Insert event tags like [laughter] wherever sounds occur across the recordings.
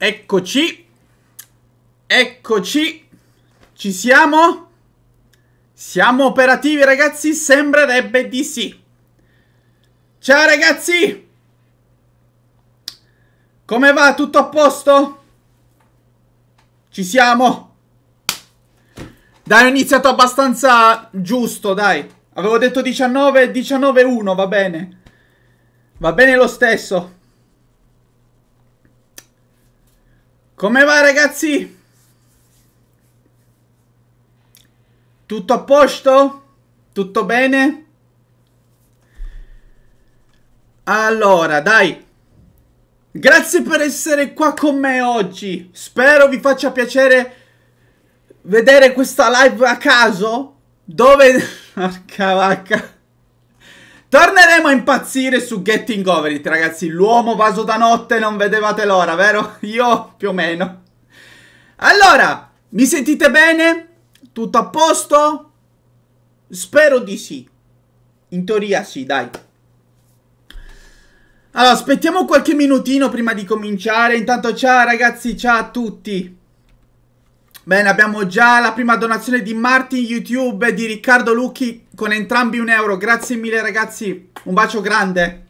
Eccoci. Eccoci. Ci siamo? Siamo operativi, ragazzi? Sembrerebbe di sì. Ciao, ragazzi! Come va? Tutto a posto? Ci siamo. Dai, ho iniziato abbastanza giusto, dai. Avevo detto 19, 19-1, va bene. Va bene lo stesso. Come va ragazzi? Tutto a posto? Tutto bene? Allora, dai. Grazie per essere qua con me oggi. Spero vi faccia piacere vedere questa live a caso. Dove... Arca [laughs] vacca. Torneremo a impazzire su Getting Over It, ragazzi. L'uomo vaso da notte, non vedevate l'ora, vero? [laughs] Io più o meno. Allora, mi sentite bene? Tutto a posto? Spero di sì. In teoria sì, dai. Allora, aspettiamo qualche minutino prima di cominciare. Intanto ciao ragazzi, ciao a tutti. Bene, abbiamo già la prima donazione di Martin YouTube e di Riccardo Lucchi con entrambi un euro. Grazie mille ragazzi, un bacio grande.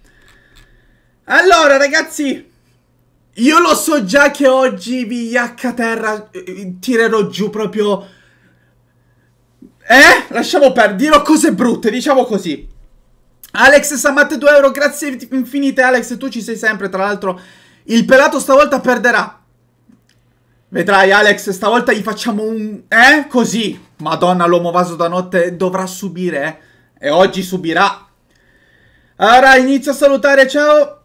Allora ragazzi, io lo so già che oggi vi terra eh, tirerò giù proprio... Eh? Lasciamo perdere, cose brutte, diciamo così. Alex Samate 2 euro, grazie infinite Alex, tu ci sei sempre, tra l'altro il pelato stavolta perderà. Vedrai Alex, stavolta gli facciamo un... Eh? Così. Madonna, l'uomo vaso da notte dovrà subire, eh? E oggi subirà. Allora, inizio a salutare, ciao.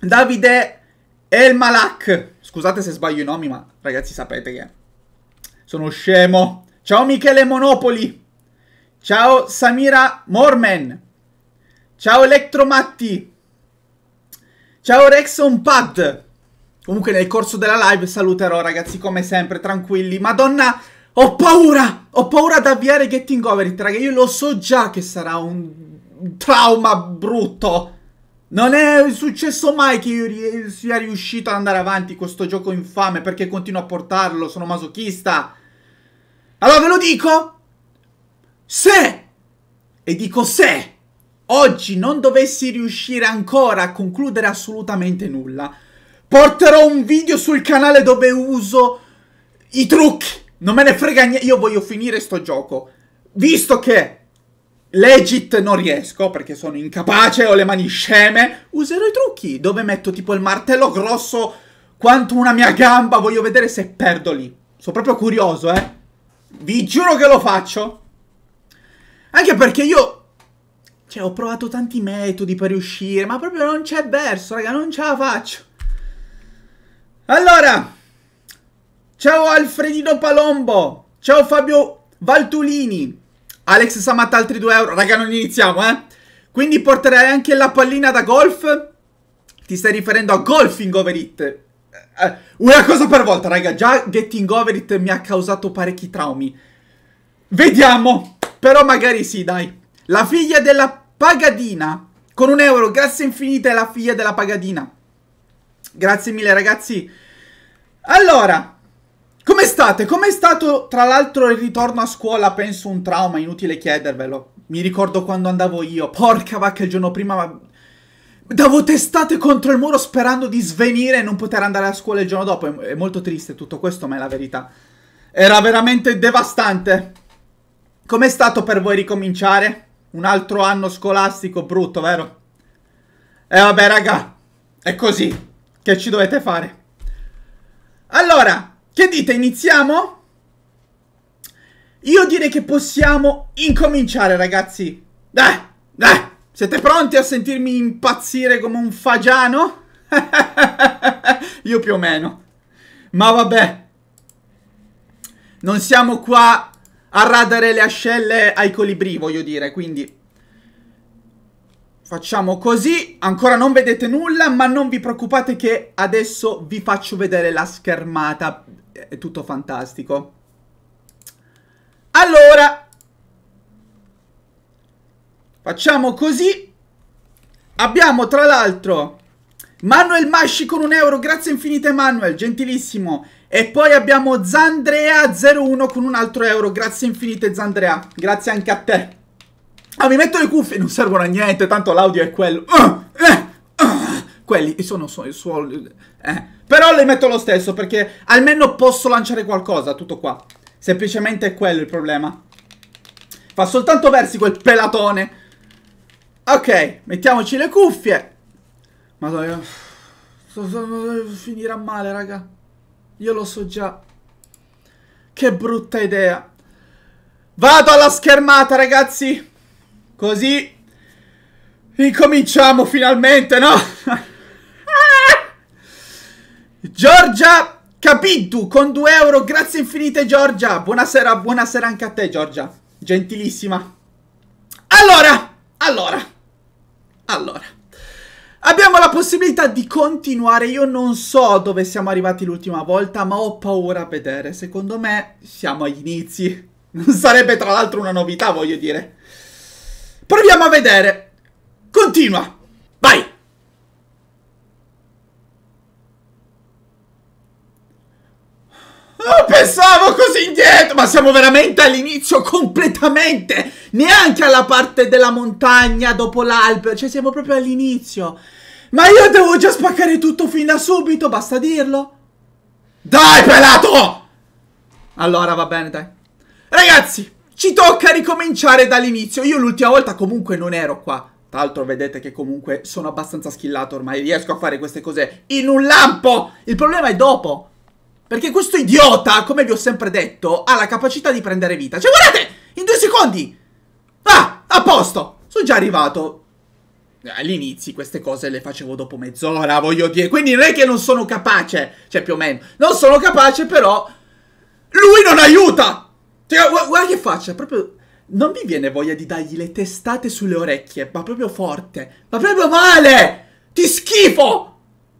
Davide Elmalak. Scusate se sbaglio i nomi, ma ragazzi sapete che... Sono scemo. Ciao Michele Monopoli. Ciao Samira Mormen. Ciao Electromatti. Ciao Rexon Pad. Comunque nel corso della live saluterò ragazzi come sempre, tranquilli. Madonna, ho paura! Ho paura ad avviare Getting Over It, raga. Io lo so già che sarà un trauma brutto. Non è successo mai che io sia riuscito ad andare avanti questo gioco infame perché continuo a portarlo, sono masochista. Allora ve lo dico, se, e dico se, oggi non dovessi riuscire ancora a concludere assolutamente nulla, Porterò un video sul canale dove uso i trucchi. Non me ne frega niente. Io voglio finire sto gioco. Visto che legit non riesco perché sono incapace, ho le mani sceme, userò i trucchi. Dove metto tipo il martello grosso quanto una mia gamba. Voglio vedere se perdo lì. Sono proprio curioso, eh. Vi giuro che lo faccio. Anche perché io... Cioè, ho provato tanti metodi per riuscire, ma proprio non c'è verso, raga, non ce la faccio. Allora, ciao Alfredino Palombo, ciao Fabio Valtulini, Alex Samat altri 2 euro, raga non iniziamo eh. Quindi porterai anche la pallina da golf? Ti stai riferendo a Golfing Over It? Eh, una cosa per volta, raga. Già Getting Over It mi ha causato parecchi traumi. Vediamo. Però magari sì, dai. La figlia della pagadina. Con un euro, grazie infinite la figlia della pagadina. Grazie mille ragazzi. Allora, come state? Com'è stato tra l'altro il ritorno a scuola? Penso un trauma, inutile chiedervelo. Mi ricordo quando andavo io. Porca vacca il giorno prima ma... davo testate contro il muro sperando di svenire e non poter andare a scuola il giorno dopo. È molto triste tutto questo, ma è la verità. Era veramente devastante. Com'è stato per voi ricominciare? Un altro anno scolastico brutto, vero? E eh vabbè, raga, è così che ci dovete fare. Allora, che dite? Iniziamo? Io direi che possiamo incominciare, ragazzi. Dai, dai. Siete pronti a sentirmi impazzire come un fagiano? [laughs] Io più o meno. Ma vabbè. Non siamo qua a radare le ascelle ai colibri, voglio dire, quindi Facciamo così, ancora non vedete nulla, ma non vi preoccupate che adesso vi faccio vedere la schermata. È tutto fantastico. Allora, facciamo così. Abbiamo tra l'altro Manuel Masci con un euro, grazie infinite Manuel, gentilissimo. E poi abbiamo Zandrea01 con un altro euro, grazie infinite Zandrea, grazie anche a te. Ah, mi metto le cuffie, non servono a niente, tanto l'audio è quello. Uh, uh, uh, quelli sono i suoi. eh. Però le metto lo stesso perché almeno posso lanciare qualcosa, tutto qua. Semplicemente è quello il problema. Fa soltanto versi quel pelatone. Ok, mettiamoci le cuffie. Madonna, finirà male, raga. Io lo so già. Che brutta idea. Vado alla schermata, ragazzi. Così Incominciamo finalmente, no? [laughs] Giorgia Capitu con 2 euro, grazie infinite Giorgia. Buonasera, buonasera anche a te Giorgia, gentilissima. Allora, allora, allora. Abbiamo la possibilità di continuare, io non so dove siamo arrivati l'ultima volta, ma ho paura a vedere, secondo me siamo agli inizi. Non sarebbe tra l'altro una novità, voglio dire. Proviamo a vedere. Continua. Vai. Non oh, pensavo così indietro, ma siamo veramente all'inizio completamente, neanche alla parte della montagna dopo l'albero, cioè siamo proprio all'inizio. Ma io devo già spaccare tutto fin da subito, basta dirlo. Dai, pelato! Allora, va bene, dai. Ragazzi, ci tocca ricominciare dall'inizio. Io l'ultima volta comunque non ero qua. Tra l'altro vedete che comunque sono abbastanza skillato ormai, riesco a fare queste cose in un lampo! Il problema è dopo. Perché questo idiota, come vi ho sempre detto, ha la capacità di prendere vita. Cioè guardate, in due secondi! Ah, a posto! Sono già arrivato. Eh, all'inizio queste cose le facevo dopo mezz'ora, voglio dire. Quindi non è che non sono capace, cioè più o meno. Non sono capace però... Lui non aiuta! Cioè, guarda che faccia, proprio... Non mi viene voglia di dargli le testate sulle orecchie, ma proprio forte. Ma proprio male! Ti schifo!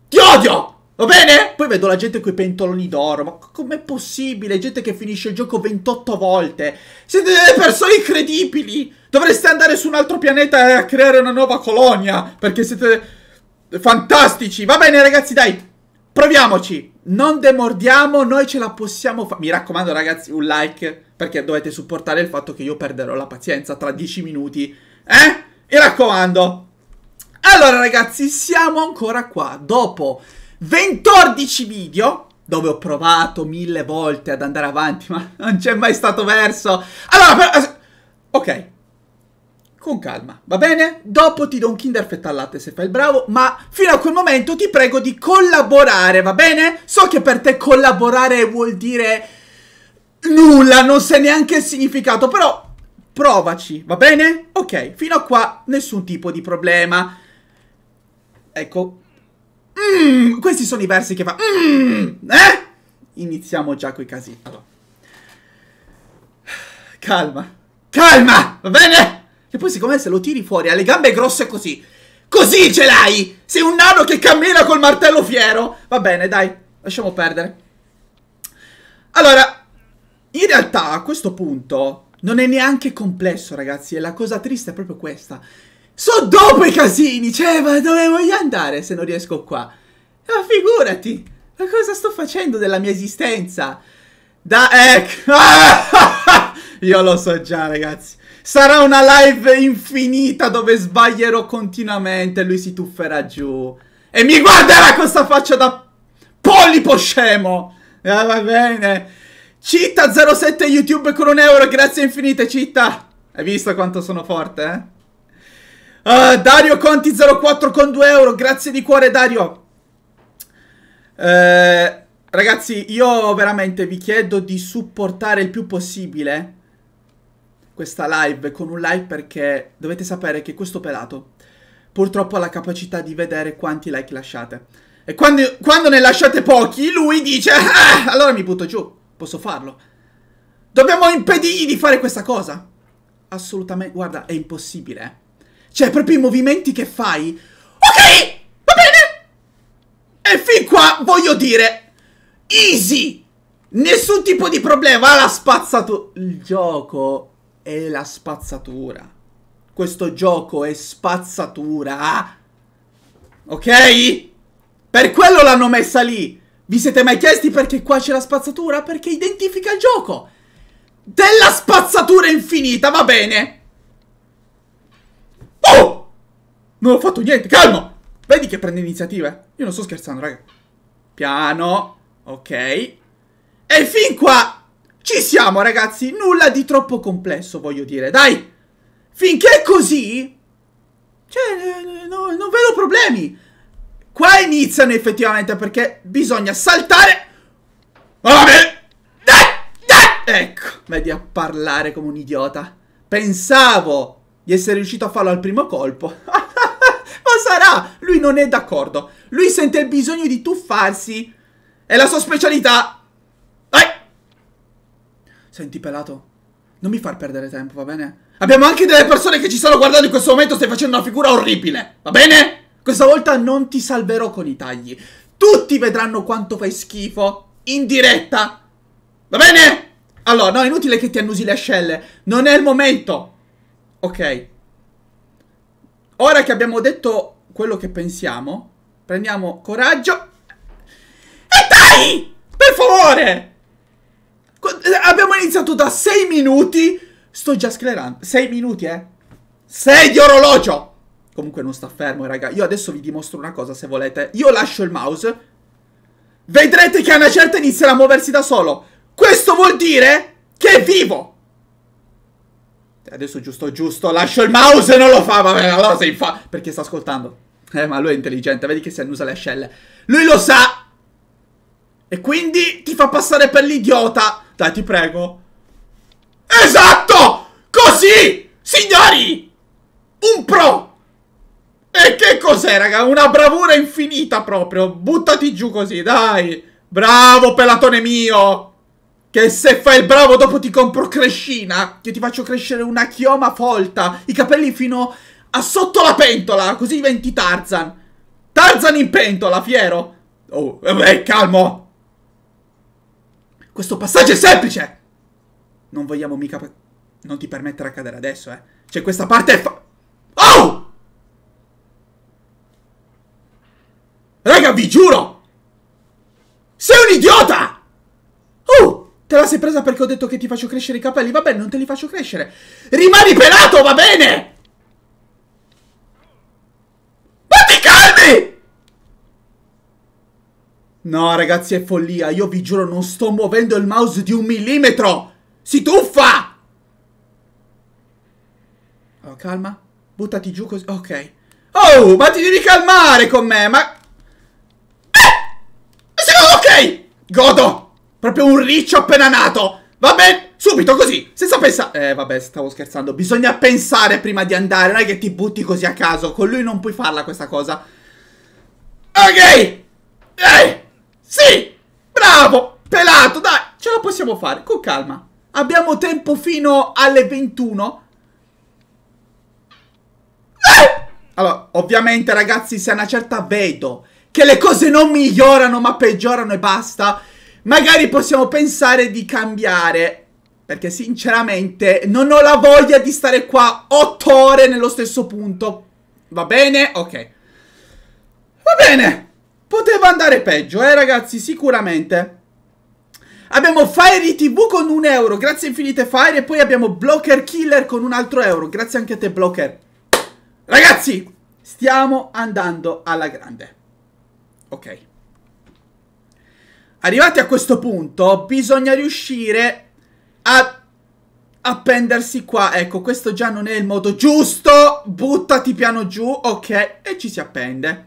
Ti odio! Va bene? Poi vedo la gente con i pentoloni d'oro. Ma com'è possibile? Gente che finisce il gioco 28 volte. Siete delle persone incredibili! Dovreste andare su un altro pianeta a creare una nuova colonia. Perché siete fantastici. Va bene, ragazzi, dai. Proviamoci. Non demordiamo, noi ce la possiamo fare. Mi raccomando, ragazzi, un like perché dovete supportare il fatto che io perderò la pazienza tra 10 minuti. Eh? Mi raccomando. Allora ragazzi, siamo ancora qua. Dopo 14 video, dove ho provato mille volte ad andare avanti, ma [laughs] non c'è mai stato verso. Allora, però... Ok. Con calma, va bene? Dopo ti do un kinder fetta al latte se fai il bravo, ma fino a quel momento ti prego di collaborare, va bene? So che per te collaborare vuol dire Nulla, non sa neanche il significato, però provaci, va bene? Ok, fino a qua nessun tipo di problema. Ecco. Mm, questi sono i versi che fa... Mm, eh? Iniziamo già con i casi. Allora. Calma. Calma, va bene? E poi siccome se lo tiri fuori, ha le gambe grosse così. Così ce l'hai! Sei un nano che cammina col martello fiero. Va bene, dai, lasciamo perdere. Allora, in realtà, a questo punto, non è neanche complesso, ragazzi. E la cosa triste è proprio questa. So dopo i casini, cioè, ma dove voglio andare se non riesco qua? Ma figurati, ma cosa sto facendo della mia esistenza? Da, ecco, ah! [laughs] io lo so già, ragazzi. Sarà una live infinita dove sbaglierò continuamente, e lui si tufferà giù. E mi guarderà con sta faccia da polipo scemo. Ah, eh, va bene. Citta 07 YouTube con un euro, grazie infinite Citta! Hai visto quanto sono forte, eh? Uh, Dario Conti 04 con 2 euro, grazie di cuore Dario! Uh, ragazzi, io veramente vi chiedo di supportare il più possibile questa live con un like perché dovete sapere che questo pelato purtroppo ha la capacità di vedere quanti like lasciate. E quando, quando ne lasciate pochi, lui dice, ah, allora mi butto giù. Posso farlo. Dobbiamo impedirgli di fare questa cosa. Assolutamente. Guarda, è impossibile. Eh. Cioè, proprio i movimenti che fai. Ok! Va bene! E fin qua voglio dire. Easy! Nessun tipo di problema. La spazzatura. Il gioco è la spazzatura. Questo gioco è spazzatura. Ok? Per quello l'hanno messa lì. Vi siete mai chiesti perché qua c'è la spazzatura? Perché identifica il gioco! Della spazzatura infinita, va bene! Oh! Non ho fatto niente, calmo! Vedi che prende iniziative? Io non sto scherzando, raga. Piano. Ok. E fin qua ci siamo, ragazzi. Nulla di troppo complesso, voglio dire. Dai! Finché è così... Cioè, eh, no, non vedo problemi. Qua iniziano effettivamente perché bisogna saltare. Vabbè. Ecco, vedi a parlare come un idiota. Pensavo di essere riuscito a farlo al primo colpo. [laughs] Ma sarà? Lui non è d'accordo. Lui sente il bisogno di tuffarsi. È la sua specialità. Vai. Senti, pelato. Non mi far perdere tempo, va bene? Abbiamo anche delle persone che ci stanno guardando in questo momento. Stai facendo una figura orribile. Va bene? Questa volta non ti salverò con i tagli. Tutti vedranno quanto fai schifo in diretta. Va bene? Allora, no, è inutile che ti annusi le ascelle. Non è il momento. Ok. Ora che abbiamo detto quello che pensiamo, prendiamo coraggio. E dai! Per favore! Eh, abbiamo iniziato da 6 minuti. Sto già sclerando. 6 minuti, eh? 6 di orologio! Comunque non sta fermo, raga. Io adesso vi dimostro una cosa, se volete. Io lascio il mouse. Vedrete che a una certa inizierà a muoversi da solo. Questo vuol dire che è vivo. Adesso giusto giusto, lascio il mouse e non lo fa, vabbè, allora si fa. Perché sta ascoltando. Eh, ma lui è intelligente, vedi che si annusa le ascelle. Lui lo sa! E quindi ti fa passare per l'idiota. Dai, ti prego. Esatto! Così! Signori! Un pro! E che cos'è, raga? Una bravura infinita proprio. Buttati giù così, dai. Bravo, pelatone mio. Che se fai il bravo dopo ti compro crescina. Che ti faccio crescere una chioma folta. I capelli fino a sotto la pentola. Così diventi Tarzan. Tarzan in pentola, fiero. Oh, beh, calmo. Questo passaggio è semplice. Non vogliamo mica... Non ti permettere a cadere adesso, eh. Cioè, questa parte è fa... Oh! Raga, vi giuro! Sei un idiota! Oh, te la sei presa perché ho detto che ti faccio crescere i capelli. Va bene, non te li faccio crescere. Rimani pelato, va bene! Ma ti calmi! No, ragazzi, è follia. Io vi giuro, non sto muovendo il mouse di un millimetro. Si tuffa! Oh, calma. Buttati giù così. Ok. Oh, ma ti devi calmare con me, ma... Ok, godo. Proprio un riccio appena nato. Va bene, subito così, senza pensare... Eh, vabbè, stavo scherzando. Bisogna pensare prima di andare, non è che ti butti così a caso. Con lui non puoi farla questa cosa. Ok. Eh, sì, bravo, pelato, dai. Ce la possiamo fare, con calma. Abbiamo tempo fino alle 21. Eh! Allora, ovviamente ragazzi, se a una certa vedo che le cose non migliorano ma peggiorano e basta, magari possiamo pensare di cambiare. Perché sinceramente non ho la voglia di stare qua otto ore nello stesso punto. Va bene? Ok. Va bene. Poteva andare peggio, eh ragazzi, sicuramente. Abbiamo Fiery TV con un euro, grazie infinite Fire. E poi abbiamo Blocker Killer con un altro euro, grazie anche a te Blocker. Ragazzi, stiamo andando alla grande. Ok. Arrivati a questo punto, bisogna riuscire a appendersi qua. Ecco, questo già non è il modo giusto. Buttati piano giù, ok, e ci si appende.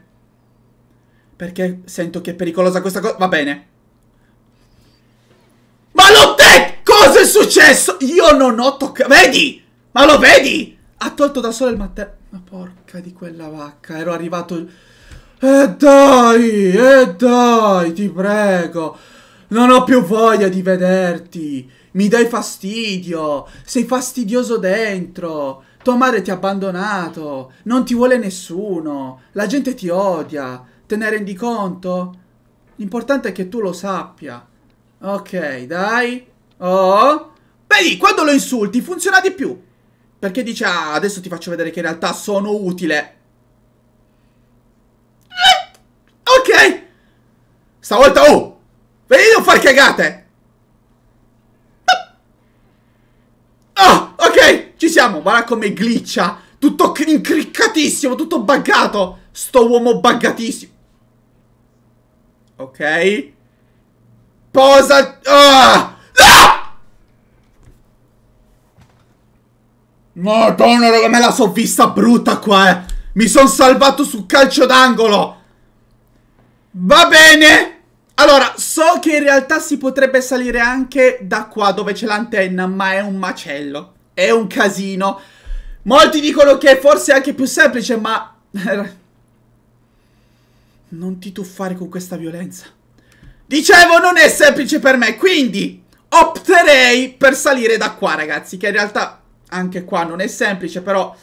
Perché sento che è pericolosa questa cosa. Va bene. Ma l'ho detto! Cosa è successo? Io non ho toccato... Vedi? Ma lo vedi? Ha tolto da solo il matteo... Ma porca di quella vacca, ero arrivato... E dai, e dai, ti prego. Non ho più voglia di vederti. Mi dai fastidio. Sei fastidioso dentro. Tua madre ti ha abbandonato. Non ti vuole nessuno. La gente ti odia. Te ne rendi conto? L'importante è che tu lo sappia. Ok, dai. Oh. Beh, quando lo insulti funziona di più. Perché dice, ah, adesso ti faccio vedere che in realtà sono utile. Stavolta, oh! Venite a far cagate! Ah, oh, ok, ci siamo. Guarda come glitcha. Tutto incriccatissimo, tutto buggato. Sto uomo buggatissimo. Ok. Posa... Ah! ah! Madonna, me la so vista brutta qua, eh. Mi sono salvato su calcio d'angolo. Va bene! Allora, so che in realtà si potrebbe salire anche da qua dove c'è l'antenna, ma è un macello. È un casino. Molti dicono che è forse anche più semplice, ma... [laughs] non ti tuffare con questa violenza. Dicevo, non è semplice per me, quindi opterei per salire da qua, ragazzi. Che in realtà anche qua non è semplice, però...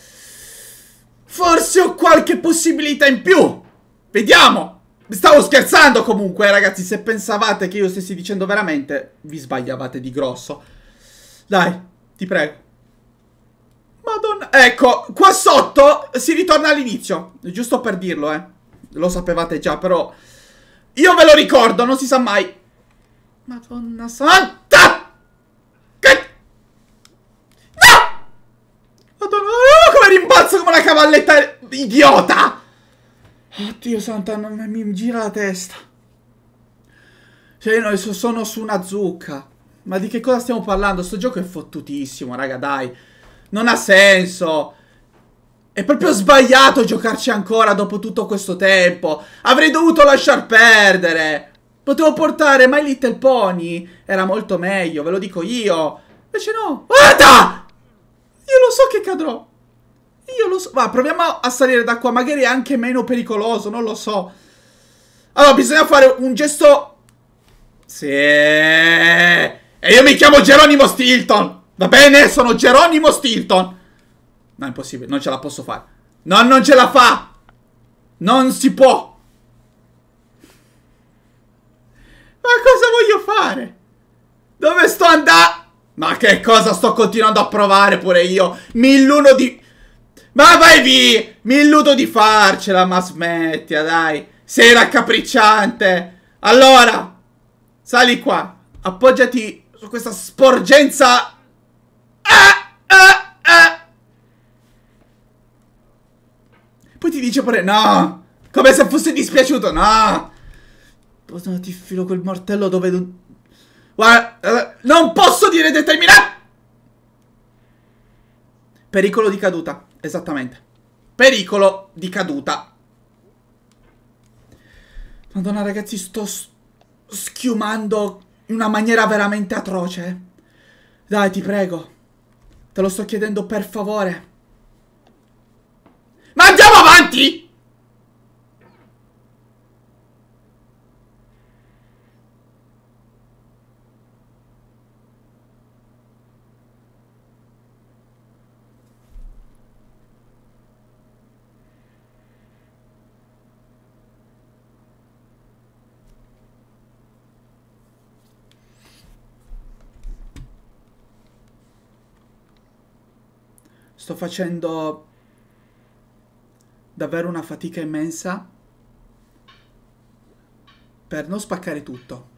Forse ho qualche possibilità in più. Vediamo! Stavo scherzando comunque, eh, ragazzi. Se pensavate che io stessi dicendo veramente, vi sbagliavate di grosso. Dai, ti prego. Madonna. Ecco, qua sotto si ritorna all'inizio. Giusto per dirlo, eh. Lo sapevate già, però... Io ve lo ricordo, non si sa mai. Madonna santa! Che... No! Madonna, oh, come rimbalzo come una cavalletta idiota! Oddio santo, non mi gira la testa. Cioè, no, sono su una zucca. Ma di che cosa stiamo parlando? Sto gioco è fottutissimo, raga, dai. Non ha senso. È proprio sbagliato giocarci ancora dopo tutto questo tempo. Avrei dovuto lasciar perdere. Potevo portare My Little Pony. Era molto meglio, ve lo dico io. Invece no. Guarda! Io lo so che cadrò. Io lo so. Va, proviamo a salire da qua. Magari è anche meno pericoloso, non lo so. Allora, bisogna fare un gesto... Sì. E io mi chiamo Geronimo Stilton. Va bene? Sono Geronimo Stilton. No, è impossibile. Non ce la posso fare. No, non ce la fa. Non si può. Ma cosa voglio fare? Dove sto andando? Ma che cosa sto continuando a provare pure io? Mill'uno di... Ma vai via! Mi illudo di farcela, ma smettila, dai. Sei raccapricciante. Allora, sali qua. Appoggiati su questa sporgenza. Ah, ah, ah. Poi ti dice pure no. Come se fosse dispiaciuto, no. Poi ti filo quel martello dove... Non... Guarda, non posso dire determinato. Pericolo di caduta. Esattamente. Pericolo di caduta. Madonna ragazzi, sto schiumando in una maniera veramente atroce. Dai, ti prego. Te lo sto chiedendo per favore. Ma andiamo avanti! Sto facendo davvero una fatica immensa per non spaccare tutto.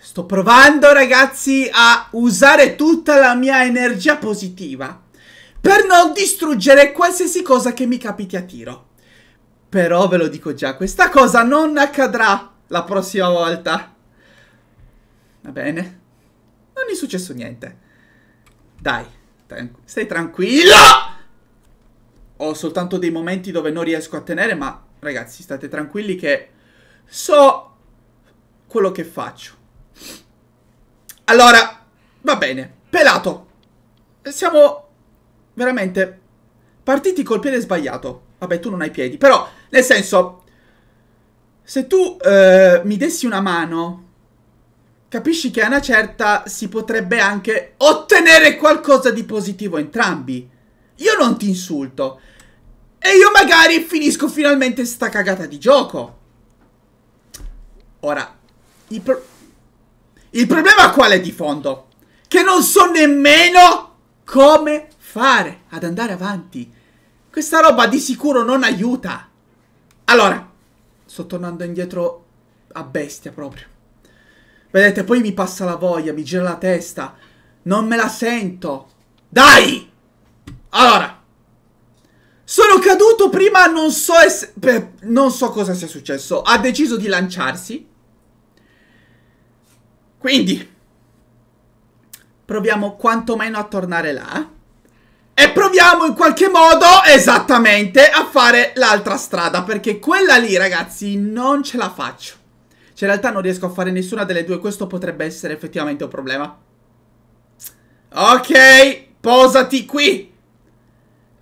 Sto provando, ragazzi, a usare tutta la mia energia positiva per non distruggere qualsiasi cosa che mi capiti a tiro. Però ve lo dico già, questa cosa non accadrà la prossima volta. Va bene. Non è successo niente. Dai. Tran stai tranquillo! Ho soltanto dei momenti dove non riesco a tenere, ma ragazzi, state tranquilli che so quello che faccio. Allora, va bene. Pelato. Siamo veramente partiti col piede sbagliato. Vabbè, tu non hai piedi, però, nel senso, se tu eh, mi dessi una mano capisci che a una certa si potrebbe anche ottenere qualcosa di positivo entrambi. Io non ti insulto. E io magari finisco finalmente sta cagata di gioco. Ora, il, pro il problema qual è di fondo? Che non so nemmeno come fare ad andare avanti. Questa roba di sicuro non aiuta. Allora, sto tornando indietro a bestia proprio. Vedete, poi mi passa la voglia, mi gira la testa. Non me la sento. Dai! Allora. Sono caduto prima, non so, beh, non so cosa sia successo. Ha deciso di lanciarsi. Quindi, proviamo quantomeno a tornare là. E proviamo in qualche modo, esattamente, a fare l'altra strada. Perché quella lì, ragazzi, non ce la faccio. Cioè in realtà non riesco a fare nessuna delle due, questo potrebbe essere effettivamente un problema. Ok, posati qui.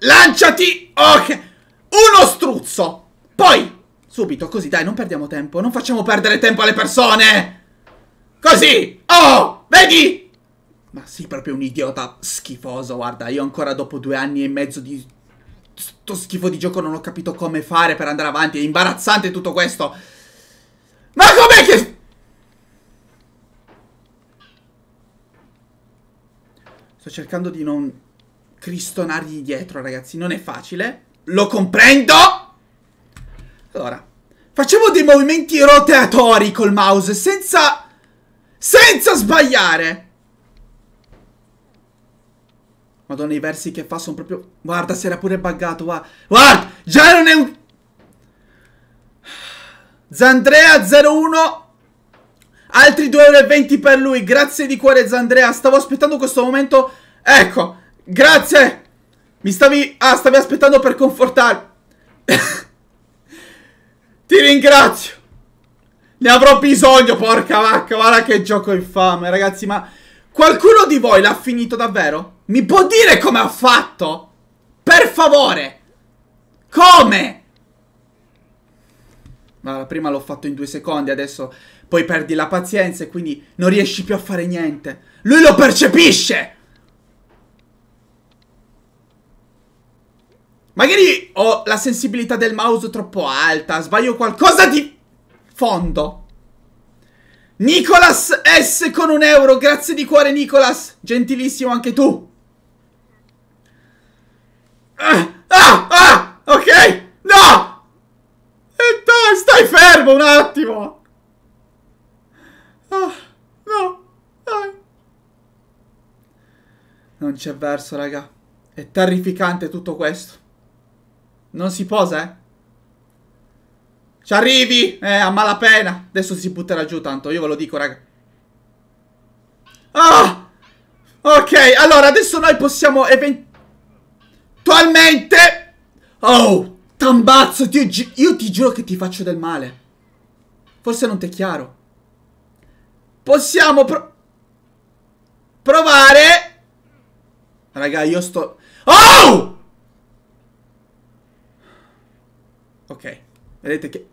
Lanciati, ok. Uno struzzo. Poi, subito, così, dai, non perdiamo tempo. Non facciamo perdere tempo alle persone. Così, oh, vedi? Ma sei proprio un idiota schifoso, guarda, io ancora dopo due anni e mezzo di sto schifo di gioco non ho capito come fare per andare avanti, è imbarazzante tutto questo. Ma com'è che... Sto cercando di non cristonargli dietro, ragazzi. Non è facile. Lo comprendo! Allora, facciamo dei movimenti roteatori col mouse senza... Senza sbagliare! Madonna, i versi che fa sono proprio... Guarda, si era pure buggato, guarda. Guarda, già non è un... Zandrea 01 Altri 2,20 euro per lui Grazie di cuore Zandrea Stavo aspettando questo momento Ecco Grazie Mi stavi Ah stavi aspettando per confortarmi [laughs] Ti ringrazio Ne avrò bisogno Porca vacca Guarda che gioco infame Ragazzi ma Qualcuno di voi l'ha finito davvero? Mi può dire come ha fatto? Per favore Come? ma prima l'ho fatto in due secondi, adesso poi perdi la pazienza e quindi non riesci più a fare niente. Lui lo percepisce! Magari ho la sensibilità del mouse troppo alta, sbaglio qualcosa di fondo. Nicolas S con un euro, grazie di cuore Nicolas, gentilissimo anche tu. Ah, ah, ah, ok. Stai fermo un attimo! Ah, no, dai. Non c'è verso, raga. È terrificante tutto questo. Non si posa, eh? Ci arrivi! Eh, a malapena. Adesso si butterà giù tanto, io ve lo dico, raga. Ah! Ok, allora, adesso noi possiamo eventualmente... Oh! Tambazzo, ti, io ti giuro che ti faccio del male. Forse non ti è chiaro. Possiamo pro provare. Raga, io sto... Oh! Ok, vedete che...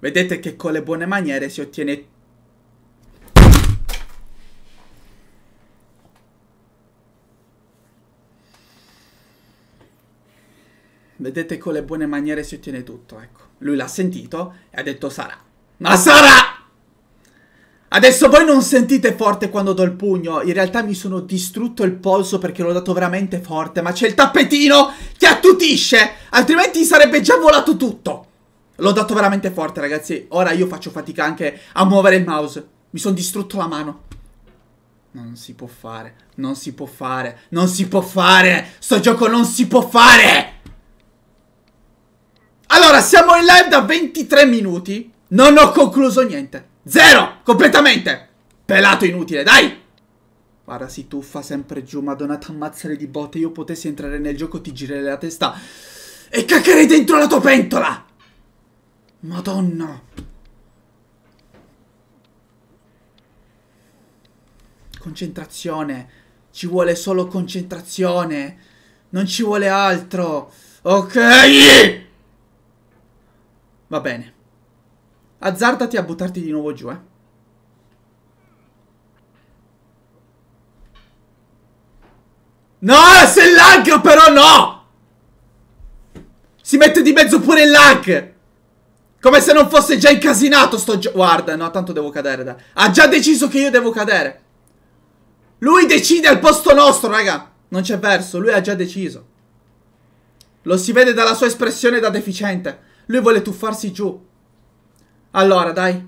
Vedete che con le buone maniere si ottiene Vedete con le buone maniere si ottiene tutto, ecco. Lui l'ha sentito e ha detto sarà. Ma sarà! Adesso voi non sentite forte quando do il pugno, in realtà mi sono distrutto il polso perché l'ho dato veramente forte, ma c'è il tappetino che attutisce, altrimenti sarebbe già volato tutto. L'ho dato veramente forte ragazzi, ora io faccio fatica anche a muovere il mouse, mi sono distrutto la mano. Non si può fare, non si può fare, non si può fare, sto gioco non si può fare! Allora, siamo in live da 23 minuti. Non ho concluso niente. Zero! Completamente! Pelato inutile, dai! Guarda, si tuffa sempre giù, madonna, t'ammazzare di botte. Io potessi entrare nel gioco, ti girerei la testa e caccherei dentro la tua pentola! Madonna! Concentrazione. Ci vuole solo concentrazione. Non ci vuole altro. Ok! Va bene. Azzardati a buttarti di nuovo giù, eh. No, se il lag però no! Si mette di mezzo pure il lag! Come se non fosse già incasinato sto gioco. Guarda, no, tanto devo cadere, dai. Ha già deciso che io devo cadere. Lui decide al posto nostro, raga. Non c'è verso, lui ha già deciso. Lo si vede dalla sua espressione da deficiente. Lui vuole tuffarsi giù. Allora, dai.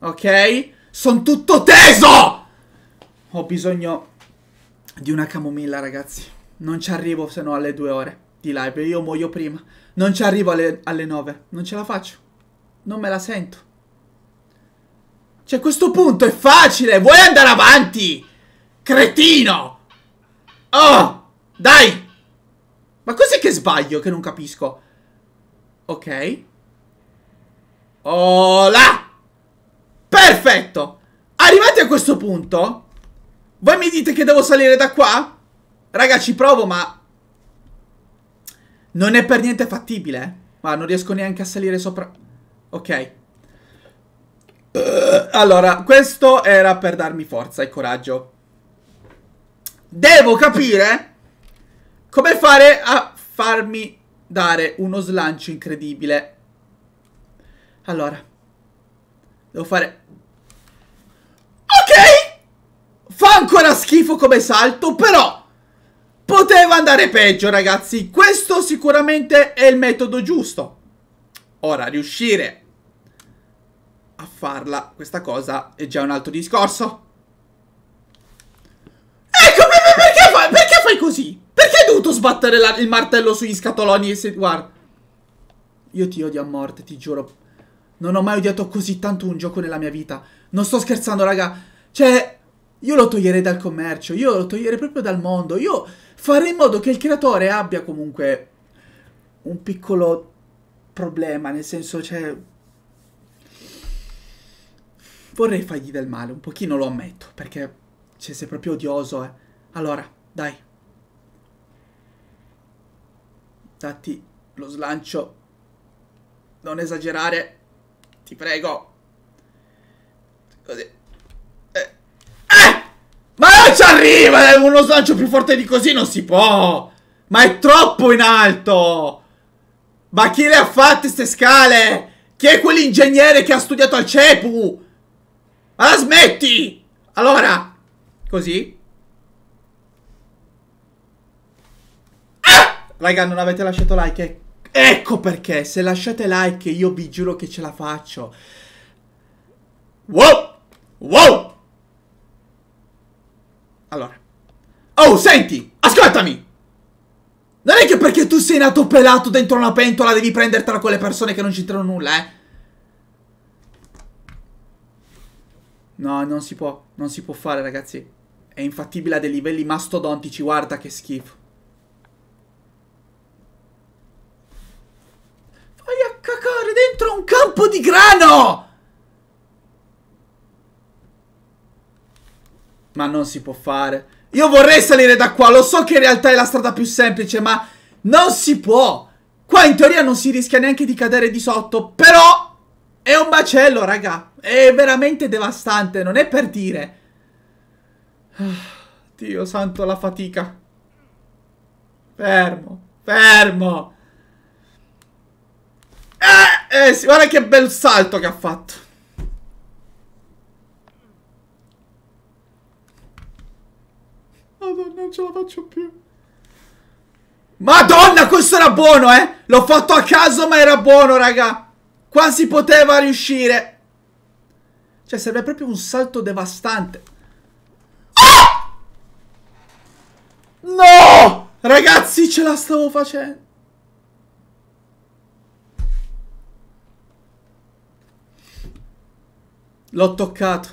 Ok? Sono tutto teso! Ho bisogno di una camomilla, ragazzi. Non ci arrivo se no alle due ore di live. Io muoio prima. Non ci arrivo alle, alle nove. Non ce la faccio. Non me la sento. Cioè, questo punto è facile. Vuoi andare avanti? Cretino! Oh! Dai! Ma cos'è che sbaglio che non capisco? Ok. Oh là! Perfetto! Arrivati a questo punto, voi mi dite che devo salire da qua? Raga, ci provo, ma... Non è per niente fattibile. Eh. Ma non riesco neanche a salire sopra... Ok. Eh, allora, questo era per darmi forza e coraggio. Devo capire come fare a farmi dare uno slancio incredibile. Allora, devo fare... Ok! Fa ancora schifo come salto, però... Poteva andare peggio, ragazzi. Questo sicuramente è il metodo giusto. Ora, riuscire a farla, questa cosa, è già un altro discorso. Ecco, perché fai, perché fai così? Perché hai dovuto sbattere la, il martello sugli scatoloni? Se, guarda. Io ti odio a morte, ti giuro. Non ho mai odiato così tanto un gioco nella mia vita. Non sto scherzando, raga. Cioè, io lo toglierei dal commercio. Io lo toglierei proprio dal mondo. Io farei in modo che il creatore abbia comunque un piccolo problema. Nel senso, cioè... Vorrei fargli del male, un pochino lo ammetto, perché cioè, sei proprio odioso, eh. Allora, dai, aspettati lo slancio. Non esagerare. Ti prego. Così. Eh. Eh! Ma non ci arriva! Eh, uno slancio più forte di così non si può! Ma è troppo in alto! Ma chi le ha fatte ste scale? Chi è quell'ingegnere che ha studiato al CEPU? Ma la smetti! Allora, così. Raga, non avete lasciato like Ecco perché, se lasciate like io vi giuro che ce la faccio. Wow! Wow! Allora. Oh, senti! Ascoltami! Non è che perché tu sei nato pelato dentro una pentola devi prendertela con le persone che non c'entrano nulla, eh? No, non si può, non si può fare, ragazzi. È infattibile a dei livelli mastodontici, guarda che schifo. cacare dentro un campo di grano! Ma non si può fare. Io vorrei salire da qua, lo so che in realtà è la strada più semplice, ma non si può. Qua in teoria non si rischia neanche di cadere di sotto, però è un macello, raga. È veramente devastante, non è per dire. Ah, Dio santo, la fatica. Fermo, fermo. Eh, eh, sì, guarda che bel salto che ha fatto. Madonna, non ce la faccio più. Madonna, questo era buono, eh. L'ho fatto a caso, ma era buono, raga. Qua si poteva riuscire. Cioè, serve proprio un salto devastante. Ah! No! Ragazzi, ce la stavo facendo. L'ho toccato.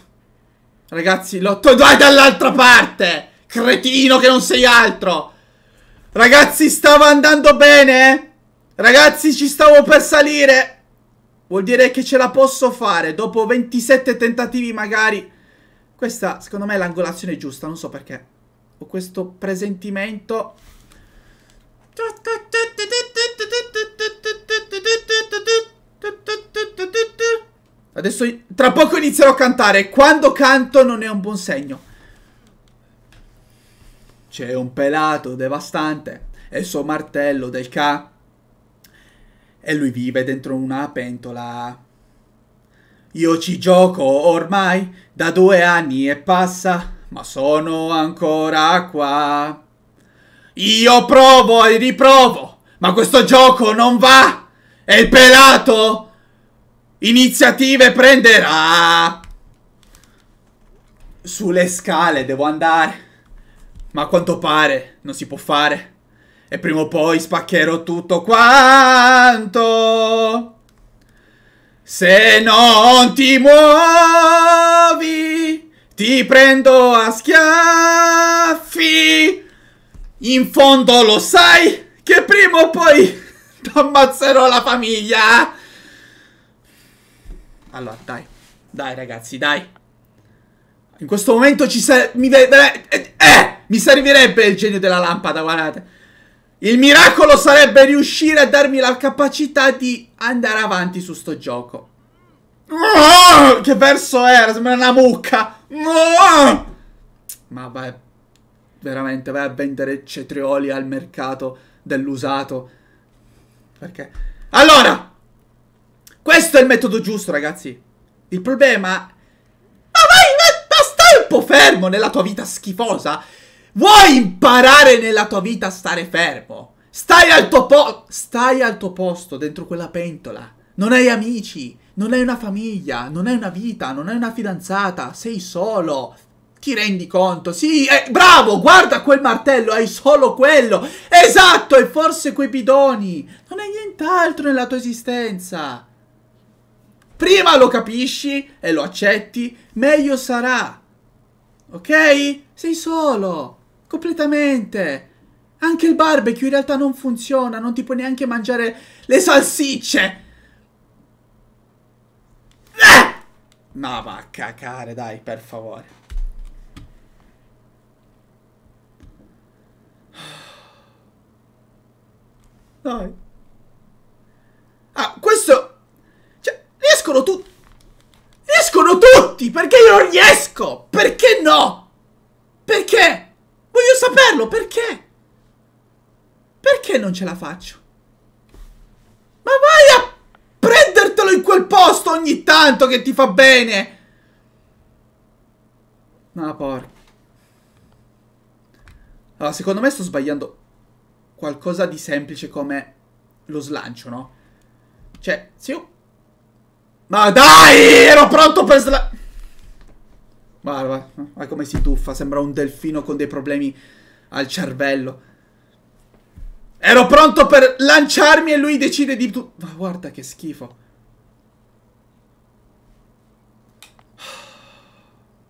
Ragazzi, l'ho toccato. Vai dall'altra parte! Cretino che non sei altro! Ragazzi, stava andando bene! Eh? Ragazzi, ci stavo per salire! Vuol dire che ce la posso fare. Dopo 27 tentativi, magari... Questa, secondo me, è l'angolazione giusta. Non so perché. Ho questo presentimento... Tut, tut, tut. Adesso tra poco inizierò a cantare. Quando canto non è un buon segno. C'è un pelato devastante e il suo martello del ca. E lui vive dentro una pentola. Io ci gioco ormai da due anni e passa, ma sono ancora qua. Io provo e riprovo, ma questo gioco non va. E il pelato Iniziative prenderà! Sulle scale devo andare. Ma a quanto pare non si può fare. E prima o poi spaccherò tutto quanto. Se non ti muovi, ti prendo a schiaffi. In fondo lo sai che prima o poi [laughs] ti ammazzerò la famiglia. Allora, dai. Dai, ragazzi, dai. In questo momento ci serve... eh, eh, mi servirebbe il genio della lampada, guardate. Il miracolo sarebbe riuscire a darmi la capacità di andare avanti su sto gioco. Ah, che verso era? Sembra una mucca. Ah! Ma vai... Veramente, vai a vendere cetrioli al mercato dell'usato. Perché? Allora! Questo è il metodo giusto, ragazzi. Il problema... Ma vai, ma stai un po' fermo nella tua vita schifosa. Vuoi imparare nella tua vita a stare fermo? Stai al tuo posto. Stai al tuo posto dentro quella pentola. Non hai amici. Non hai una famiglia. Non hai una vita. Non hai una fidanzata. Sei solo. Ti rendi conto? Sì, eh, bravo, guarda quel martello, hai solo quello. Esatto, e forse quei bidoni. Non hai nient'altro nella tua esistenza. Prima lo capisci e lo accetti, meglio sarà. Ok? Sei solo. Completamente. Anche il barbecue in realtà non funziona, non ti puoi neanche mangiare le salsicce. Ah! Eh! Ma va a cacare, dai, per favore. Dai. Ah, questo riescono tutti. Riescono tutti! Perché io non riesco? Perché no? Perché? Voglio saperlo, perché? Perché non ce la faccio? Ma vai a prendertelo in quel posto ogni tanto che ti fa bene! No, porca. Allora, secondo me sto sbagliando qualcosa di semplice come lo slancio, no? Cioè, se io ma dai, ero pronto per sla... Guarda, guarda come si tuffa, sembra un delfino con dei problemi al cervello. Ero pronto per lanciarmi e lui decide di... Ma guarda che schifo.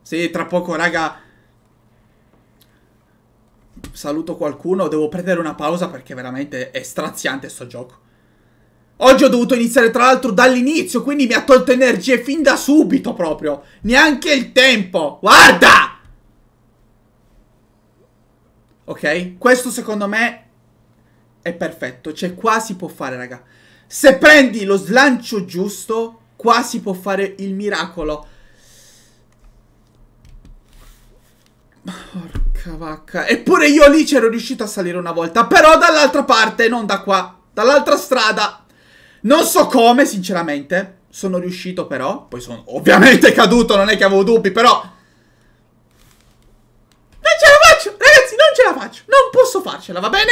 Sì, tra poco, raga... Saluto qualcuno, devo prendere una pausa perché veramente è straziante sto gioco. Oggi ho dovuto iniziare tra l'altro dall'inizio, quindi mi ha tolto energie fin da subito proprio. Neanche il tempo. Guarda! Ok, questo secondo me è perfetto. Cioè qua si può fare, raga. Se prendi lo slancio giusto, qua si può fare il miracolo. Porca vacca. Eppure io lì c'ero riuscito a salire una volta, però dall'altra parte, non da qua. Dall'altra strada. Non so come, sinceramente. Sono riuscito però. Poi sono ovviamente [laughs] caduto, non è che avevo dubbi, però... Non ce la faccio, ragazzi, non ce la faccio. Non posso farcela, va bene?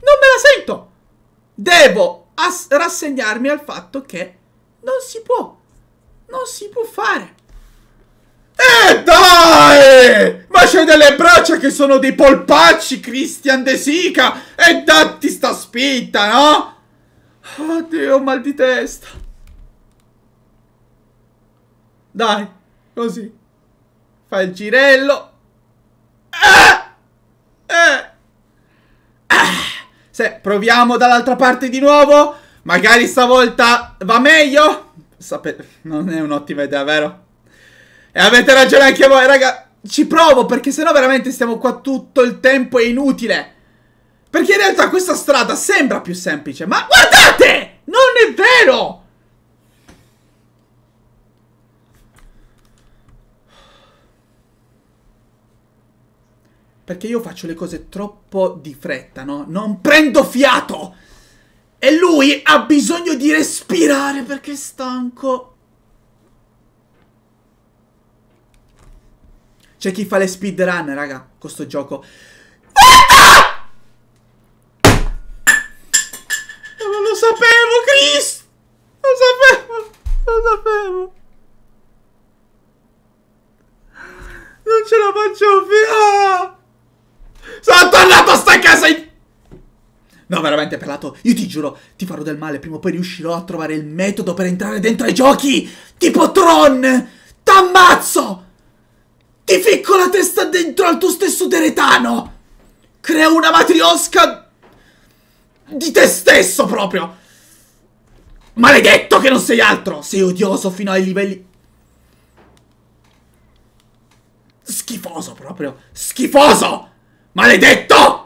Non me la sento. Devo rassegnarmi al fatto che non si può. Non si può fare. Eh dai! Ma c'è delle braccia che sono dei polpacci, Christian De Sica! E datti sta spinta, no? Oddio, mal di testa. Dai, così. Fai il girello. Ah! Eh! Ah! Se proviamo dall'altra parte di nuovo, magari stavolta va meglio. Sape non è un'ottima idea, vero? E avete ragione anche voi, raga. Ci provo perché sennò veramente stiamo qua tutto il tempo, è inutile. Perché in realtà questa strada sembra più semplice, ma guardate! Non è vero! Perché io faccio le cose troppo di fretta, no? Non prendo fiato! E lui ha bisogno di respirare perché è stanco. C'è chi fa le speedrun, raga, con sto gioco. Ah! sapevo, Chris! Lo sapevo! Lo sapevo! Non ce la faccio più! Ah! Sono tornato a sta casa in... No, veramente, pelato, io ti giuro, ti farò del male. Prima o poi riuscirò a trovare il metodo per entrare dentro ai giochi! Tipo Tron! T'ammazzo! Ti ficco la testa dentro al tuo stesso deretano! Creo una matriosca di te stesso proprio! Maledetto che non sei altro! Sei odioso fino ai livelli... Schifoso proprio! Schifoso! Maledetto!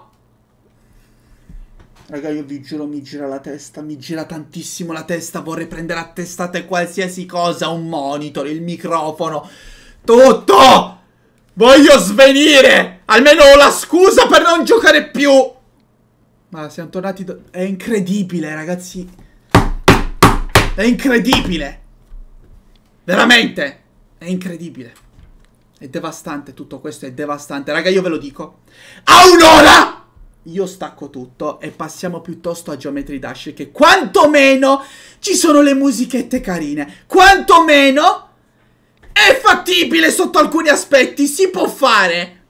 Raga, io vi giuro, mi gira la testa, mi gira tantissimo la testa, vorrei prendere a testate qualsiasi cosa, un monitor, il microfono, tutto! Voglio svenire! Almeno ho la scusa per non giocare più! Ma siamo tornati... È incredibile, ragazzi. È incredibile. Veramente. È incredibile. È devastante tutto questo, è devastante. Raga, io ve lo dico. A un'ora! Io stacco tutto e passiamo piuttosto a Geometry Dash che quantomeno ci sono le musichette carine. Quantomeno è fattibile sotto alcuni aspetti, si può fare.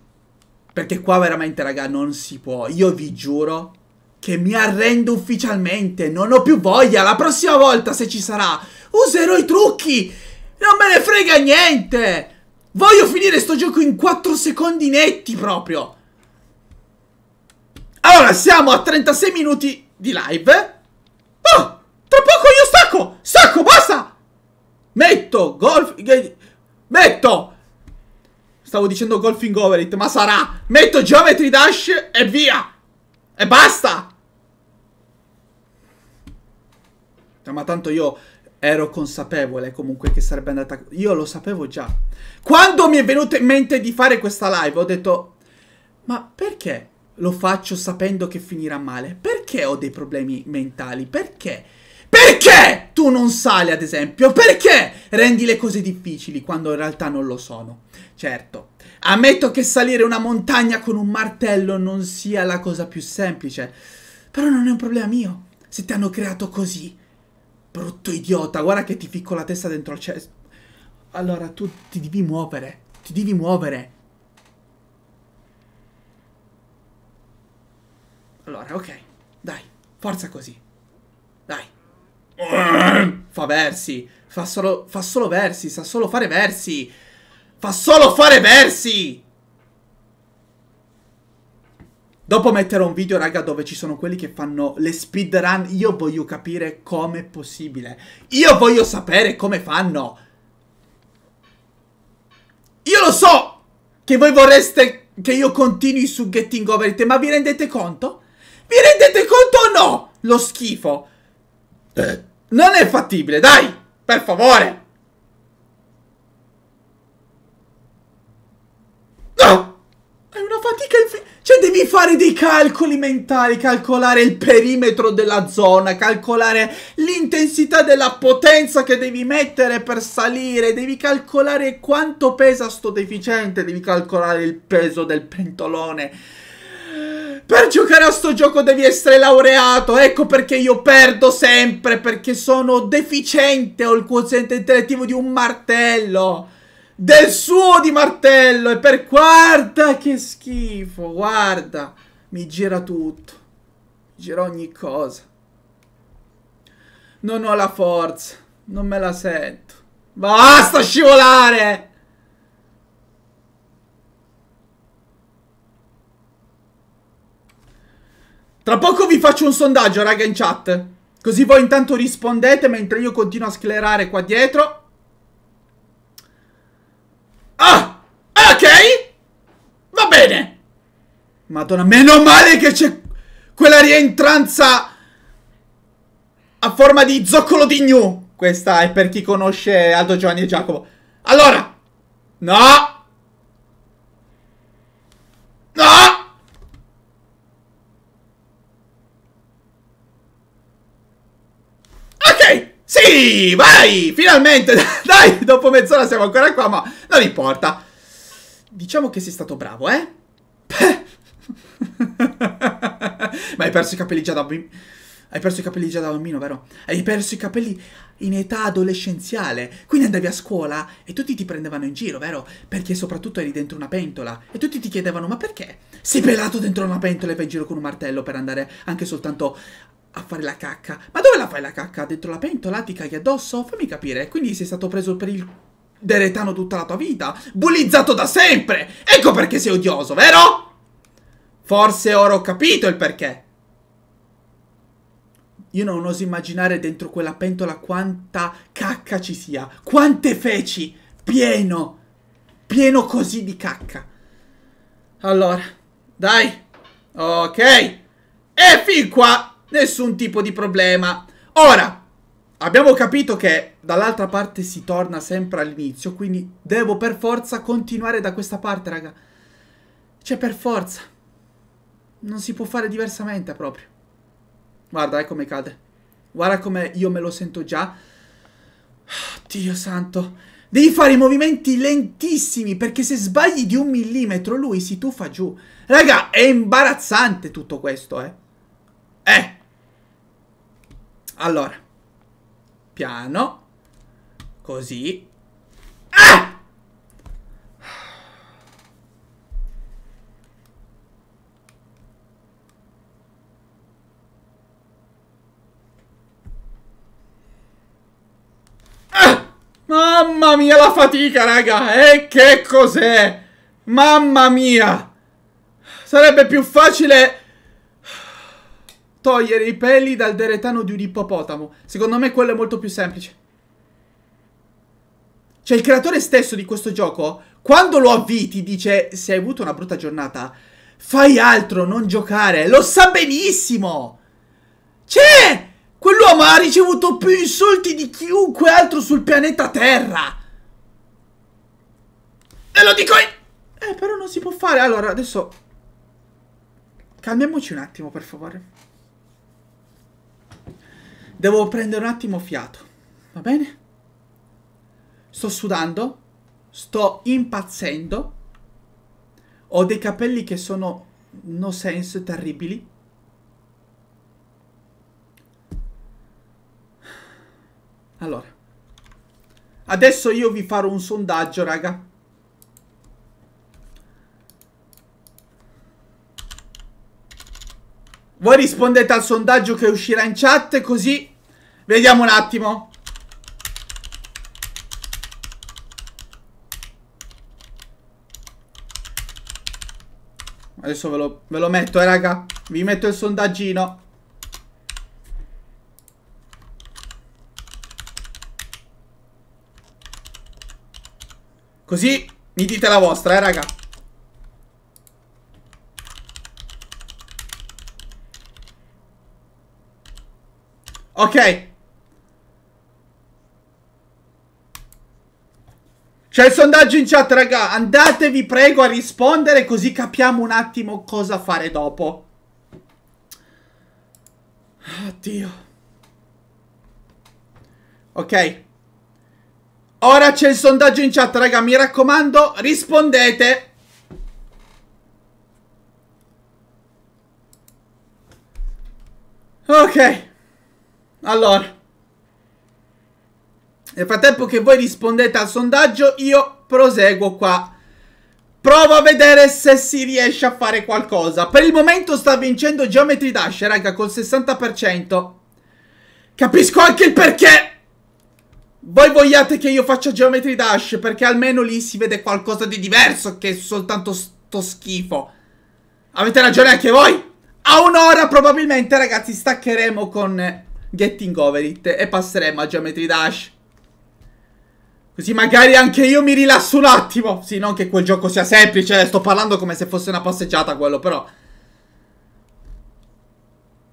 Perché qua veramente, raga, non si può. Io vi giuro che mi arrendo ufficialmente, non ho più voglia, la prossima volta se ci sarà userò i trucchi, non me ne frega niente! Voglio finire sto gioco in 4 secondi netti proprio! Allora, siamo a 36 minuti di live. Oh, tra poco io stacco! Stacco, basta! Metto golf... Metto... Stavo dicendo golfing over it, ma sarà... Metto geometry dash e via! E basta! Cioè, ma tanto io ero consapevole comunque che sarebbe andata... Io lo sapevo già. Quando mi è venuto in mente di fare questa live ho detto... Ma perché lo faccio sapendo che finirà male? Perché ho dei problemi mentali? Perché? Perché tu non sali, ad esempio? Perché rendi le cose difficili quando in realtà non lo sono? Certo, Ammetto che salire una montagna con un martello non sia la cosa più semplice, però non è un problema mio se ti hanno creato così. Brutto idiota, guarda che ti ficco la testa dentro al cesso. Allora tu ti devi muovere, ti devi muovere. Allora, ok, dai, forza così. Dai. Fa versi, fa solo, fa solo versi, sa solo fare versi. Fa solo fare versi! Dopo metterò un video, raga, dove ci sono quelli che fanno le speedrun, io voglio capire come è possibile. Io voglio sapere come fanno. Io lo so che voi vorreste che io continui su Getting Over It, ma vi rendete conto? Vi rendete conto o no? Lo schifo. Non è fattibile, dai! Per favore! È una fatica infinita. Cioè, devi fare dei calcoli mentali, calcolare il perimetro della zona, calcolare l'intensità della potenza che devi mettere per salire, devi calcolare quanto pesa sto deficiente, devi calcolare il peso del pentolone. Per giocare a sto gioco devi essere laureato, ecco perché io perdo sempre, perché sono deficiente, ho il quoziente intellettivo di un martello del suo di martello e per... Guarda che schifo, guarda. Mi gira tutto. Mi gira ogni cosa. Non ho la forza. Non me la sento. Basta scivolare! Tra poco vi faccio un sondaggio, raga, in chat. Così voi intanto rispondete mentre io continuo a sclerare qua dietro. Ah! Ok! Va bene! Madonna, meno male che c'è quella rientranza a forma di zoccolo di gnu. Questa è per chi conosce Aldo Giovanni e Giacomo. Allora! No! No! vai! Finalmente! [laughs] Dai, dopo mezz'ora siamo ancora qua, ma non importa. Diciamo che sei stato bravo, eh? [laughs] ma hai perso i capelli già da bambino. Hai perso i capelli già da bambino, vero? Hai perso i capelli in età adolescenziale. Quindi andavi a scuola e tutti ti prendevano in giro, vero? Perché soprattutto eri dentro una pentola. E tutti ti chiedevano, ma perché? Sei pelato dentro una pentola e vai in giro con un martello per andare anche soltanto a fare la cacca. Ma dove la fai la cacca? Dentro la pentola? Ti caghi addosso? Fammi capire. Quindi sei stato preso per il deretano tutta la tua vita? Bullizzato da sempre! Ecco perché sei odioso, vero? Forse ora ho capito il perché. Io non oso immaginare dentro quella pentola quanta cacca ci sia. Quante feci! Pieno! Pieno così di cacca. Allora, dai! Ok! E fin qua Nessun tipo di problema. Ora, abbiamo capito che dall'altra parte si torna sempre all'inizio, quindi devo per forza continuare da questa parte, raga. Cioè, per forza. Non si può fare diversamente proprio. Guarda, eh, come cade. Guarda come io me lo sento già. Dio santo. Devi fare i movimenti lentissimi perché se sbagli di un millimetro lui si tuffa giù. Raga, è imbarazzante tutto questo, eh. Eh. Allora, piano, così. Ah! ah! Mamma mia la fatica, raga! E eh, che cos'è? Mamma mia! Sarebbe più facile Togliere i peli dal deretano di un ippopotamo. Secondo me quello è molto più semplice. Cioè il creatore stesso di questo gioco, quando lo avviti, dice se hai avuto una brutta giornata, fai altro, non giocare. Lo sa benissimo. C'è! Cioè, quell'uomo ha ricevuto più insulti di chiunque altro sul pianeta Terra. E lo dico io. Eh, però non si può fare. Allora, adesso... Calmiamoci un attimo, per favore. Devo prendere un attimo fiato, va bene? Sto sudando, sto impazzendo, ho dei capelli che sono no sense terribili. Allora, adesso io vi farò un sondaggio, raga. Voi rispondete al sondaggio che uscirà in chat così vediamo un attimo. Adesso ve lo, ve lo metto, eh, raga. Vi metto il sondaggino. Così mi dite la vostra, eh, raga. Ok. C'è il sondaggio in chat, raga. Andatevi, prego, a rispondere così capiamo un attimo cosa fare dopo. Oddio. Ok. Ora c'è il sondaggio in chat, raga. Mi raccomando, rispondete. Ok. Allora. Nel frattempo che voi rispondete al sondaggio, io proseguo qua. Provo a vedere se si riesce a fare qualcosa. Per il momento sta vincendo Geometry Dash, raga, col 60%. Capisco anche il perché. Voi vogliate che io faccia Geometry Dash perché almeno lì si vede qualcosa di diverso che soltanto sto schifo. Avete ragione anche voi? A un'ora probabilmente ragazzi staccheremo con Getting over it e passeremo a Geometry Dash. Così magari anche io mi rilasso un attimo. Sì, non che quel gioco sia semplice, eh, sto parlando come se fosse una passeggiata quello, però.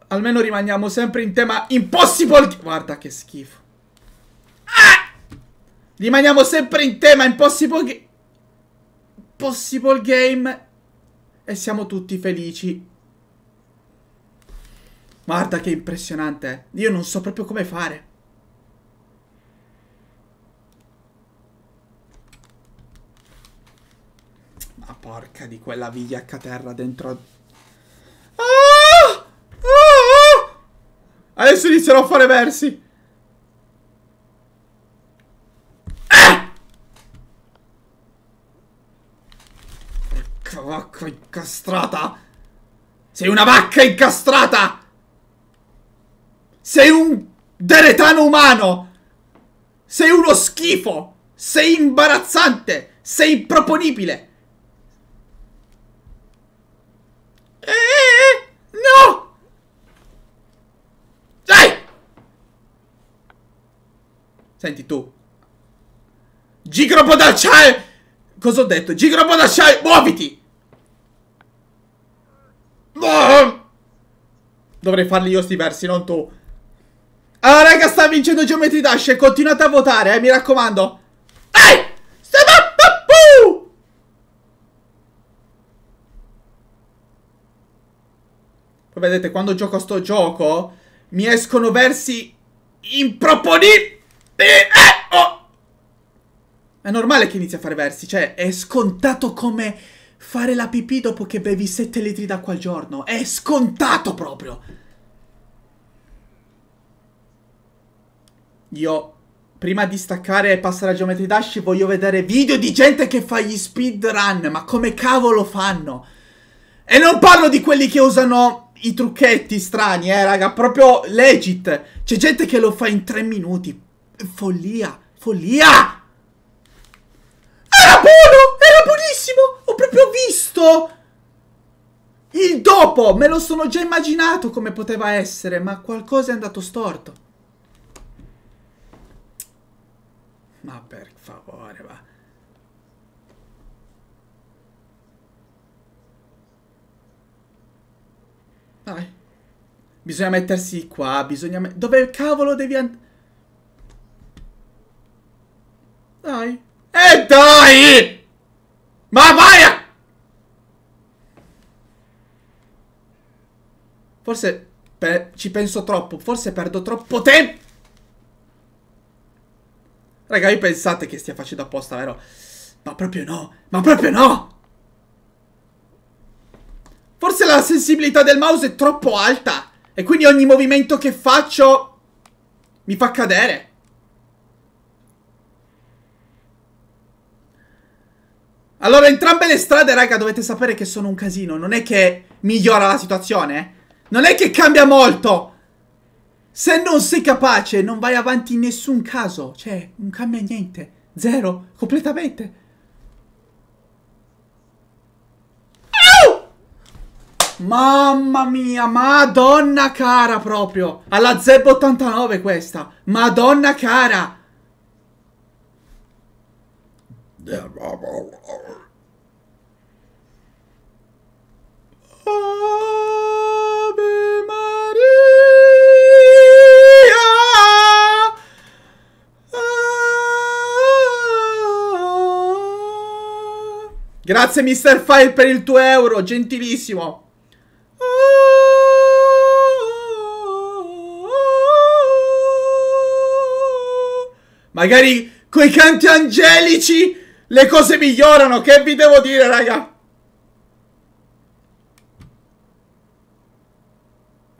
Almeno rimaniamo sempre in tema impossible... Guarda che schifo. Ah! Rimaniamo sempre in tema impossible... Possible game. E siamo tutti felici. Guarda che impressionante. Io non so proprio come fare. Ma porca di quella vigliacca terra dentro... Ah! Ah! Adesso inizierò a fare versi. Eh! Porca vacca incastrata. Sei una vacca incastrata! Sei un deretano umano! Sei uno schifo! Sei imbarazzante! Sei improponibile! Eeeh! Eh, eh, no! Dai! Senti tu. Gigrobo da Cosa ho detto? Gigrobo da Muoviti! Dovrei farli io sti versi, non tu. Allora raga sta vincendo Geometry Dash e continuate a votare eh mi raccomando Ehi Poi vedete quando gioco a sto gioco mi escono versi improponibili eh, oh. È normale che inizi a fare versi, cioè è scontato come fare la pipì dopo che bevi 7 litri d'acqua al giorno. È scontato proprio. Io prima di staccare e passare a Geometry Dash voglio vedere video di gente che fa gli speedrun, ma come cavolo fanno? E non parlo di quelli che usano i trucchetti strani, eh raga, proprio legit. C'è gente che lo fa in tre minuti. Follia, follia! Era buono, era buonissimo! Ho proprio visto! Il dopo, me lo sono già immaginato come poteva essere, ma qualcosa è andato storto. Ma per favore, va. Dai. Bisogna mettersi qua, bisogna... Me Dove cavolo devi andare? Dai. E eh, dai! Ma vai a... Forse pe ci penso troppo, forse perdo troppo tempo. Raga, voi pensate che stia facendo apposta, vero? Ma proprio no! Ma proprio no! Forse la sensibilità del mouse è troppo alta. E quindi ogni movimento che faccio... Mi fa cadere. Allora, entrambe le strade, raga, dovete sapere che sono un casino. Non è che migliora la situazione. Eh? Non è che cambia molto. Se non sei capace non vai avanti in nessun caso, cioè non cambia niente, zero, completamente. Mamma mia, madonna cara proprio. Alla Zeb 89 questa. Madonna cara. Oh. Grazie Mr. File per il tuo euro, gentilissimo. Magari coi canti angelici le cose migliorano, che vi devo dire raga?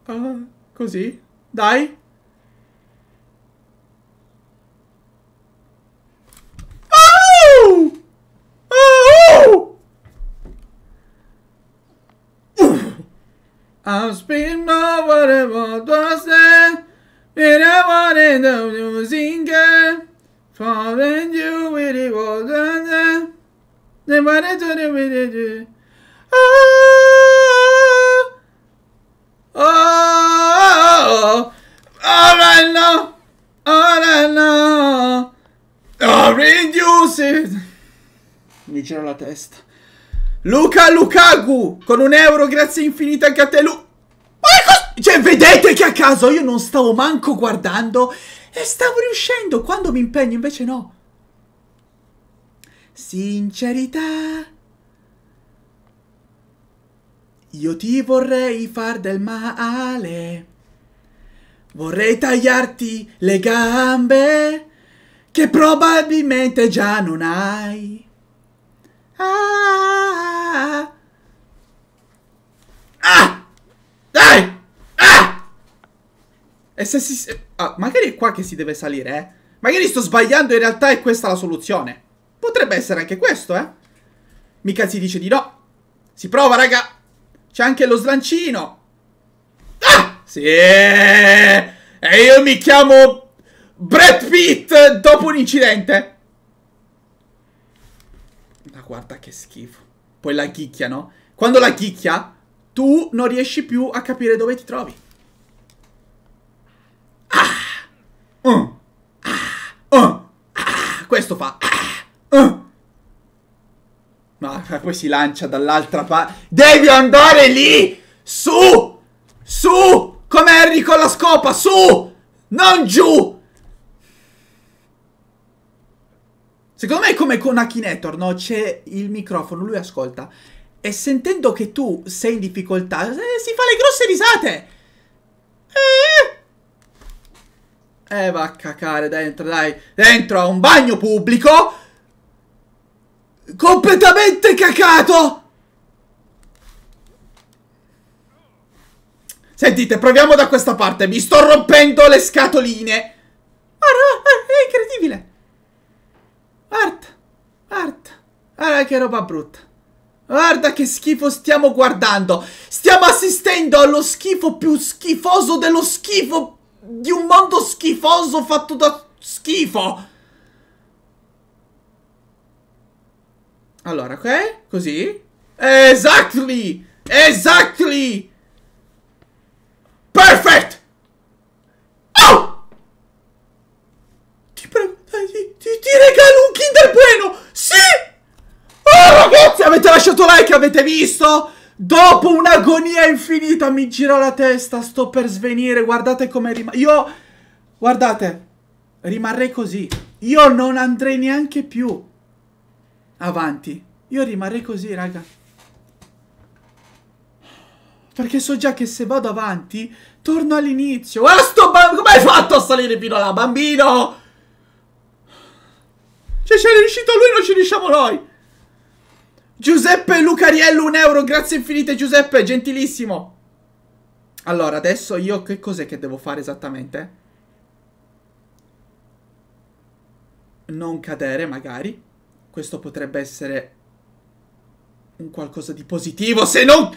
Ah, così? Dai? I'm speaking my whatever does it. And I wanted the music. Following you with the water. Then what I do with it. Oh, oh, oh, oh, all Mi gira la testa. Luca Lukaku con un euro grazie infinite anche a te Lu Cioè vedete che a caso io non stavo manco guardando e stavo riuscendo quando mi impegno invece no Sincerità Io ti vorrei far del male Vorrei tagliarti le gambe Che probabilmente già non hai Ah! Ah! Dai! Ah! E se si... Ah, magari è qua che si deve salire, eh? Magari sto sbagliando, in realtà è questa la soluzione. Potrebbe essere anche questo, eh? Mica si dice di no. Si prova, raga! C'è anche lo slancino! Ah! Sì! E io mi chiamo... Brad Pitt dopo un incidente! guarda che schifo. Poi la ghicchia, no? Quando la ghicchia, tu non riesci più a capire dove ti trovi. Ah! Mm. Ah! Mm. Ah! Questo fa. Ah! Mm. Ma [laughs] poi si lancia dall'altra parte. Devi andare lì! Su! Su! Come Harry con la scopa, su! Non giù! Secondo me è come con Akinator, no? C'è il microfono, lui ascolta. E sentendo che tu sei in difficoltà, eh, si fa le grosse risate. Eh. eh, va a cacare dentro, dai. Dentro a un bagno pubblico. Completamente cacato. Sentite, proviamo da questa parte. Mi sto rompendo le scatoline. Guarda, è incredibile. Guarda, guarda, guarda che roba brutta. Guarda che schifo stiamo guardando. Stiamo assistendo allo schifo più schifoso dello schifo di un mondo schifoso fatto da schifo. Allora, ok? Così. Exactly! Exactly! Perfect! lasciato like, avete visto? Dopo un'agonia infinita mi gira la testa, sto per svenire, guardate come rimarrei. Io, guardate, rimarrei così. Io non andrei neanche più avanti. Io rimarrei così, raga. Perché so già che se vado avanti, torno all'inizio. Guarda ah, sto bambino, come hai fatto a salire fino alla bambino? Cioè, è riuscito lui, non ci riusciamo noi. Giuseppe Lucariello, un euro. Grazie infinite, Giuseppe. Gentilissimo. Allora, adesso io che cos'è che devo fare esattamente? Non cadere, magari. Questo potrebbe essere un qualcosa di positivo, se non...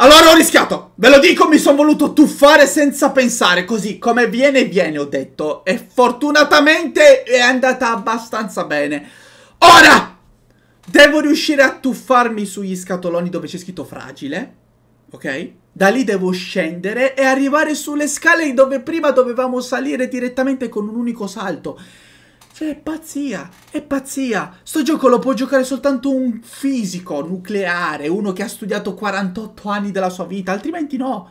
Allora ho rischiato, ve lo dico, mi sono voluto tuffare senza pensare, così come viene viene ho detto e fortunatamente è andata abbastanza bene. Ora Devo riuscire a tuffarmi sugli scatoloni dove c'è scritto fragile, ok? Da lì devo scendere e arrivare sulle scale dove prima dovevamo salire direttamente con un unico salto. Cioè, è pazzia, è pazzia. Sto gioco lo può giocare soltanto un fisico nucleare, uno che ha studiato 48 anni della sua vita, altrimenti no.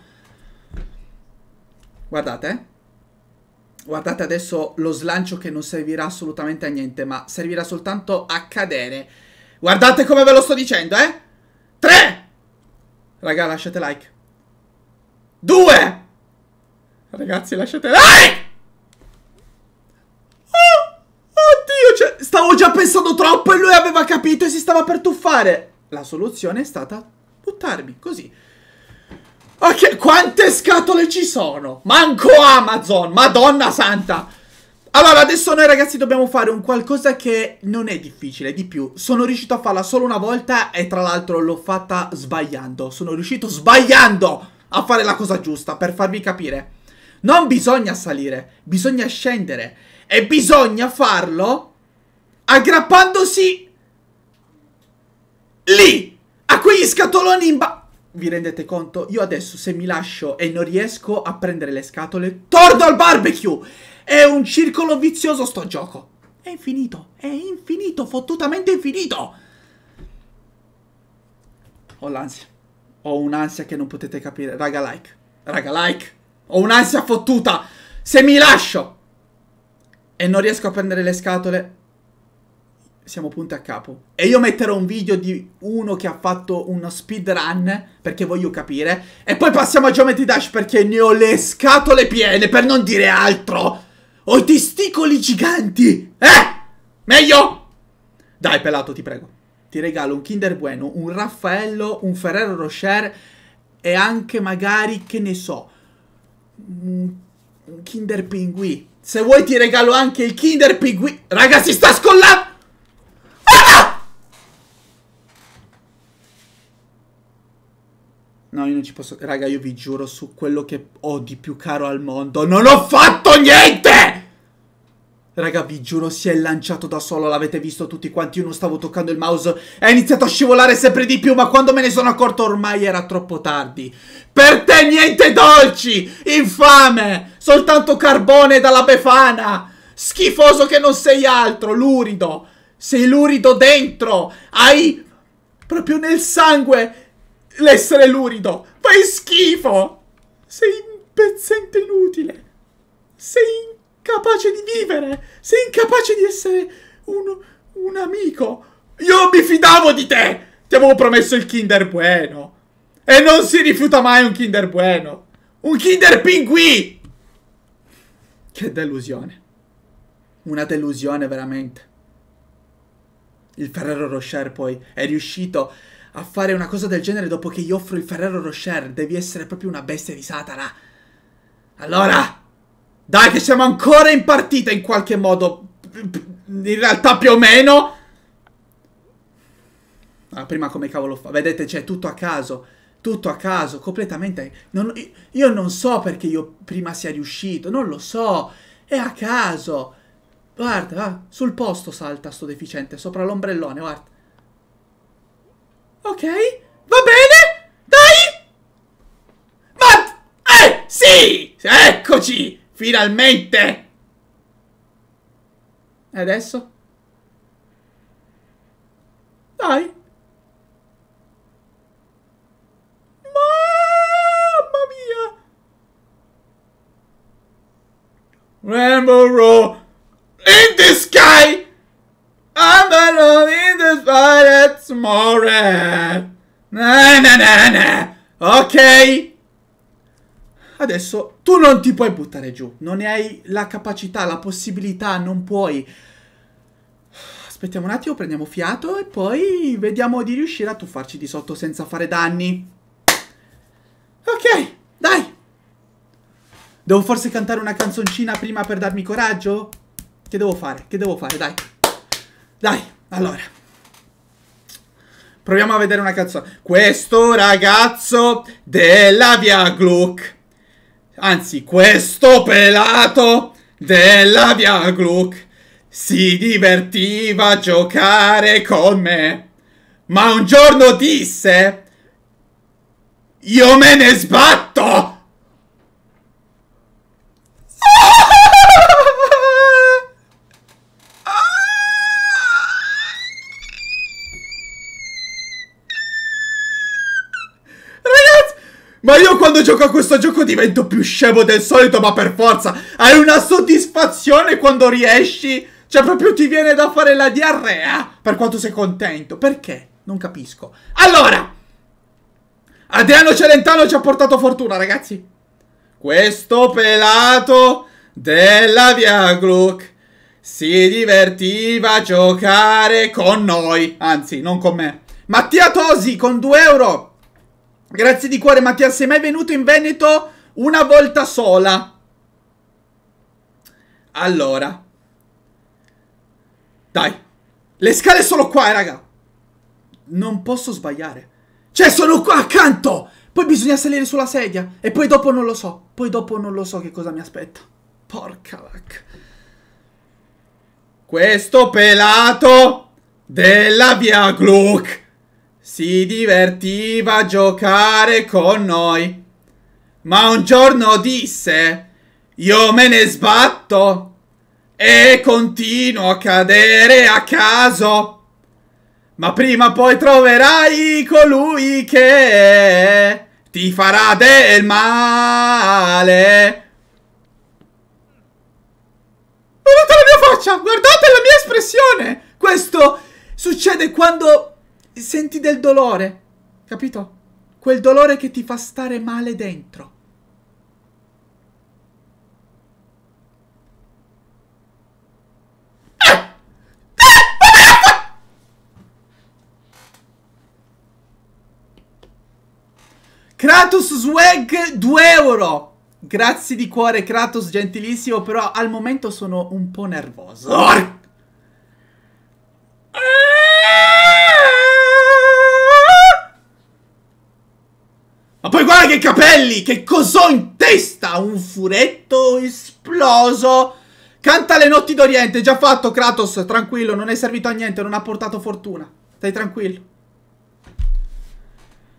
Guardate, eh. Guardate adesso lo slancio che non servirà assolutamente a niente, ma servirà soltanto a cadere Guardate come ve lo sto dicendo, eh? 3! Raga, lasciate like. 2! Ragazzi, lasciate like! Oh, oddio, cioè, stavo già pensando troppo e lui aveva capito e si stava per tuffare. La soluzione è stata buttarmi, così. Ok, quante scatole ci sono? Manco Amazon, madonna santa! Allora, adesso noi ragazzi dobbiamo fare un qualcosa che non è difficile, di più. Sono riuscito a farla solo una volta e tra l'altro l'ho fatta sbagliando. Sono riuscito sbagliando a fare la cosa giusta, per farvi capire. Non bisogna salire, bisogna scendere. E bisogna farlo aggrappandosi lì, a quegli scatoloni in ba... Vi rendete conto? Io adesso se mi lascio e non riesco a prendere le scatole, torno al barbecue! È un circolo vizioso sto gioco. È infinito, è infinito, fottutamente infinito. Ho l'ansia. Ho un'ansia che non potete capire. Raga like. Raga like. Ho un'ansia fottuta. Se mi lascio e non riesco a prendere le scatole, siamo punti a capo. E io metterò un video di uno che ha fatto uno speedrun, perché voglio capire. E poi passiamo a Geometry Dash perché ne ho le scatole piene, per non dire altro. Ho i testicoli giganti! Eh? Meglio? Dai, pelato, ti prego. Ti regalo un Kinder Bueno, un Raffaello, un Ferrero Rocher e anche magari, che ne so, un Kinder Pinguì. Se vuoi ti regalo anche il Kinder Pinguì. Raga, si sta scollando! Ah! No, io non ci posso... Raga, io vi giuro su quello che ho di più caro al mondo. Non ho fatto niente! Raga, vi giuro, si è lanciato da solo, l'avete visto tutti quanti, io non stavo toccando il mouse, è iniziato a scivolare sempre di più, ma quando me ne sono accorto ormai era troppo tardi. Per te niente dolci, infame, soltanto carbone dalla befana, schifoso che non sei altro, lurido, sei lurido dentro, hai proprio nel sangue l'essere lurido, fai schifo, sei un pezzente inutile, sei inutile capace di vivere, sei incapace di essere un, un amico. Io mi fidavo di te, ti avevo promesso il Kinder Bueno. E non si rifiuta mai un Kinder Bueno. Un Kinder Pinguì! Che delusione. Una delusione veramente. Il Ferrero Rocher poi è riuscito a fare una cosa del genere dopo che gli offro il Ferrero Rocher. Devi essere proprio una bestia di Satana. Allora... Dai che siamo ancora in partita in qualche modo. In realtà più o meno. Ah, prima come cavolo fa? Vedete, c'è cioè, tutto a caso. Tutto a caso, completamente. Non, io non so perché io prima sia riuscito. Non lo so. È a caso. Guarda, sul posto salta sto deficiente. Sopra l'ombrellone, guarda. Ok. Va bene. Dai. Ma... Eh, sì. Eccoci. Finalmente! E adesso? Dai! Mamma mia! Rainbow Row! In the sky! I'm alone in the sky that's more Na na na na! Ok! Adesso tu non ti puoi buttare giù. Non ne hai la capacità, la possibilità, non puoi. Aspettiamo un attimo, prendiamo fiato e poi vediamo di riuscire a tuffarci di sotto senza fare danni. Ok, dai. Devo forse cantare una canzoncina prima per darmi coraggio? Che devo fare? Che devo fare? Dai. Dai, allora. Proviamo a vedere una canzone. Questo ragazzo della via Gluck Anzi, questo pelato della Via Gluck si divertiva a giocare con me. Ma un giorno disse: Io me ne sbatto! gioco a questo gioco divento più scemo del solito, ma per forza. Hai una soddisfazione quando riesci. Cioè, proprio ti viene da fare la diarrea. Per quanto sei contento. Perché? Non capisco. Allora. Adriano Celentano ci ha portato fortuna, ragazzi. Questo pelato della Via Gluck si divertiva a giocare con noi. Anzi, non con me. Mattia Tosi con 2 euro. Grazie di cuore Mattia, sei mai venuto in Veneto una volta sola? Allora. Dai. Le scale sono qua, eh, raga. Non posso sbagliare. Cioè, sono qua accanto. Poi bisogna salire sulla sedia. E poi dopo non lo so. Poi dopo non lo so che cosa mi aspetta. Porca vacca. Questo pelato della via Gluck si divertiva a giocare con noi. Ma un giorno disse, io me ne sbatto e continuo a cadere a caso. Ma prima o poi troverai colui che ti farà del male. Guardate la mia faccia, guardate la mia espressione. Questo succede quando senti del dolore, capito? Quel dolore che ti fa stare male dentro. Kratos Swag 2 euro. Grazie di cuore Kratos, gentilissimo, però al momento sono un po' nervoso. Ma poi guarda che capelli! Che cos'ho in testa? Un furetto esploso! Canta le notti d'Oriente, già fatto Kratos, tranquillo, non è servito a niente, non ha portato fortuna. Stai tranquillo.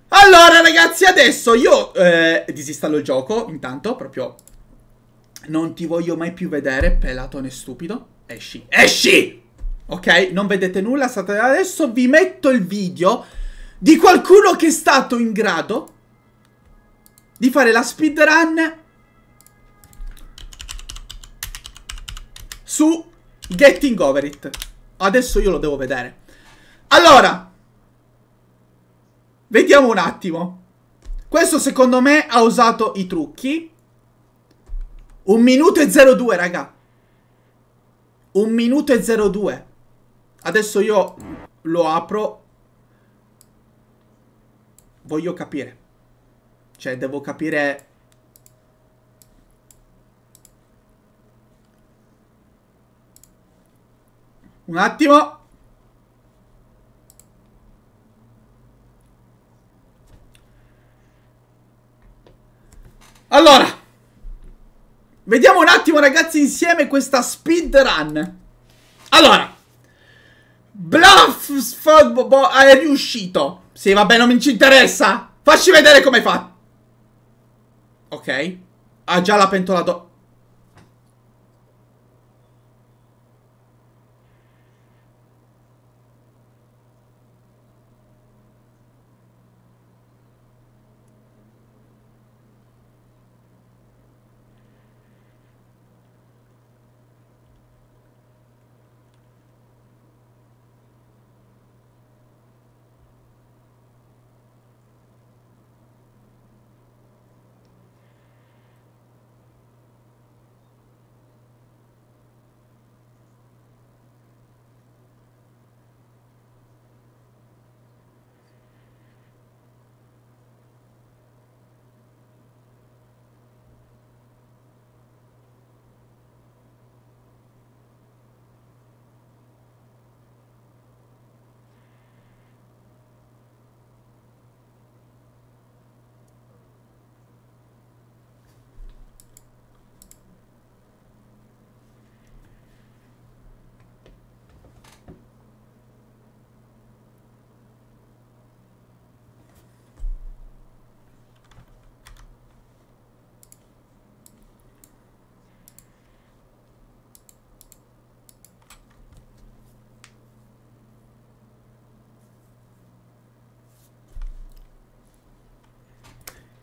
Allora ragazzi, adesso io eh, disinstallo il gioco, intanto, proprio... Non ti voglio mai più vedere, pelatone stupido. Esci. Esci! Ok, non vedete nulla, state... Adesso vi metto il video di qualcuno che è stato in grado di fare la speedrun su Getting Over It. Adesso io lo devo vedere. Allora, vediamo un attimo. Questo secondo me ha usato i trucchi. Un minuto e 02, raga. Un minuto e 02. Adesso io lo apro. Voglio capire. Cioè, devo capire... Un attimo. Allora. Vediamo un attimo, ragazzi, insieme questa speedrun. Allora. Bluff è riuscito. Sì, vabbè, non mi ci interessa. Facci vedere come fa. Ok. Ha già la pentola do...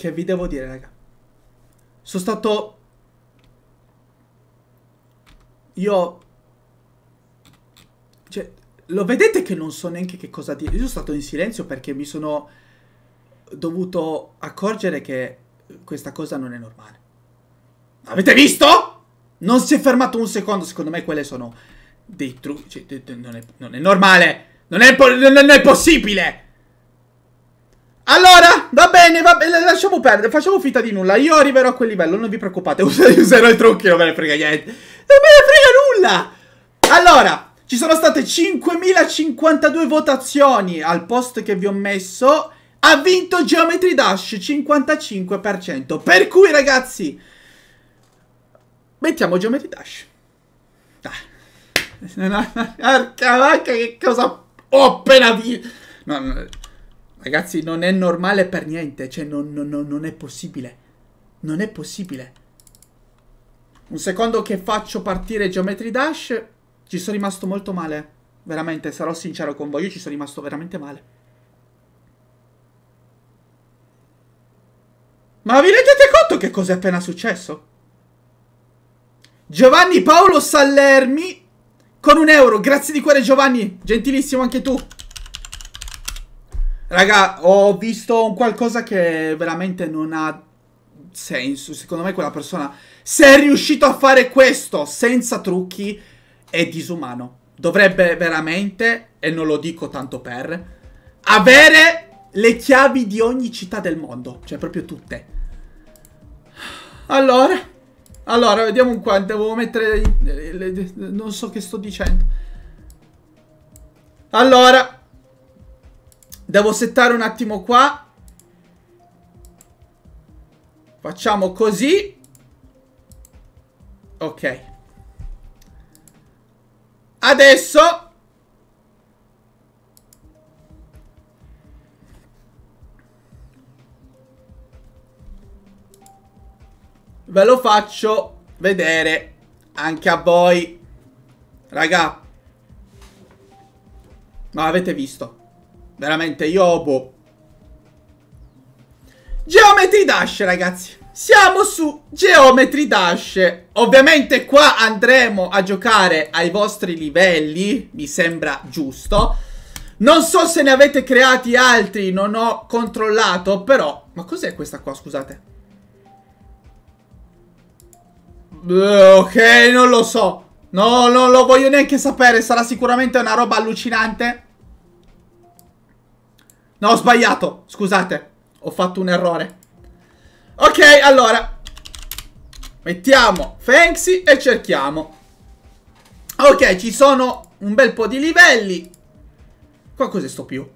Che vi devo dire, raga. Sono stato... Io... Cioè, lo vedete che non so neanche che cosa dire. Io sono stato in silenzio perché mi sono dovuto accorgere che questa cosa non è normale. Avete visto? Non si è fermato un secondo. Secondo me quelle sono dei trucchi. Cioè, non, non, è, normale. non è, non è possibile. Allora, va bene, va bene, lasciamo perdere, facciamo finta di nulla. Io arriverò a quel livello, non vi preoccupate, [laughs] userò il trucchi, non me ne frega niente. Non me ne frega nulla! Allora, ci sono state 5052 votazioni al post che vi ho messo. Ha vinto Geometry Dash 55%. Per cui, ragazzi, mettiamo Geometry Dash. Dai. Ah. [laughs] Arca che cosa ho appena visto. No, no. Ragazzi, non è normale per niente. Cioè, non, non, non è possibile. Non è possibile. Un secondo che faccio partire Geometry Dash. Ci sono rimasto molto male. Veramente, sarò sincero con voi. Io ci sono rimasto veramente male. Ma vi rendete conto che cosa è appena successo? Giovanni Paolo Sallermi con un euro. Grazie di cuore Giovanni. Gentilissimo anche tu. Raga, ho visto un qualcosa che veramente non ha senso. Secondo me quella persona, se è riuscito a fare questo senza trucchi, è disumano. Dovrebbe veramente, e non lo dico tanto per, avere le chiavi di ogni città del mondo. Cioè, proprio tutte. Allora, allora, vediamo un qua. Devo mettere... Le, le, le, non so che sto dicendo. Allora... Devo settare un attimo qua. Facciamo così. Ok. Adesso... Ve lo faccio vedere anche a voi. Raga. Ma avete visto. Veramente, io boh. Geometry Dash, ragazzi. Siamo su Geometry Dash. Ovviamente qua andremo a giocare ai vostri livelli, mi sembra giusto. Non so se ne avete creati altri, non ho controllato, però... Ma cos'è questa qua, scusate? Ok, non lo so. No, non lo voglio neanche sapere, sarà sicuramente una roba allucinante. No, ho sbagliato. Scusate. Ho fatto un errore. Ok, allora. Mettiamo Fancy e cerchiamo. Ok, ci sono un bel po' di livelli. Qua cos'è sto più?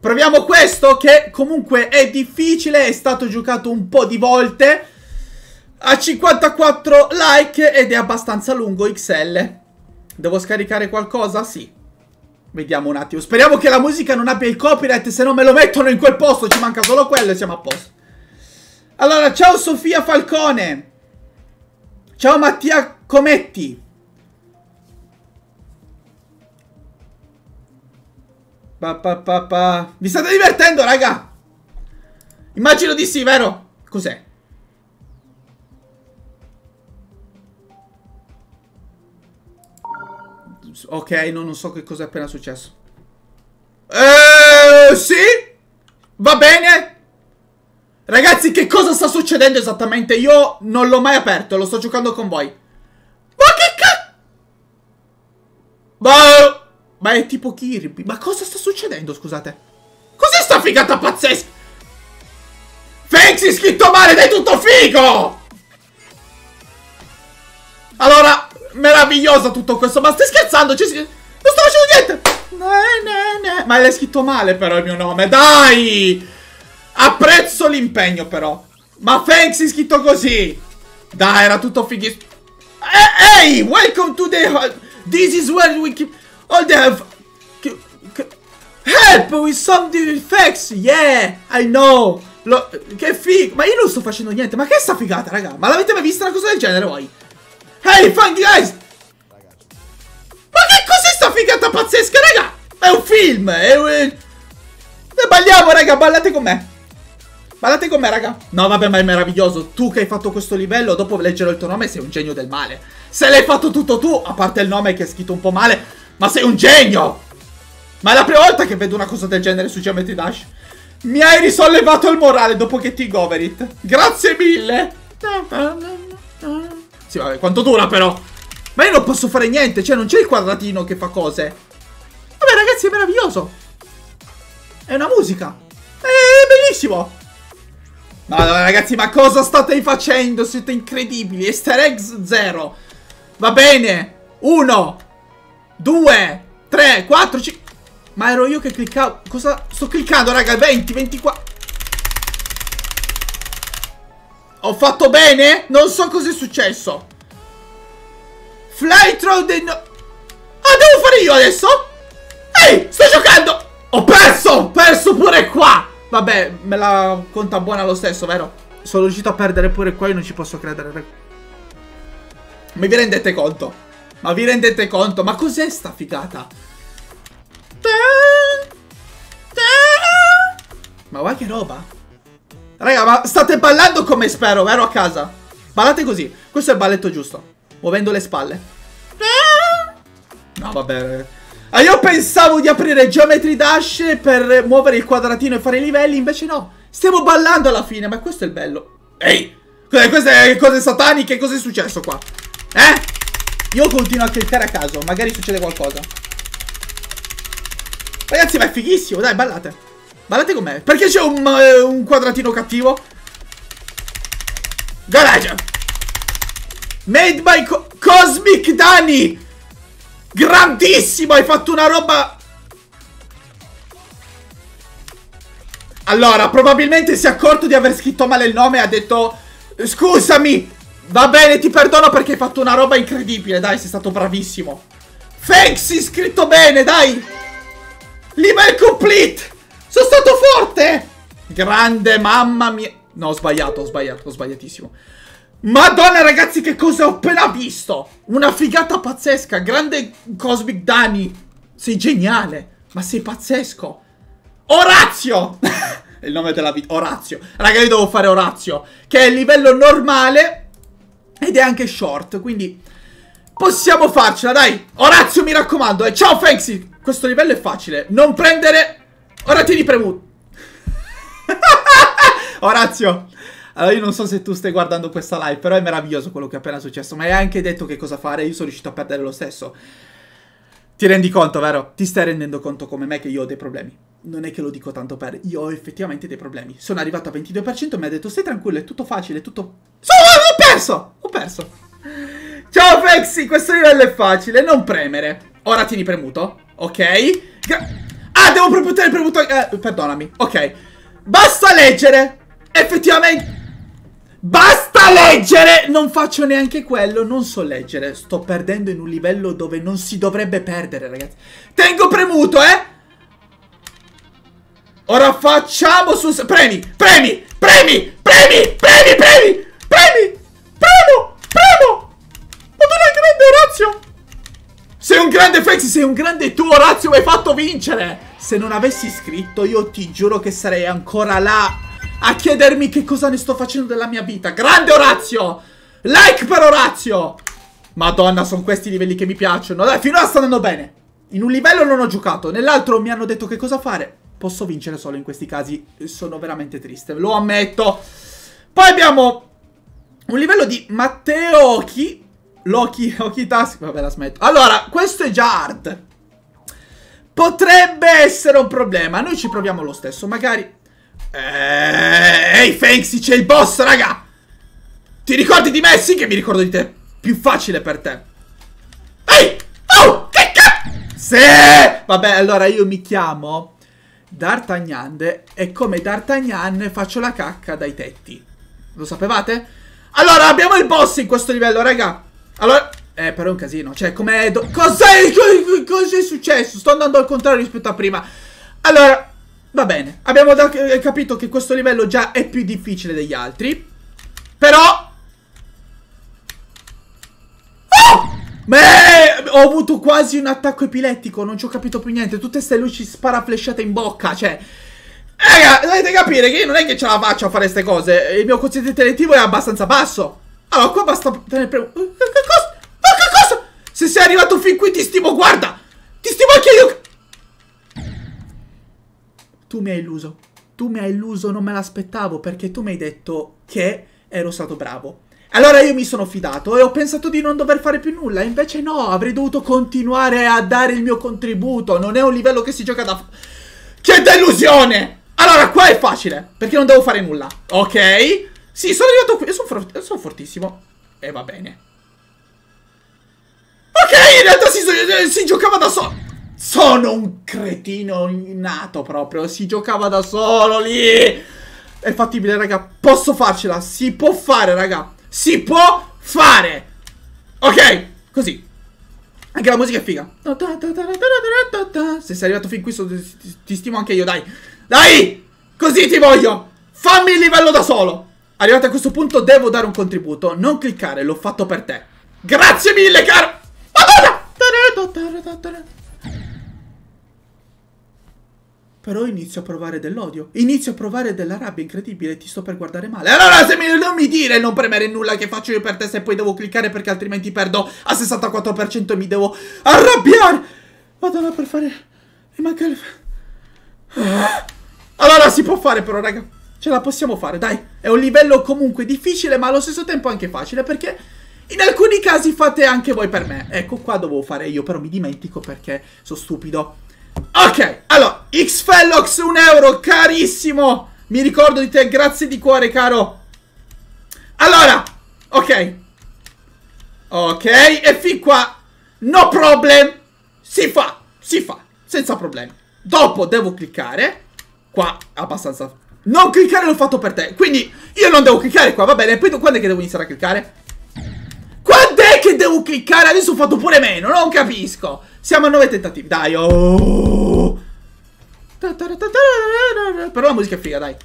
Proviamo questo che comunque è difficile, è stato giocato un po' di volte. Ha 54 like ed è abbastanza lungo XL. Devo scaricare qualcosa? Sì. Vediamo un attimo. Speriamo che la musica non abbia il copyright, se no me lo mettono in quel posto. Ci manca solo quello e siamo a posto. Allora, ciao Sofia Falcone. Ciao Mattia Cometti. Pa, pa, pa, pa. Vi state divertendo, raga? Immagino di sì, vero? Cos'è? Ok, no, non so che cosa è appena successo. Eeeh, eh, sì! Va bene! Ragazzi, che cosa sta succedendo esattamente? Io non l'ho mai aperto, lo sto giocando con voi. Ma che cazzo? Ma... è tipo Kirby. Ma cosa sta succedendo, scusate? Cos'è sta figata pazzesca? si è scritto male ed è tutto figo! Allora, meraviglioso tutto questo. Ma stai scherzando? Cioè, non sto facendo niente. Ne, ne, ne. Ma l'hai scritto male però il mio nome. Dai! Apprezzo l'impegno però. Ma thanks è scritto così. Dai, era tutto fighissimo. Eh, ehi hey, welcome to the... This is where we keep... All the... Have... Help with some defects. Yeah, I know. Lo... Che figo. Ma io non sto facendo niente. Ma che è sta figata, raga? Ma l'avete mai vista una cosa del genere voi? Hey, find guys! Ma che cos'è sta figata pazzesca, raga? È un film! È un... Ne eh, balliamo, raga, ballate con me! Ballate con me, raga. No, vabbè, ma è meraviglioso. Tu che hai fatto questo livello, dopo leggerò il tuo nome, sei un genio del male. Se l'hai fatto tutto tu, a parte il nome che è scritto un po' male, ma sei un genio! Ma è la prima volta che vedo una cosa del genere su Geometry Dash. Mi hai risollevato il morale dopo che ti goverit. Grazie mille! Sì, vabbè, quanto dura però? Ma io non posso fare niente, cioè non c'è il quadratino che fa cose. Vabbè ragazzi, è meraviglioso. È una musica. È bellissimo. Ma ragazzi, ma cosa state facendo? Siete incredibili. Easter eggs 0. Va bene. 1, 2, 3, 4, 5. Ma ero io che cliccavo. Cosa? Sto cliccando, raga. 20, 24. Ho fatto bene? Non so cos'è successo. Fly through No ah, devo fare io adesso? Ehi, sto giocando! Ho perso! Ho perso pure qua! Vabbè, me la conta buona lo stesso, vero? Sono riuscito a perdere pure qua e non ci posso credere. Ma vi rendete conto? Ma vi rendete conto? Ma cos'è sta figata? Ma guarda che roba! Raga, ma state ballando come spero, vero a casa? Ballate così. Questo è il balletto giusto. Muovendo le spalle. No, vabbè. Ah, io pensavo di aprire Geometry Dash per muovere il quadratino e fare i livelli, invece no. Stiamo ballando alla fine, ma questo è il bello. Ehi, queste cose sataniche, cosa è successo qua? Eh? Io continuo a cliccare a caso, magari succede qualcosa. Ragazzi, ma è fighissimo, dai, ballate. Guardate com'è. Perché c'è un, eh, un, quadratino cattivo? Garage. Made by Co Cosmic Dani. Grandissimo, hai fatto una roba... Allora, probabilmente si è accorto di aver scritto male il nome e ha detto... Scusami, va bene, ti perdono perché hai fatto una roba incredibile, dai, sei stato bravissimo. Thanks, scritto bene, dai! Livello complete! Sono stato forte! Grande, mamma mia. No, ho sbagliato, ho sbagliato, ho sbagliatissimo. Madonna ragazzi che cosa ho appena visto Una figata pazzesca Grande Cosmic Dani Sei geniale Ma sei pazzesco Orazio È [laughs] il nome della vita Orazio Raga io devo fare Orazio Che è il livello normale Ed è anche short Quindi Possiamo farcela dai Orazio mi raccomando eh. Ciao Fanxy Questo livello è facile Non prendere Ora tieni premuto. [laughs] Orazio, allora eh, io non so se tu stai guardando questa live, però è meraviglioso quello che è appena successo. Ma hai anche detto che cosa fare, io sono riuscito a perdere lo stesso. Ti rendi conto, vero? Ti stai rendendo conto come me che io ho dei problemi. Non è che lo dico tanto per, io ho effettivamente dei problemi. Sono arrivato a 22% e mi ha detto stai tranquillo, è tutto facile, è tutto... Sono... Ho perso! Ho perso! Ciao Fexi, questo livello è facile, non premere. Ora tieni premuto, ok? Gra Ah, devo premutere il premuto. Eh, perdonami. Ok. Basta leggere. Effettivamente... Basta leggere! Non faccio neanche quello, non so leggere. Sto perdendo in un livello dove non si dovrebbe perdere, ragazzi. Tengo premuto, eh! Ora facciamo su... Premi, premi, premi, premi, premi, premi, premi! Premo, premo! Ma tu sei grande Orazio! Sei un grande Fexi, sei un grande tu, Orazio, mi hai fatto vincere! se non avessi scritto io ti giuro che sarei ancora là a chiedermi che cosa ne sto facendo della mia vita. Grande Orazio! Like per Orazio! Madonna, sono questi i livelli che mi piacciono. Dai, finora sta andando bene. In un livello non ho giocato, nell'altro mi hanno detto che cosa fare. Posso vincere solo in questi casi. Sono veramente triste, lo ammetto. Poi abbiamo un livello di Matteo Oki. Loki, Oki Task. Vabbè, la smetto. Allora, questo è già hard. Potrebbe essere un problema. Noi ci proviamo lo stesso, magari... Eh, ehi, Fanksy, c'è il boss, raga! Ti ricordi di me? Sì che mi ricordo di te. Più facile per te. Ehi! Oh! Che cazzo! Sì! Vabbè, allora io mi chiamo D'Artagnan. e come D'Artagnan faccio la cacca dai tetti. Lo sapevate? Allora, abbiamo il boss in questo livello, raga. Allora... Eh, però è un casino. Cioè, come. Cos'è? Cos'è successo? Sto andando al contrario rispetto a prima. Allora, va bene. Abbiamo eh, capito che questo livello già è più difficile degli altri. Però... Oh! Beh, ho avuto quasi un attacco epilettico, non ci ho capito più niente. Tutte queste luci sparaflesciate in bocca, cioè... Raga, dovete capire che io non è che ce la faccio a fare queste cose. Il mio quoziente intellettivo è abbastanza basso. Allora, qua basta tenere premo... Cosa? Se sei arrivato fin qui ti stimo, guarda! Ti stimo anche io! Tu mi hai illuso. Tu mi hai illuso, non me l'aspettavo, perché tu mi hai detto che ero stato bravo. Allora io mi sono fidato e ho pensato di non dover fare più nulla, invece no, avrei dovuto continuare a dare il mio contributo, non è un livello che si gioca da... Che delusione! Allora, qua è facile, perché non devo fare nulla, ok? Sì, sono arrivato qui, sono, for sono fortissimo, e va bene ok, in realtà si, si giocava da solo. Sono un cretino innato proprio. Si giocava da solo lì. È fattibile, raga. Posso farcela. Si può fare, raga. Si può fare. Ok, così. Anche la musica è figa. Se sei arrivato fin qui, ti, ti stimo anche io, dai. Dai! Così ti voglio. Fammi il livello da solo. Arrivato a questo punto, devo dare un contributo. Non cliccare, l'ho fatto per te. Grazie mille, caro... Però inizio a provare dell'odio. Inizio a provare della rabbia incredibile. Ti sto per guardare male. Allora, se mi, non mi dire non premere nulla che faccio io per te, se poi devo cliccare perché altrimenti perdo a 64% e mi devo arrabbiare. Madonna, per fare. Mi manca il. Allora, si può fare, però, raga. Ce la possiamo fare, dai. È un livello comunque difficile, ma allo stesso tempo anche facile perché in alcuni casi fate anche voi per me. Ecco, qua dovevo fare io, però mi dimentico perché sono stupido. Ok, allora, Xfellox, un euro, carissimo. Mi ricordo di te, grazie di cuore, caro. Allora, ok. Ok, e fin qua, no problem. Si fa, si fa, senza problemi. Dopo devo cliccare. Qua, abbastanza... Non cliccare l'ho fatto per te, quindi io non devo cliccare qua, va bene. Poi quando è che devo iniziare a cliccare? se devo cliccare adesso ho fatto pure meno, non capisco. Siamo a 9 tentativi, dai. Oh. Però la musica è figa, dai.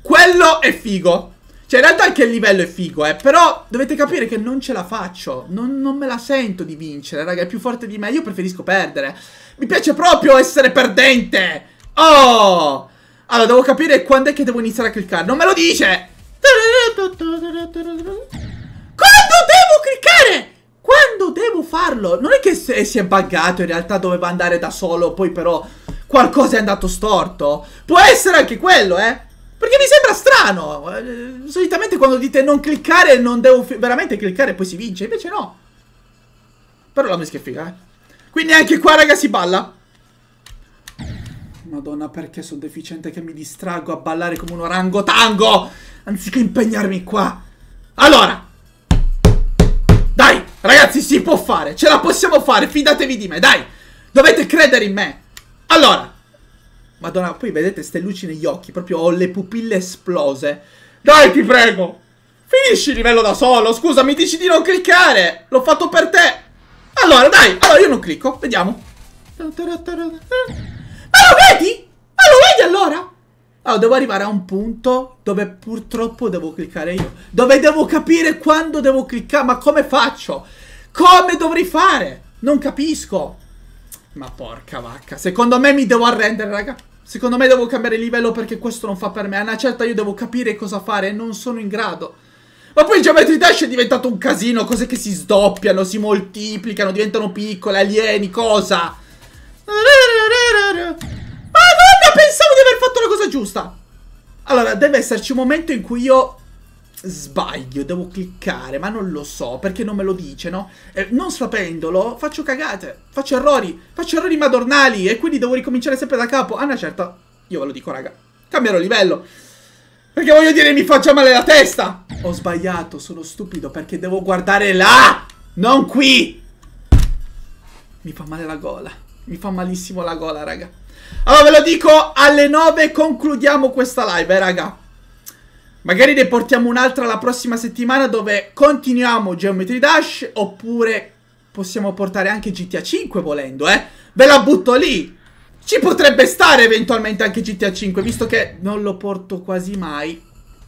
Quello è figo. Cioè, in realtà anche il livello è figo, eh. Però dovete capire che non ce la faccio. Non, non, me la sento di vincere, raga. È più forte di me. Io preferisco perdere. Mi piace proprio essere perdente. Oh! Allora, devo capire quando è che devo iniziare a cliccare. Non me lo dice! Quando devo cliccare? Quando devo farlo? Non è che si è buggato, in realtà doveva andare da solo, poi però qualcosa è andato storto. Può essere anche quello, eh. Perché mi sembra strano. Eh, solitamente quando dite non cliccare, non devo veramente cliccare e poi si vince. Invece no. Però la mischia è figa, eh. Quindi anche qua, raga, si balla. Madonna, perché sono deficiente che mi distraggo a ballare come un orangotango? Anziché impegnarmi qua. Allora, Ragazzi, si può fare, ce la possiamo fare, fidatevi di me, dai! Dovete credere in me! Allora! Madonna, poi vedete ste luci negli occhi, proprio ho le pupille esplose. Dai, ti prego! Finisci il livello da solo, scusa, mi dici di non cliccare! L'ho fatto per te! Allora, dai, allora io non clicco, vediamo. Ma lo vedi? Ma lo vedi allora? Allora, devo arrivare a un punto dove purtroppo devo cliccare io. Dove devo capire quando devo cliccare, ma come faccio? Come dovrei fare? Non capisco. Ma porca vacca. Secondo me mi devo arrendere, raga. Secondo me devo cambiare livello perché questo non fa per me. A una certa io devo capire cosa fare e non sono in grado. Ma poi il Geometry Dash è diventato un casino. Cose che si sdoppiano, si moltiplicano, diventano piccole, alieni, cosa? Io pensavo di aver fatto la cosa giusta. Allora, deve esserci un momento in cui io sbaglio, devo cliccare, ma non lo so, perché non me lo dice, no? E eh, non sapendolo, faccio cagate, faccio errori, faccio errori madornali e quindi devo ricominciare sempre da capo. Ah, una certa, io ve lo dico, raga, cambierò livello. Perché voglio dire, mi fa già male la testa. Ho sbagliato, sono stupido, perché devo guardare là, non qui. Mi fa male la gola, mi fa malissimo la gola, raga. Allora ve lo dico, alle 9 concludiamo questa live, eh raga. Magari ne portiamo un'altra la prossima settimana dove continuiamo Geometry Dash oppure possiamo portare anche GTA 5 volendo, eh. Ve la butto lì. Ci potrebbe stare eventualmente anche GTA 5 visto che non lo porto quasi mai.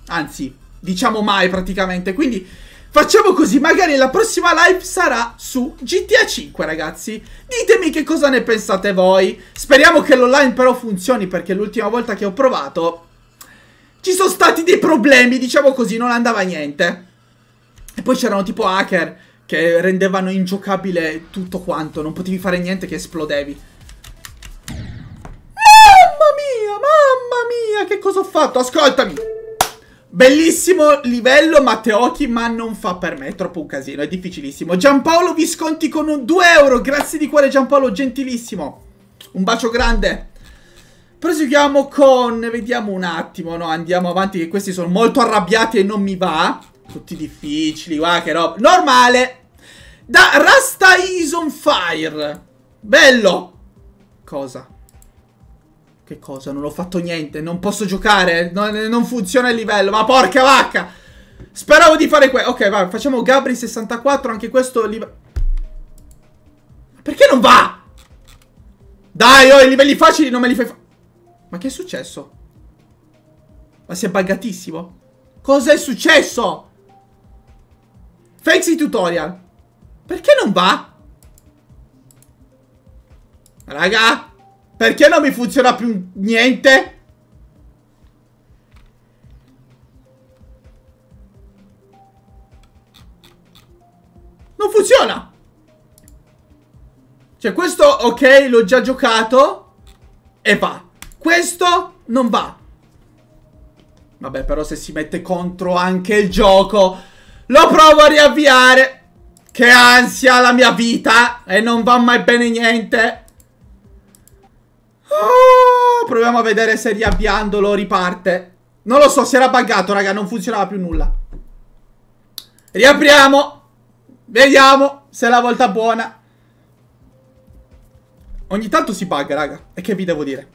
Anzi, diciamo mai praticamente, quindi Facciamo così, magari la prossima live sarà su GTA 5 ragazzi Ditemi che cosa ne pensate voi Speriamo che l'online però funzioni perché l'ultima volta che ho provato Ci sono stati dei problemi, diciamo così, non andava niente E poi c'erano tipo hacker che rendevano ingiocabile tutto quanto Non potevi fare niente che esplodevi Mamma mia, mamma mia, che cosa ho fatto? Ascoltami Bellissimo livello Matteotti, ma non fa per me, è troppo un casino, è difficilissimo. Giampaolo Visconti con un 2 euro, grazie di cuore Giampaolo, gentilissimo. Un bacio grande. Proseguiamo con, vediamo un attimo, no, andiamo avanti che questi sono molto arrabbiati e non mi va. Tutti difficili, guarda che roba. Normale. Da Rasta is on fire. Bello. Cosa? Che cosa? Non ho fatto niente, non posso giocare, non, eh, non funziona il livello, ma porca vacca! Speravo di fare questo. Ok, vai, facciamo Gabri 64, anche questo livello... Perché non va? Dai, oh, i livelli facili non me li fai fa Ma che è successo? Ma si è buggatissimo? Cos'è successo? Fake tutorial. Perché non va? Raga. Perché non mi funziona più niente? Non funziona! Cioè questo, ok, l'ho già giocato E va Questo non va Vabbè, però se si mette contro anche il gioco Lo provo a riavviare Che ansia la mia vita E non va mai bene niente Oh, proviamo a vedere se riavviandolo riparte. Non lo so, si era buggato, raga, non funzionava più nulla. Riapriamo. Vediamo se è la volta buona. Ogni tanto si bugga, raga. E che vi devo dire?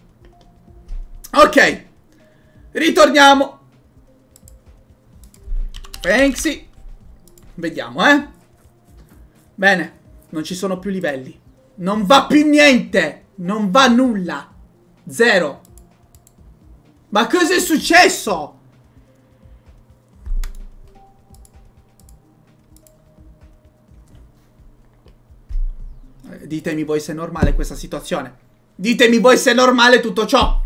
Ok. Ritorniamo. Banksy. Vediamo, eh. Bene. Non ci sono più livelli. Non va più niente. Non va nulla. Zero. Ma cosa è successo? Eh, ditemi voi se è normale questa situazione. Ditemi voi se è normale tutto ciò.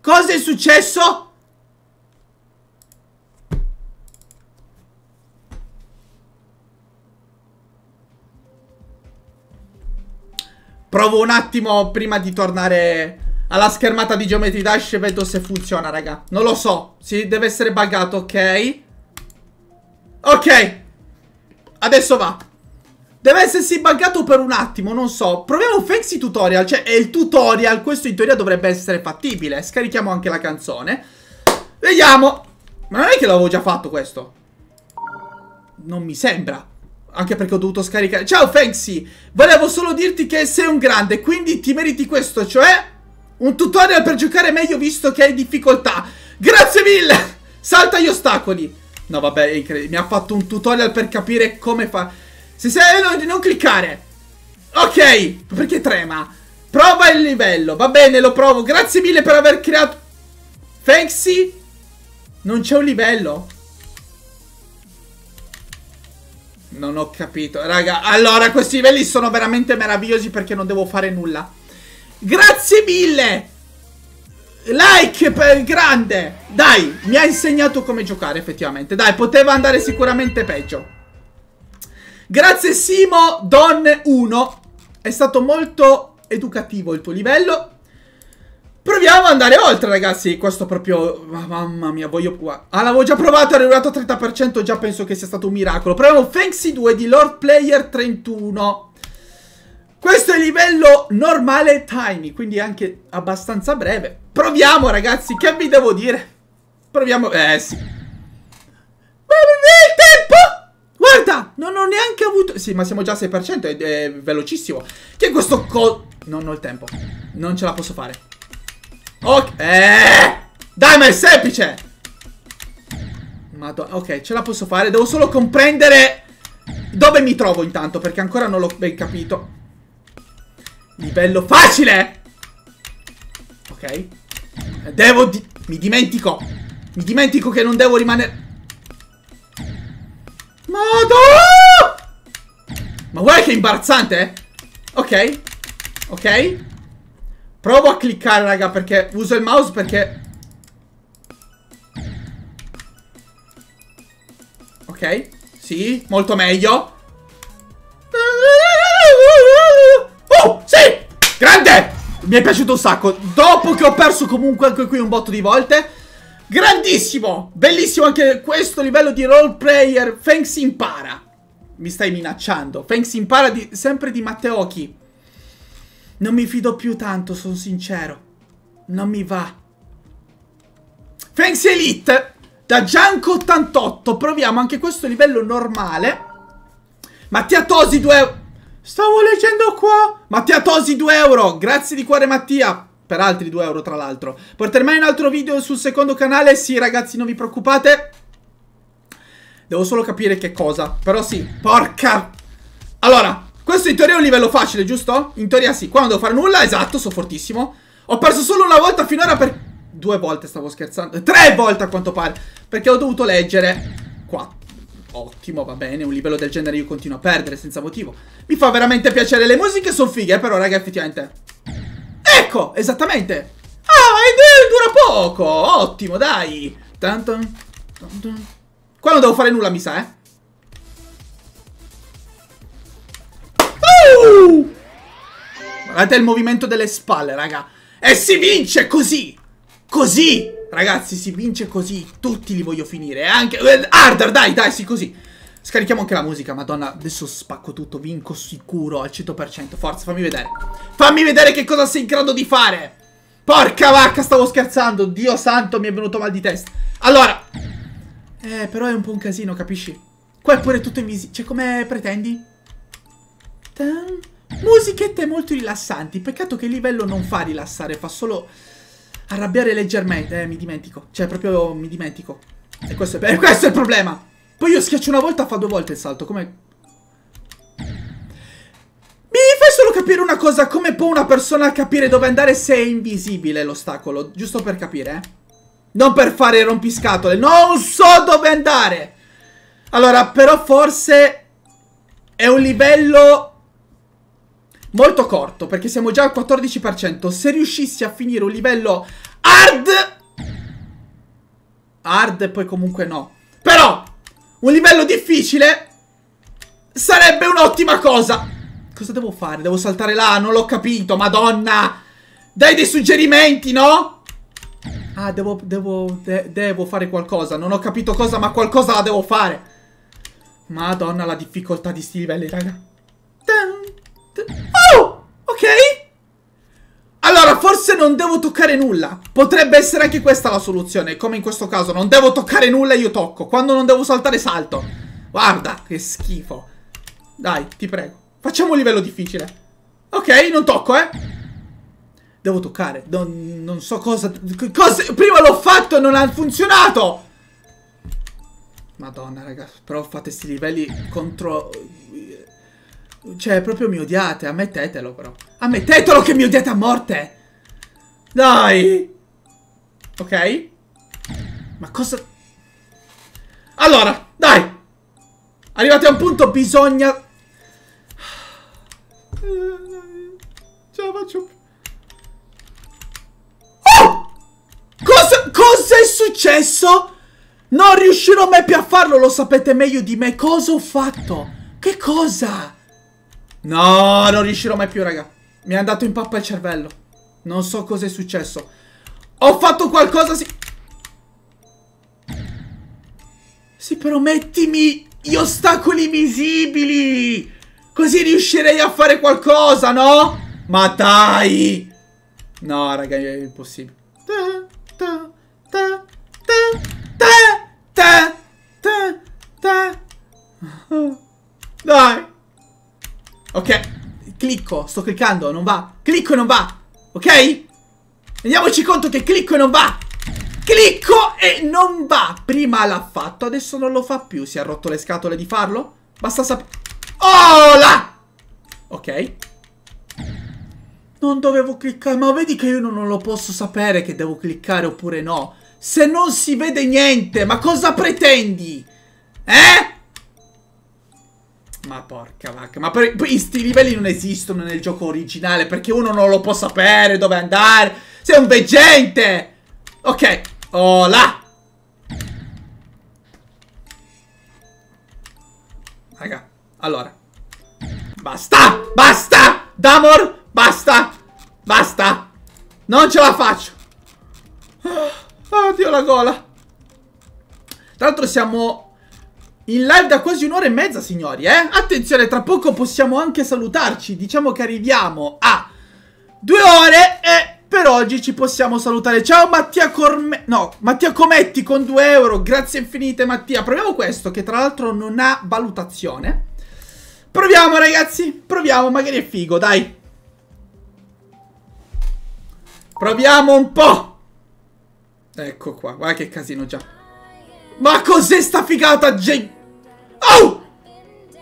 Cosa è successo? Provo un attimo prima di tornare alla schermata di Geometry Dash e vedo se funziona, raga. Non lo so. Si deve essere buggato, ok. Ok. Adesso va. Deve essersi buggato per un attimo, non so. Proviamo Fancy Tutorial, cioè è il tutorial, questo in teoria dovrebbe essere fattibile. Scarichiamo anche la canzone. Vediamo. Ma non è che l'avevo già fatto questo. Non mi sembra. Anche perché ho dovuto scaricare... Ciao Fancy! Volevo solo dirti che sei un grande, quindi ti meriti questo, cioè... Un tutorial per giocare meglio visto che hai difficoltà. Grazie mille! Salta gli ostacoli. No, vabbè, Mi ha fatto un tutorial per capire come fa... Se sei... Eh, non, non cliccare! Ok! Perché trema? Prova il livello. Va bene, lo provo. Grazie mille per aver creato... Fancy? Non c'è un livello? Non ho capito. Raga, allora questi livelli sono veramente meravigliosi perché non devo fare nulla. Grazie mille! Like per grande! Dai, mi ha insegnato come giocare effettivamente. Dai, poteva andare sicuramente peggio. Grazie Simo Don 1. È stato molto educativo il tuo livello. Proviamo ad andare oltre, ragazzi. Questo proprio... Mamma mia, voglio... Ah, l'avevo già provato, ero arrivato a 30%, già penso che sia stato un miracolo. Proviamo Fancy 2 di Lord Player 31. Questo è il livello normale tiny, quindi anche abbastanza breve. Proviamo, ragazzi, che vi devo dire? Proviamo... Eh, sì. Ma non il tempo! Guarda, non ho neanche avuto... Sì, ma siamo già al 6%, è, è velocissimo. Che questo co... Non ho il tempo. Non ce la posso fare. Ok. Eh! Dai, ma è semplice! Madonna, ok, ce la posso fare. Devo solo comprendere dove mi trovo intanto, perché ancora non l'ho ben capito. Livello facile! Ok. Devo... Di mi dimentico. Mi dimentico che non devo rimanere... Madonna! Ma guarda che imbarazzante! Eh. Ok. Ok. Provo a cliccare, raga, perché uso il mouse perché... Ok, sì, molto meglio. Oh, sì! Grande! Mi è piaciuto un sacco. Dopo che ho perso comunque anche qui un botto di volte... Grandissimo! Bellissimo anche questo livello di role player. Thanks impara. Mi stai minacciando. Thanks impara di, sempre di Matteochi. Non mi fido più tanto, sono sincero. Non mi va. Fancy Elite da Gianco 88. Proviamo anche questo livello normale. Mattia Tosi 2 euro. Stavo leggendo qua. Mattia Tosi 2 euro. Grazie di cuore Mattia. Per altri 2 euro tra l'altro. Porterò mai un altro video sul secondo canale. Sì ragazzi non vi preoccupate. Devo solo capire che cosa. Però sì. Porca. Allora. Questo in teoria è un livello facile, giusto? In teoria sì. Qua non devo fare nulla, esatto, sono fortissimo. Ho perso solo una volta finora per... Due volte stavo scherzando. Tre volte a quanto pare. Perché ho dovuto leggere... Qua. Ottimo, va bene. Un livello del genere io continuo a perdere senza motivo. Mi fa veramente piacere. Le musiche sono fighe, però, raga, effettivamente. Ecco, esattamente. Ah, ma dura poco. Ottimo, dai. Tanto. Qua non devo fare nulla, mi sa, eh. Guardate il movimento delle spalle, raga. E si vince così! Così! Ragazzi, si vince così. Tutti li voglio finire. Eh. Anche... Harder, eh, dai, dai, sì, così. Scarichiamo anche la musica, madonna, adesso spacco tutto, vinco sicuro al 100%. Forza, fammi vedere. Fammi vedere che cosa sei in grado di fare. Porca vacca, stavo scherzando. Dio santo, mi è venuto mal di testa. Allora. Eh, però è un po' un casino, capisci? Qua è pure tutto invisibile. Cioè, come pretendi? Ehm, musichette molto rilassanti. Peccato che il livello non fa rilassare, fa solo arrabbiare leggermente. Eh, mi dimentico. Cioè, proprio mi dimentico. E questo è, [laughs] questo è il problema. Poi io schiaccio una volta, fa due volte il salto. Come... Mi fai solo capire una cosa. Come può una persona capire dove andare se è invisibile l'ostacolo? Giusto per capire, eh? Non per fare rompiscatole. Non so dove andare. Allora, però forse... È un livello molto corto perché siamo già al 14%. Se riuscissi a finire un livello hard... Hard e poi comunque no. Però un livello difficile sarebbe un'ottima cosa. Cosa devo fare? Devo saltare là? Non l'ho capito, madonna. Dai dei suggerimenti, no? Ah, devo, devo, de devo fare qualcosa. Non ho capito cosa, ma qualcosa la devo fare. Madonna, la difficoltà di sti livelli, raga. Tan. non devo toccare nulla. Potrebbe essere anche questa la soluzione, come in questo caso. Non devo toccare nulla io tocco. Quando non devo saltare salto. Guarda, che schifo. Dai, ti prego. Facciamo un livello difficile. Ok, non tocco, eh. Devo toccare. Non, non so cosa, cosa... Prima l'ho fatto e non ha funzionato. Madonna, raga. Però fate sti livelli contro... Cioè, proprio mi odiate. Ammettetelo, però. Ammettetelo che mi odiate a morte. Dai! Ok. Ma cosa... Allora, dai! Arrivati a un punto bisogna... [sighs] Ce la faccio più. Oh! cosa è successo? Non riuscirò mai più a farlo, lo sapete meglio di me. Cosa ho fatto? Che cosa? No, non riuscirò mai più, raga. Mi è andato in pappa il cervello. Non so cosa è successo. Ho fatto qualcosa, sì. Sì, però mettimi gli ostacoli visibili. Così riuscirei a fare qualcosa, no? Ma dai. No, raga, è impossibile. Dai. Ok. Clicco, sto cliccando, non va. Clicco e non va. Ok? Rendiamoci conto che clicco e non va Clicco e non va Prima l'ha fatto, adesso non lo fa più Si è rotto le scatole di farlo? Basta sapere Oh Ok Non dovevo cliccare Ma vedi che io non lo posso sapere Che devo cliccare oppure no Se non si vede niente Ma cosa pretendi? Eh? Ma porca vacca, ma per, questi livelli non esistono nel gioco originale perché uno non lo può sapere dove andare. Sei un veggente! Ok, oh Raga, allora. Basta! Basta! Damor, basta! Basta! Non ce la faccio! Oh, ah, oddio la gola! Tra l'altro siamo in live da quasi un'ora e mezza, signori, eh? Attenzione, tra poco possiamo anche salutarci. Diciamo che arriviamo a due ore e per oggi ci possiamo salutare. Ciao Mattia Corme... No, Mattia Cometti con 2 euro. Grazie infinite, Mattia. Proviamo questo, che tra l'altro non ha valutazione. Proviamo, ragazzi. Proviamo, magari è figo, dai. Proviamo un po'. Ecco qua, guarda che casino già. Ma cos'è sta figata, Jake? Oh!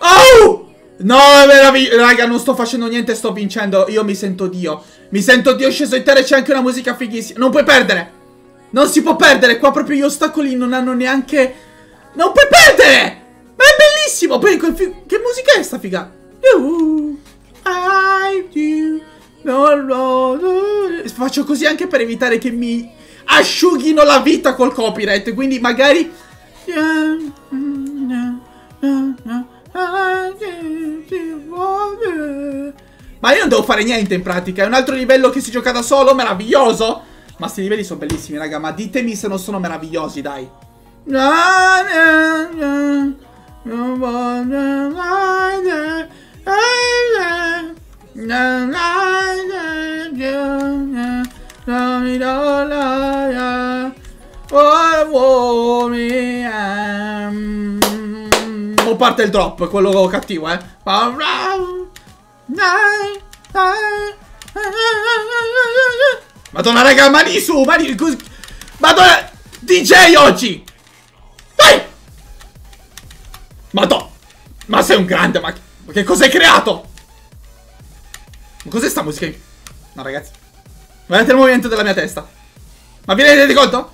Oh! No, meraviglia. Raga, non sto facendo niente, sto vincendo. Io mi sento Dio. Mi sento Dio sceso in terra e c'è anche una musica fighissima. Non puoi perdere. Non si può perdere. Qua proprio gli ostacoli non hanno neanche... Non puoi perdere! Ma è bellissimo. Poi, che musica è sta figa? Faccio così anche per evitare che mi asciughino la vita col copyright. Quindi magari... Yeah. Mm. Ma io non devo fare niente in pratica È un altro livello che si gioca da solo Meraviglioso Ma questi livelli sono bellissimi raga Ma ditemi se non sono meravigliosi dai Oh, parte il drop, quello cattivo, eh. Madonna, raga, mani su, mani... Madonna, DJ oggi! Dai! Madonna! Ma sei un grande, ma... ma che cosa hai creato? Ma cos'è sta musica? No, ragazzi. Guardate il movimento della mia testa. Ma vi rendete conto?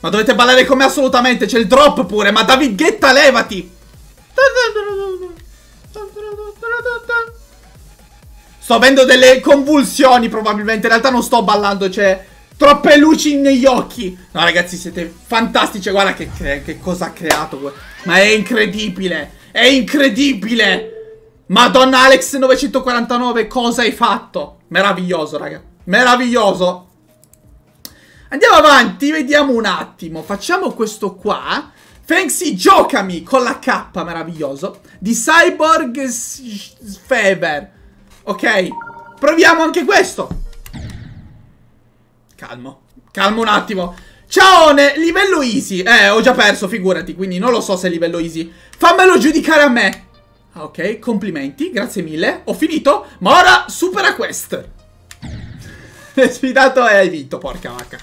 Ma dovete ballare con me assolutamente, c'è il drop pure, ma David Guetta levati! Sto avendo delle convulsioni probabilmente, in realtà non sto ballando, c'è Troppe luci negli occhi No ragazzi siete fantastici Guarda che, che, che cosa ha creato Ma è incredibile È incredibile Madonna Alex 949 cosa hai fatto Meraviglioso raga Meraviglioso Andiamo avanti, vediamo un attimo. Facciamo questo qua. Fancy, giocami con la K, meraviglioso. Di Cyborg Fever. Ok, proviamo anche questo. Calmo, calmo un attimo. Ciao, livello easy. Eh, ho già perso, figurati, quindi non lo so se è livello easy. Fammelo giudicare a me. Ah, ok, complimenti, grazie mille. Ho finito, ma ora supera quest. [laughs] sfidato e hai vinto, porca vacca.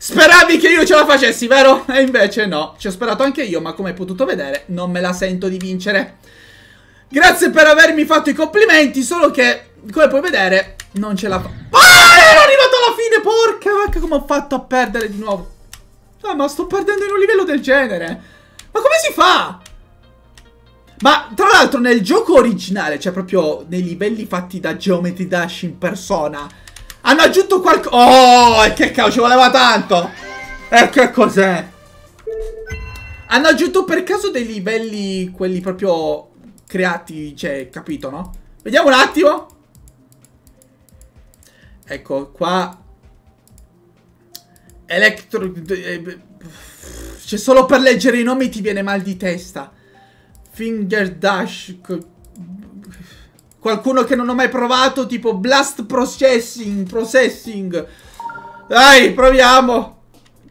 Speravi che io ce la facessi, vero? E invece no. Ci ho sperato anche io, ma come hai potuto vedere, non me la sento di vincere. Grazie per avermi fatto i complimenti, solo che, come puoi vedere, non ce la fa... Ah, ero arrivato alla fine, porca vacca, come ho fatto a perdere di nuovo. Ah, ma sto perdendo in un livello del genere. Ma come si fa? Ma tra l'altro nel gioco originale, cioè proprio nei livelli fatti da Geometry Dash in persona, hanno aggiunto qualcosa. Oh, e che cavolo, ci voleva tanto. E che cos'è? Hanno aggiunto per caso dei livelli, quelli proprio creati, cioè, capito, no? Vediamo un attimo. Ecco, qua... Electro... Eh, C'è cioè, solo per leggere i nomi ti viene mal di testa. Finger Dash... Qualcuno che non ho mai provato, tipo Blast Processing, Processing. Dai, proviamo.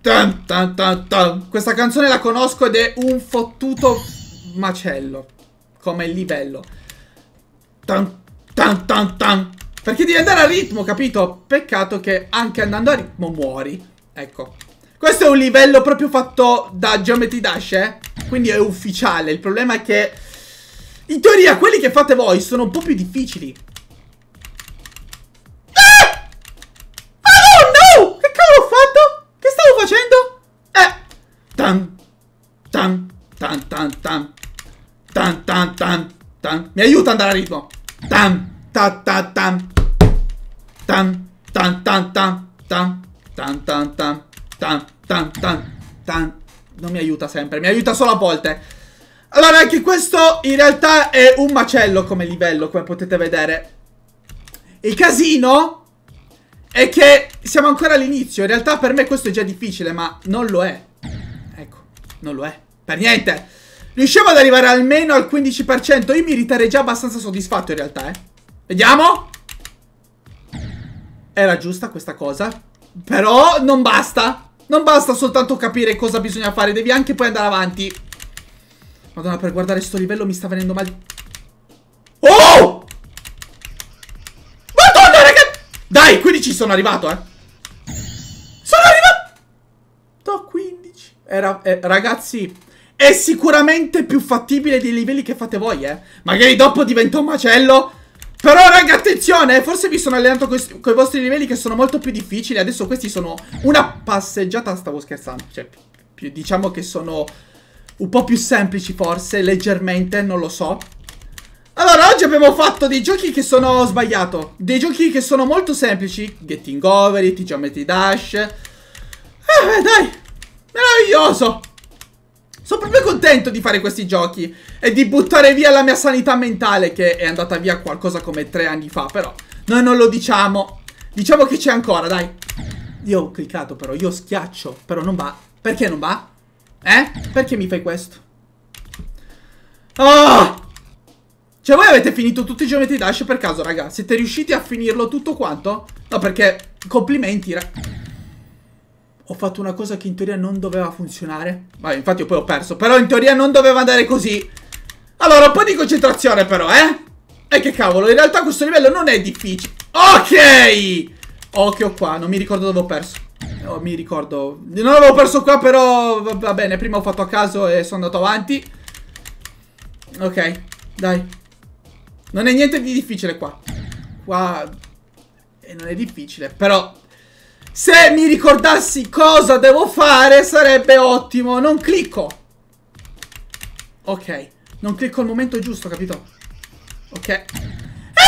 Tan, tan, tan, Questa canzone la conosco ed è un fottuto macello. Come livello. Tan, tan, tan, tan. Perché devi andare a ritmo, capito? Peccato che anche andando a ritmo muori. Ecco. Questo è un livello proprio fatto da Geometry Dash, eh? Quindi è ufficiale. Il problema è che in teoria quelli che fate voi sono un po' più difficili. Ah! Madonna! Ah, che cavolo ho fatto? Che stavo facendo? Eh! Tan, tan, tan, tan, tan, tan, tan, tan, Mi aiuta ad andare a ritmo. Tan, ta, tan. Tan, tan, tan, tan, tan, tan, tan, tan, tan, tan, tan, tan. Non mi aiuta sempre, mi aiuta solo a volte. Allora, anche questo in realtà è un macello come livello, come potete vedere. Il casino è che siamo ancora all'inizio. In realtà per me questo è già difficile, ma non lo è. Ecco, non lo è. Per niente. Riusciamo ad arrivare almeno al 15%. Io mi riterei già abbastanza soddisfatto in realtà, eh. Vediamo. Era giusta questa cosa. Però non basta. Non basta soltanto capire cosa bisogna fare. Devi anche poi andare avanti. Madonna, per guardare sto livello mi sta venendo male. Oh! Madonna, raga! Dai, 15 sono arrivato, eh. Sono arrivato! No, 15. Era, eh, ragazzi, è sicuramente più fattibile dei livelli che fate voi, eh. Magari dopo divento un macello. Però, raga, attenzione, eh, forse mi sono allenato con i vostri livelli che sono molto più difficili. Adesso questi sono una passeggiata, stavo scherzando. Cioè, più, diciamo che sono un po' più semplici forse, leggermente, non lo so. Allora, oggi abbiamo fatto dei giochi che sono sbagliato. Dei giochi che sono molto semplici. Getting Over It, Geometry Dash. Eh, beh, dai. Meraviglioso. Sono proprio contento di fare questi giochi. E di buttare via la mia sanità mentale, che è andata via qualcosa come tre anni fa, però. Noi non lo diciamo. Diciamo che c'è ancora, dai. Io ho cliccato, però. Io schiaccio, però non va. Perché non va? Eh? Perché mi fai questo? Oh! Cioè voi avete finito tutti i geometri dash per caso, raga? Siete riusciti a finirlo tutto quanto? No, perché... Complimenti, raga ho fatto una cosa che in teoria non doveva funzionare. Vabbè, infatti poi ho perso. Però in teoria non doveva andare così. Allora, un po' di concentrazione però, eh? E che cavolo, in realtà questo livello non è difficile. Ok! Occhio qua, non mi ricordo dove ho perso oh, mi ricordo. Non l'avevo perso qua, però va bene. Prima ho fatto a caso e sono andato avanti. Ok, dai. Non è niente di difficile qua. Qua... E non è difficile, però... Se mi ricordassi cosa devo fare sarebbe ottimo. Non clicco. Ok. Non clicco al momento giusto, capito? Ok.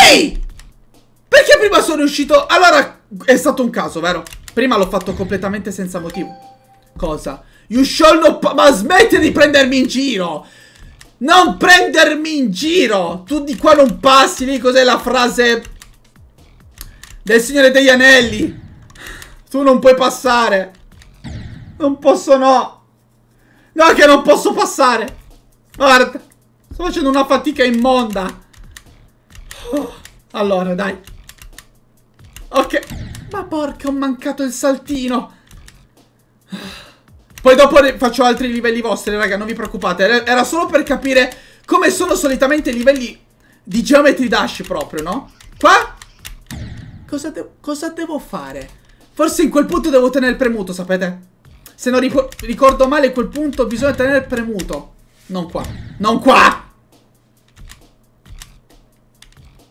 Ehi! Perché prima sono riuscito... Allora, è stato un caso, vero? Prima l'ho fatto completamente senza motivo. Cosa? You shall not... Ma smetti di prendermi in giro! Non prendermi in giro! Tu di qua non passi lì, cos'è la frase... Del Signore degli Anelli? Tu non puoi passare. Non posso, no. No, che non posso passare. Guarda. Sto facendo una fatica immonda. Oh, allora, dai. Ok. Ma porca, ho mancato il saltino. Poi dopo faccio altri livelli vostri, raga, non vi preoccupate. Era solo per capire come sono solitamente i livelli di Geometry Dash proprio, no? Qua? Cosa, de cosa devo fare? Forse in quel punto devo tenere premuto, sapete? Se non ricordo male, in quel punto bisogna tenere premuto. Non qua. Non qua!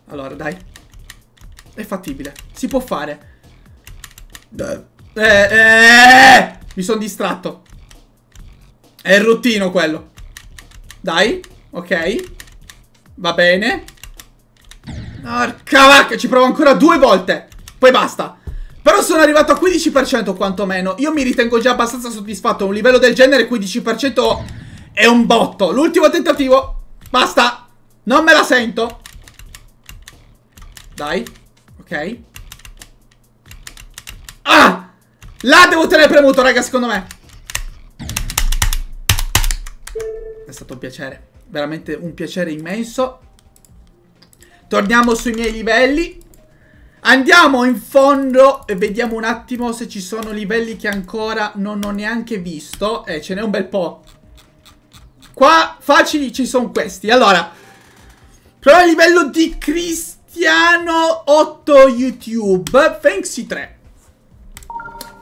Allora, dai. È fattibile. Si può fare. Eh, eh, mi sono distratto. È il routino quello. Dai, ok. Va bene. Porca vacca, ci provo ancora due volte. Poi basta. Però sono arrivato a 15% quantomeno. Io mi ritengo già abbastanza soddisfatto. Un livello del genere 15% è un botto. L'ultimo tentativo. Basta. Non me la sento. Dai. Ok. Ah! La devo tenere premuto, raga, secondo me. È stato un piacere. Veramente un piacere immenso. Torniamo sui miei livelli. Andiamo in fondo e vediamo un attimo se ci sono livelli che ancora non ho neanche visto. Eh, ce n'è un bel po'. Qua facili ci sono questi. Allora, proviamo il livello di Cristiano 8 YouTube, Fancy 3.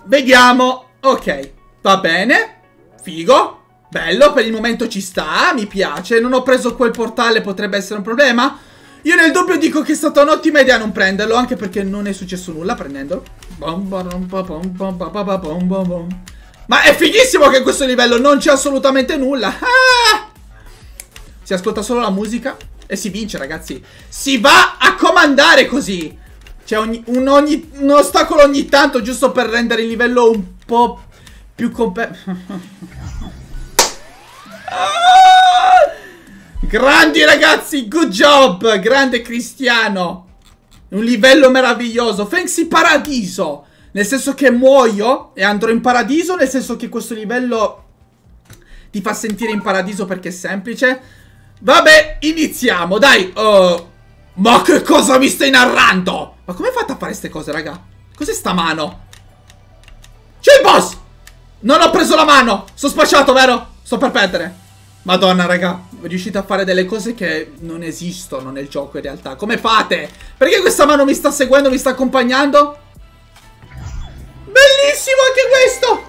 Vediamo. Ok, va bene. Figo. Bello, per il momento ci sta, mi piace. Non ho preso quel portale, potrebbe essere un problema. Io nel dubbio dico che è stata un'ottima idea non prenderlo, anche perché non è successo nulla prendendolo. Ma è fighissimo che in questo livello non c'è assolutamente nulla. Si ascolta solo la musica e si vince, ragazzi. Si va a comandare così. C'è cioè, un, un, un, ostacolo ogni tanto giusto per rendere il livello un po' più complesso. [laughs] ah! Grandi ragazzi, good job! Grande Cristiano! Un livello meraviglioso. Fancy Paradiso! Nel senso che muoio e andrò in paradiso, nel senso che questo livello ti fa sentire in paradiso perché è semplice. Vabbè, iniziamo, dai! Uh, ma che cosa mi stai narrando? Ma come fate a fare queste cose, raga? Cos'è sta mano? C'è il boss! Non ho preso la mano! Sono spacciato, vero? Sto per perdere. Madonna, raga, riuscite a fare delle cose che non esistono nel gioco in realtà. Come fate? Perché questa mano mi sta seguendo, mi sta accompagnando? Bellissimo anche questo!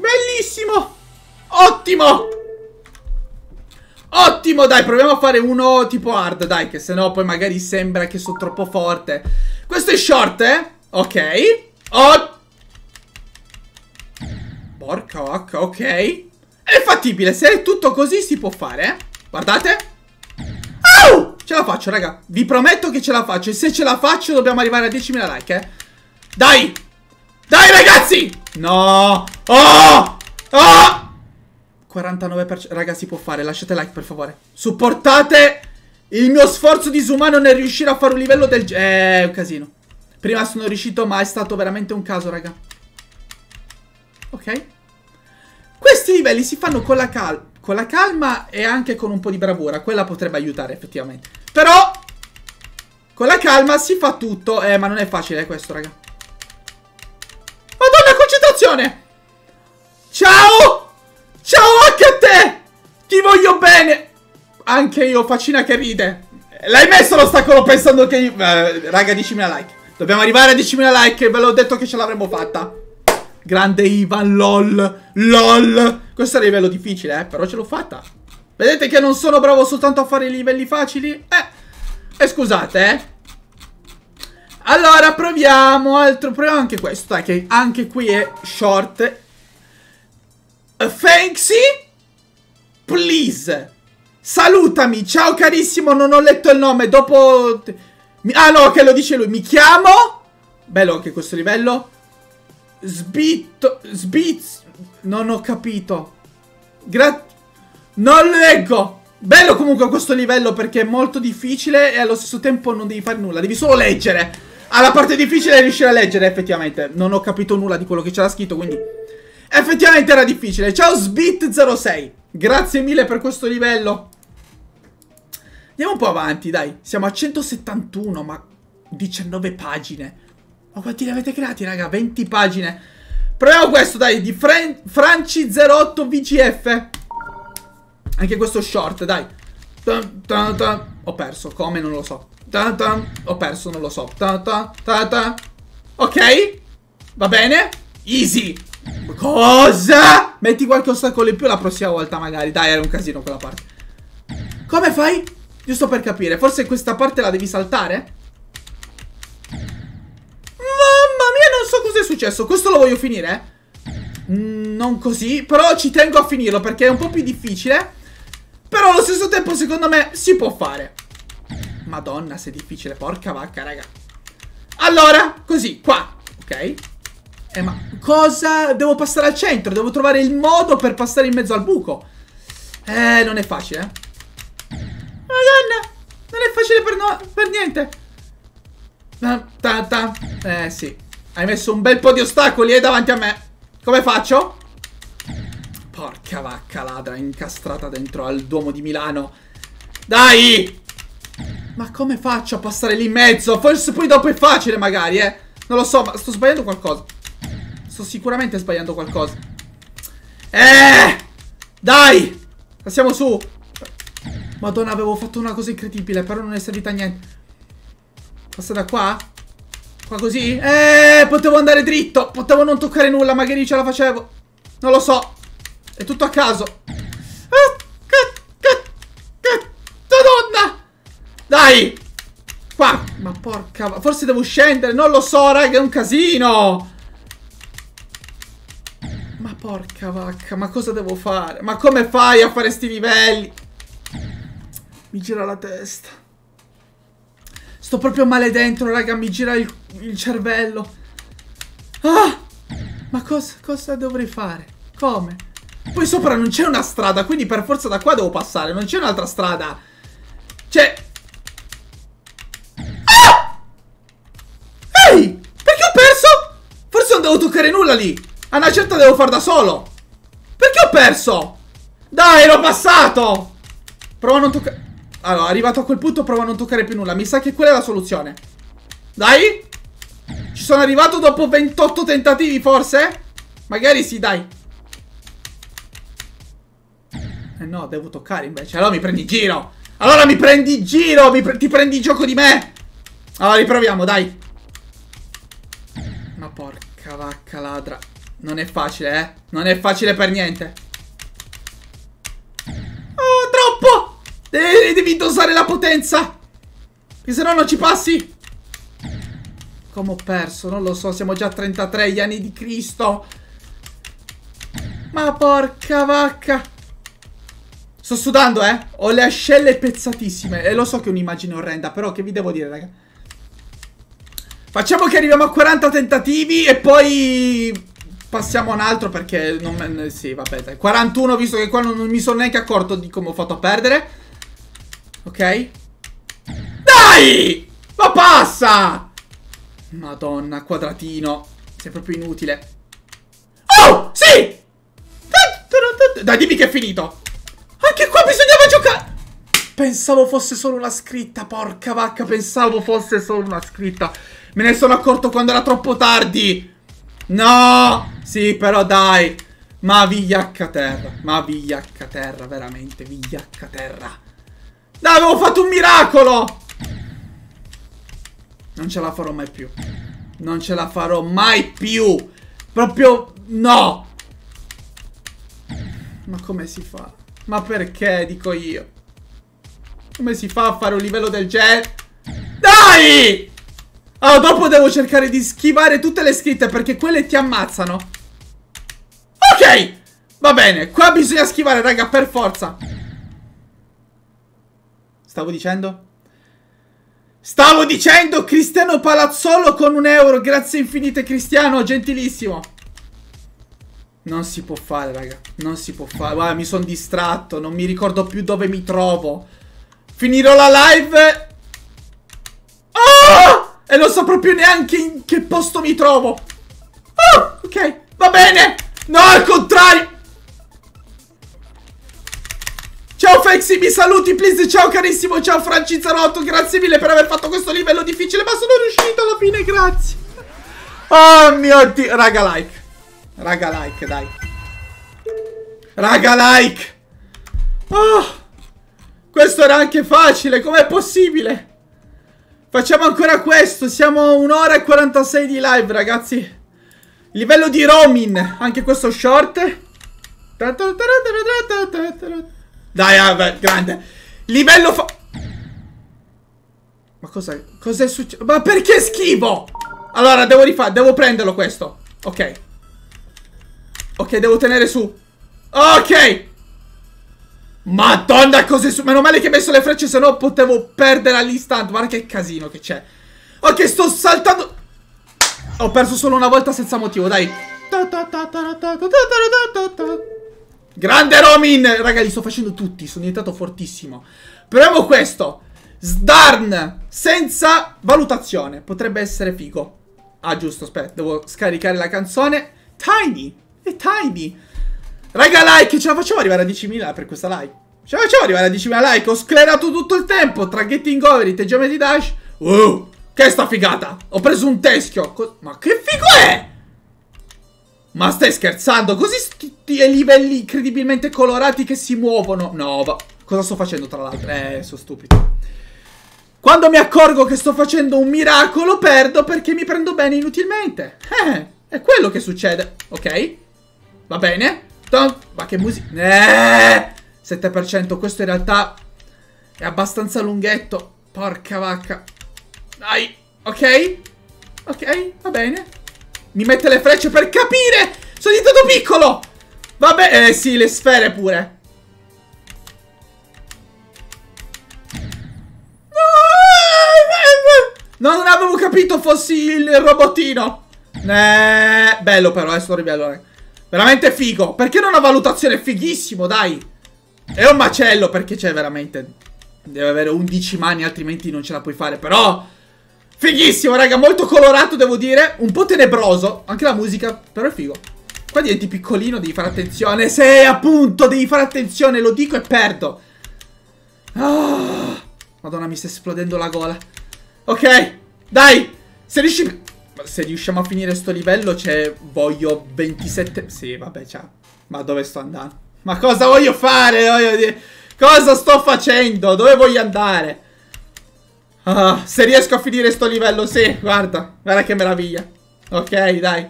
Bellissimo! Ottimo! Ottimo, dai, proviamo a fare uno tipo hard, dai, che sennò poi magari sembra che sono troppo forte. Questo è short, eh? Ok. Oh. Porca vacca, ok. È fattibile, se è tutto così si può fare, eh? Guardate. Oh! Ce la faccio, raga. Vi prometto che ce la faccio. E se ce la faccio dobbiamo arrivare a 10.000 like, eh? Dai! Dai, ragazzi! No! Oh! Oh! 49%. Ragazzi, si può fare. Lasciate like, per favore. Supportate il mio sforzo disumano nel riuscire a fare un livello del... Eh, è un casino. Prima sono riuscito, ma è stato veramente un caso, raga. Ok. Questi livelli si fanno con la, cal con la calma e anche con un po' di bravura. Quella potrebbe aiutare, effettivamente. Però... Con la calma si fa tutto. Eh, ma non è facile eh, questo, raga. Madonna, concentrazione! Ciao! Ciao anche a te! Ti voglio bene! Anche io, faccina che ride. L'hai messo l'ostacolo pensando che io... Eh, raga, 10.000 like. Dobbiamo arrivare a 10.000 like ve l'ho detto che ce l'avremmo fatta. Grande Ivan, lol, lol. Questo è un livello difficile, eh, però ce l'ho fatta. Vedete che non sono bravo soltanto a fare i livelli facili? Eh, e scusate, eh. Allora, proviamo altro, proviamo anche questo, dai, che anche qui è short Fanksy? Eh, Please. Salutami. Ciao carissimo, non ho letto il nome. Dopo... Ah no, che lo dice lui. Mi chiamo... Bello anche questo livello. Sbitto... Sbiz... Non ho capito. Grazie. Non leggo. Bello comunque questo livello perché è molto difficile e allo stesso tempo non devi fare nulla, devi solo leggere. Alla parte difficile è riuscire a leggere effettivamente. Non ho capito nulla di quello che c'era scritto, quindi... Effettivamente era difficile. Ciao Sbit06. Grazie mille per questo livello. Andiamo un po' avanti, dai. Siamo a 171, ma 19 pagine. Ma quanti ne avete creati, raga? 20 pagine. Proviamo questo, dai, di Fran Franci08VGF. Anche questo short, dai. Dun, dun, dun. Ho perso, come non lo so. Ho perso, non lo so. Ok. Va bene. Easy. Cosa? Metti qualche ostacolo in più la prossima volta magari. Dai, era un casino quella parte. Come fai? Giusto per capire. Forse questa parte la devi saltare? Mamma mia, non so cos'è successo. Questo lo voglio finire, Mm, non così, però ci tengo a finirlo perché è un po' più difficile. Però allo stesso tempo, secondo me, si può fare. Madonna, se è difficile, porca vacca, raga. Allora, così, qua. Ok. Eh ma cosa? Devo passare al centro, devo trovare il modo per passare in mezzo al buco. Eh, non è facile, eh. Madonna, non è facile per, no per niente. Eh sì, hai messo un bel po' di ostacoli eh, davanti a me. Come faccio? Porca vacca ladra incastrata dentro al Duomo di Milano. Dai! Ma come faccio a passare lì in mezzo? Forse poi dopo è facile magari, eh. Non lo so, ma sto sbagliando qualcosa. Sto sicuramente sbagliando qualcosa. Eh! Dai! Passiamo su! Madonna, avevo fatto una cosa incredibile, però non è servita a niente. Passa da qua? Qua così? Eh, potevo andare dritto. Potevo non toccare nulla, magari ce la facevo. Non lo so. È tutto a caso. Eh, Madonna! Dai! Qua! Ma porca... Forse devo scendere, non lo so, raga, è un casino! Ma porca vacca, ma cosa devo fare? Ma come fai a fare sti livelli? Mi gira la testa. Sto proprio male dentro, raga, mi gira il, il cervello. Ah! Ma cosa, cosa dovrei fare? Come? Poi sopra non c'è una strada, quindi per forza da qua devo passare, non c'è un'altra strada. Cioè... Ah! Ehi! Perché ho perso? Forse non devo toccare nulla lì. A ah, una certa devo far da solo. Perché ho perso? Dai, l'ho passato. Prova a non toccare... Allora, arrivato a quel punto prova a non toccare più nulla. Mi sa che quella è la soluzione. Dai. Ci sono arrivato dopo 28 tentativi, forse? Magari sì, dai. Eh no, devo toccare invece. Allora mi prendi in giro. Allora mi prendi in giro. Mi pre ti prendi gioco di me. Allora riproviamo, dai. Ma porca vacca ladra. Non è facile, eh. Non è facile per niente. Oh, troppo! Devi, devi dosare la potenza. Che se no non ci passi. Come ho perso? Non lo so, siamo già a 33 gli anni di Cristo. Ma porca vacca. Sto sudando, eh. Ho le ascelle pezzatissime. E lo so che è un'immagine orrenda, però che vi devo dire, raga. Facciamo che arriviamo a 40 tentativi e poi Passiamo a un altro perché non me... Sì, vabbè, dai. 41, visto che qua non, mi sono neanche accorto di come ho fatto a perdere. Ok. Dai! Ma passa! Madonna, quadratino. Sei proprio inutile. Oh, sì! Dai, dimmi che è finito. Anche qua bisognava giocare... Pensavo fosse solo una scritta, porca vacca. Pensavo fosse solo una scritta. Me ne sono accorto quando era troppo tardi. No! Sì, però dai. Ma vigliacca terra. Ma vigliacca terra, veramente. Vigliacca terra. Dai, avevo fatto un miracolo! Non ce la farò mai più. Non ce la farò mai più. Proprio no. Ma come si fa? Ma perché, dico io? Come si fa a fare un livello del genere? Dai! Ah, oh, dopo devo cercare di schivare tutte le scritte perché quelle ti ammazzano. Ok! Va bene, qua bisogna schivare, raga, per forza. Stavo dicendo? Stavo dicendo Cristiano Palazzolo con un euro. Grazie infinite, Cristiano, gentilissimo. Non si può fare, raga. Non si può fare. Guarda, mi sono distratto. Non mi ricordo più dove mi trovo. Finirò la live. Oh! E non so proprio neanche in che posto mi trovo. Oh, ok, va bene. No, al contrario. Ciao Fexy, mi saluti, please. Ciao carissimo, ciao Francizzarotto. Grazie mille per aver fatto questo livello difficile, ma sono riuscito alla fine, grazie. Oh mio Dio. Raga, like. Raga, like, dai. Raga, like. Oh. Questo era anche facile, com'è possibile? Facciamo ancora questo, siamo un'ora e 46 di live ragazzi Livello di Romin, anche questo short Dai, vabbè, ah, grande Livello fa... Ma cosa, cosa è successo? Ma perché schivo? Allora, devo rifare, devo prenderlo questo Ok Ok, devo tenere su Ok Madonna, cos'è su... Meno male che ho messo le frecce, sennò potevo perdere all'istante. Guarda che casino che c'è. Ok, sto saltando... Ho perso solo una volta senza motivo, dai. Grande Romin! Raga, li sto facendo tutti, sono diventato fortissimo. Proviamo questo. Sdarn, senza valutazione. Potrebbe essere figo. Ah, giusto, aspetta, devo scaricare la canzone. Tiny, è Tiny. Raga, like, ce la facciamo arrivare a 10.000 per questa like? Ce la facciamo arrivare a 10.000 like? Ho sclerato tutto il tempo tra Getting Over, it e Geometry Dash. Uh, che sta figata! Ho preso un teschio. Co Ma che figo è? Ma stai scherzando? Così sti livelli incredibilmente colorati che si muovono. No, va. Cosa sto facendo tra l'altro? Eh, sono stupido. Quando mi accorgo che sto facendo un miracolo, perdo perché mi prendo bene inutilmente. Eh, è quello che succede. Ok? Va bene? Tom, ma che musica... Eh! 7%, questo in realtà è abbastanza lunghetto. Porca vacca. Dai, ok? Ok, va bene. Mi mette le frecce per capire! Sono diventato piccolo! Vabbè, eh sì, le sfere pure. No, non avevo capito fossi il robotino. Eh, bello però, è eh, story bello, eh. Veramente figo. Perché non ha valutazione? Fighissimo, dai. È un macello perché c'è veramente... Deve avere 11 mani, altrimenti non ce la puoi fare. Però... Fighissimo, raga. Molto colorato, devo dire. Un po' tenebroso. Anche la musica. Però è figo. Qua diventi piccolino, devi fare attenzione. Se appunto, devi fare attenzione. Lo dico e perdo. Oh, Madonna, mi sta esplodendo la gola. Ok, dai. Se riesci se riusciamo a finire sto livello, c'è. voglio 27... Sì, vabbè, ciao. Ma dove sto andando? Ma cosa voglio fare? Voglio dire... Cosa sto facendo? Dove voglio andare? Ah, se riesco a finire sto livello, sì, guarda. Guarda che meraviglia. Ok, dai.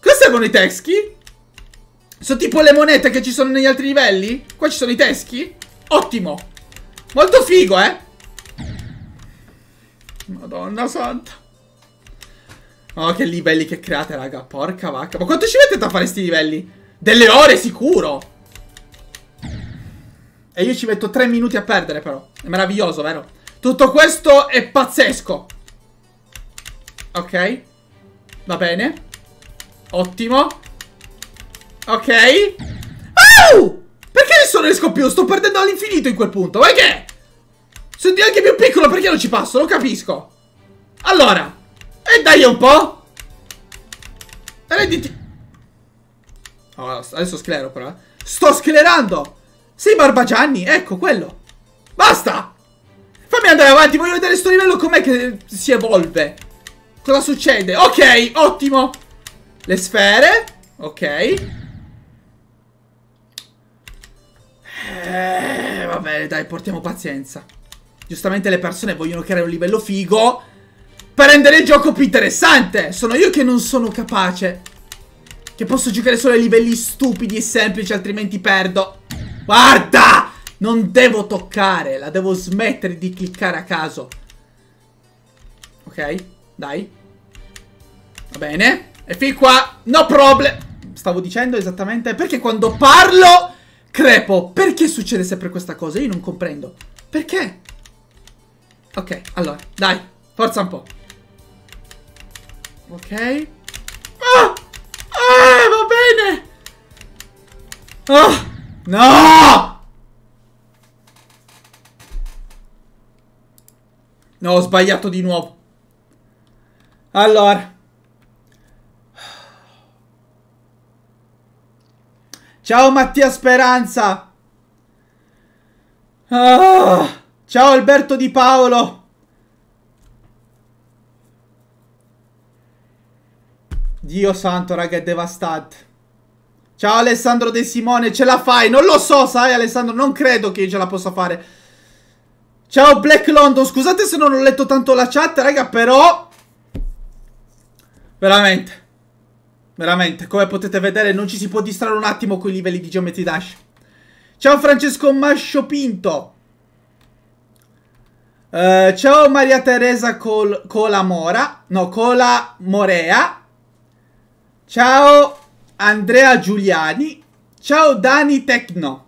Cosa servono i teschi? Sono tipo le monete che ci sono negli altri livelli? Qua ci sono i teschi? Ottimo. Molto figo, eh? Madonna santa. Oh, che livelli che create, raga. Porca vacca. Ma quanto ci mettete a fare sti livelli? Delle ore, sicuro. E io ci metto tre minuti a perdere, però. È meraviglioso, vero? Tutto questo è pazzesco. Ok. Va bene. Ottimo. Ok. Oh! Perché non riesco più? Sto perdendo all'infinito in quel punto. Ma che? Sono anche più piccolo, perché non ci passo? Non capisco. Allora. E dai un po'. Renditi. Oh, adesso sclero però. Eh. Sto sclerando. Sei Barbagianni, ecco quello. Basta. Fammi andare avanti, voglio vedere sto livello com'è che si evolve. Cosa succede? Ok, ottimo. Le sfere. Ok. Eh, va bene, dai, portiamo pazienza. Giustamente le persone vogliono creare un livello figo per rendere il gioco più interessante. Sono io che non sono capace. Che posso giocare solo ai livelli stupidi e semplici, altrimenti perdo. Guarda! Non devo toccare, la devo smettere di cliccare a caso. Ok, dai. Va bene. E fin qua, no problem. Stavo dicendo esattamente perché quando parlo crepo. Perché succede sempre questa cosa? Io non comprendo. Perché? Ok, allora, dai, forza un po'. Ok. Ah! Ah, va bene! Ah! No! No, ho sbagliato di nuovo. Allora. Ciao Mattia Speranza. Ah, ciao Alberto Di Paolo. Dio santo, raga, è devastante. Ciao Alessandro De Simone, ce la fai? Non lo so, sai Alessandro, non credo che io ce la possa fare. Ciao Black London, scusate se non ho letto tanto la chat, raga, però... Veramente. Veramente, come potete vedere non ci si può distrarre un attimo con i livelli di Geometry Dash. Ciao Francesco Mascio Pinto. Uh, ciao Maria Teresa Col Colamora. No, Colamorea. Morea. Ciao Andrea Giuliani. Ciao Dani Tecno.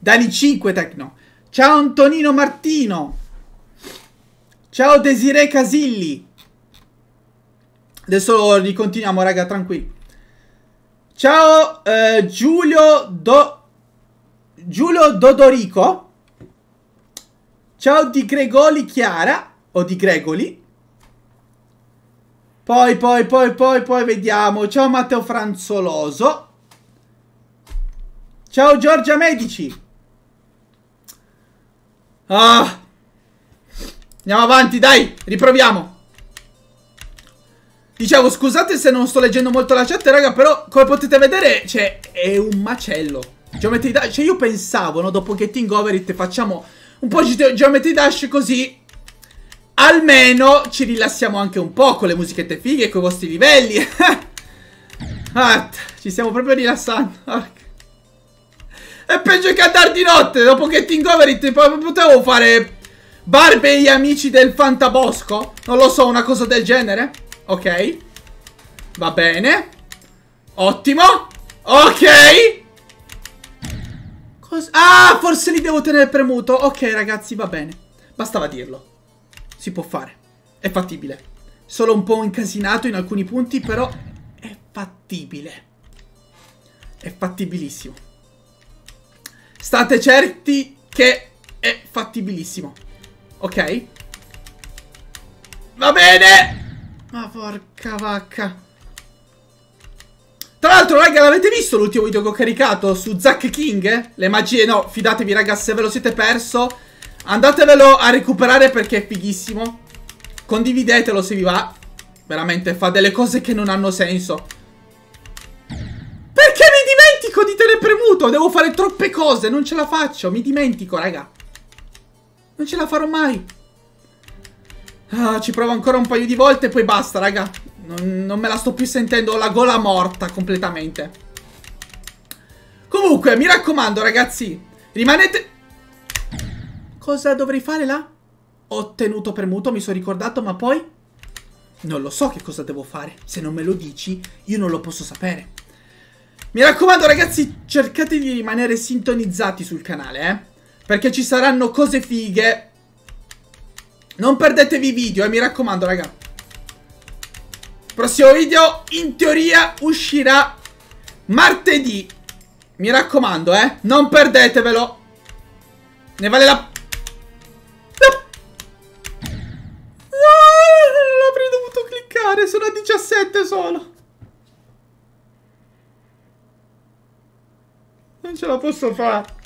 Dani 5 Tecno. Ciao Antonino Martino. Ciao Desiree Casilli. Adesso ricontinuiamo, raga, tranquilli. Ciao eh, Giulio Do... Giulio Dodorico. Ciao di Gregoli Chiara o di Gregoli. Poi, poi, poi, poi, poi vediamo. Ciao Matteo Franzoloso. Ciao Giorgia Medici. Ah. Andiamo avanti, dai, riproviamo. Dicevo, scusate se non sto leggendo molto la chat, raga, però come potete vedere, cioè, è un macello. Geometry Dash, cioè io pensavo, no, dopo Getting Over It facciamo un po' di Geometry Dash così Almeno ci rilassiamo anche un po' con le musichette fighe, e con i vostri livelli. [laughs] ci stiamo proprio rilassando. È peggio che cantare di notte, dopo che King Overit potevo fare Barbe e gli amici del Fantabosco. Non lo so, una cosa del genere. Ok. Va bene. Ottimo. Ok. Cos ah, forse li devo tenere premuto. Ok, ragazzi, va bene. Bastava dirlo si può fare. È fattibile. Solo un po' incasinato in alcuni punti, però è fattibile. È fattibilissimo. State certi che è fattibilissimo. Ok. Va bene! Ma porca vacca. Tra l'altro, raga, l'avete visto l'ultimo video che ho caricato su Zack King? Le magie, no, fidatevi, raga, se ve lo siete perso Andatevelo a recuperare perché è fighissimo. Condividetelo se vi va. Veramente, fa delle cose che non hanno senso. Perché mi dimentico di tenere premuto? Devo fare troppe cose, non ce la faccio. Mi dimentico, raga. Non ce la farò mai. Ah, ci provo ancora un paio di volte e poi basta, raga. Non, non me la sto più sentendo, ho la gola morta completamente. Comunque, mi raccomando, ragazzi. Rimanete... Cosa dovrei fare là? Ho tenuto premuto, mi sono ricordato, ma poi... Non lo so che cosa devo fare. Se non me lo dici, io non lo posso sapere. Mi raccomando ragazzi, cercate di rimanere sintonizzati sul canale, eh. Perché ci saranno cose fighe. Non perdetevi i video, eh, mi raccomando, raga. Prossimo video, in teoria, uscirà martedì. Mi raccomando, eh. Non perdetevelo. Ne vale la... No! Non avrei dovuto cliccare, sono a 17 solo. Non ce la posso fare.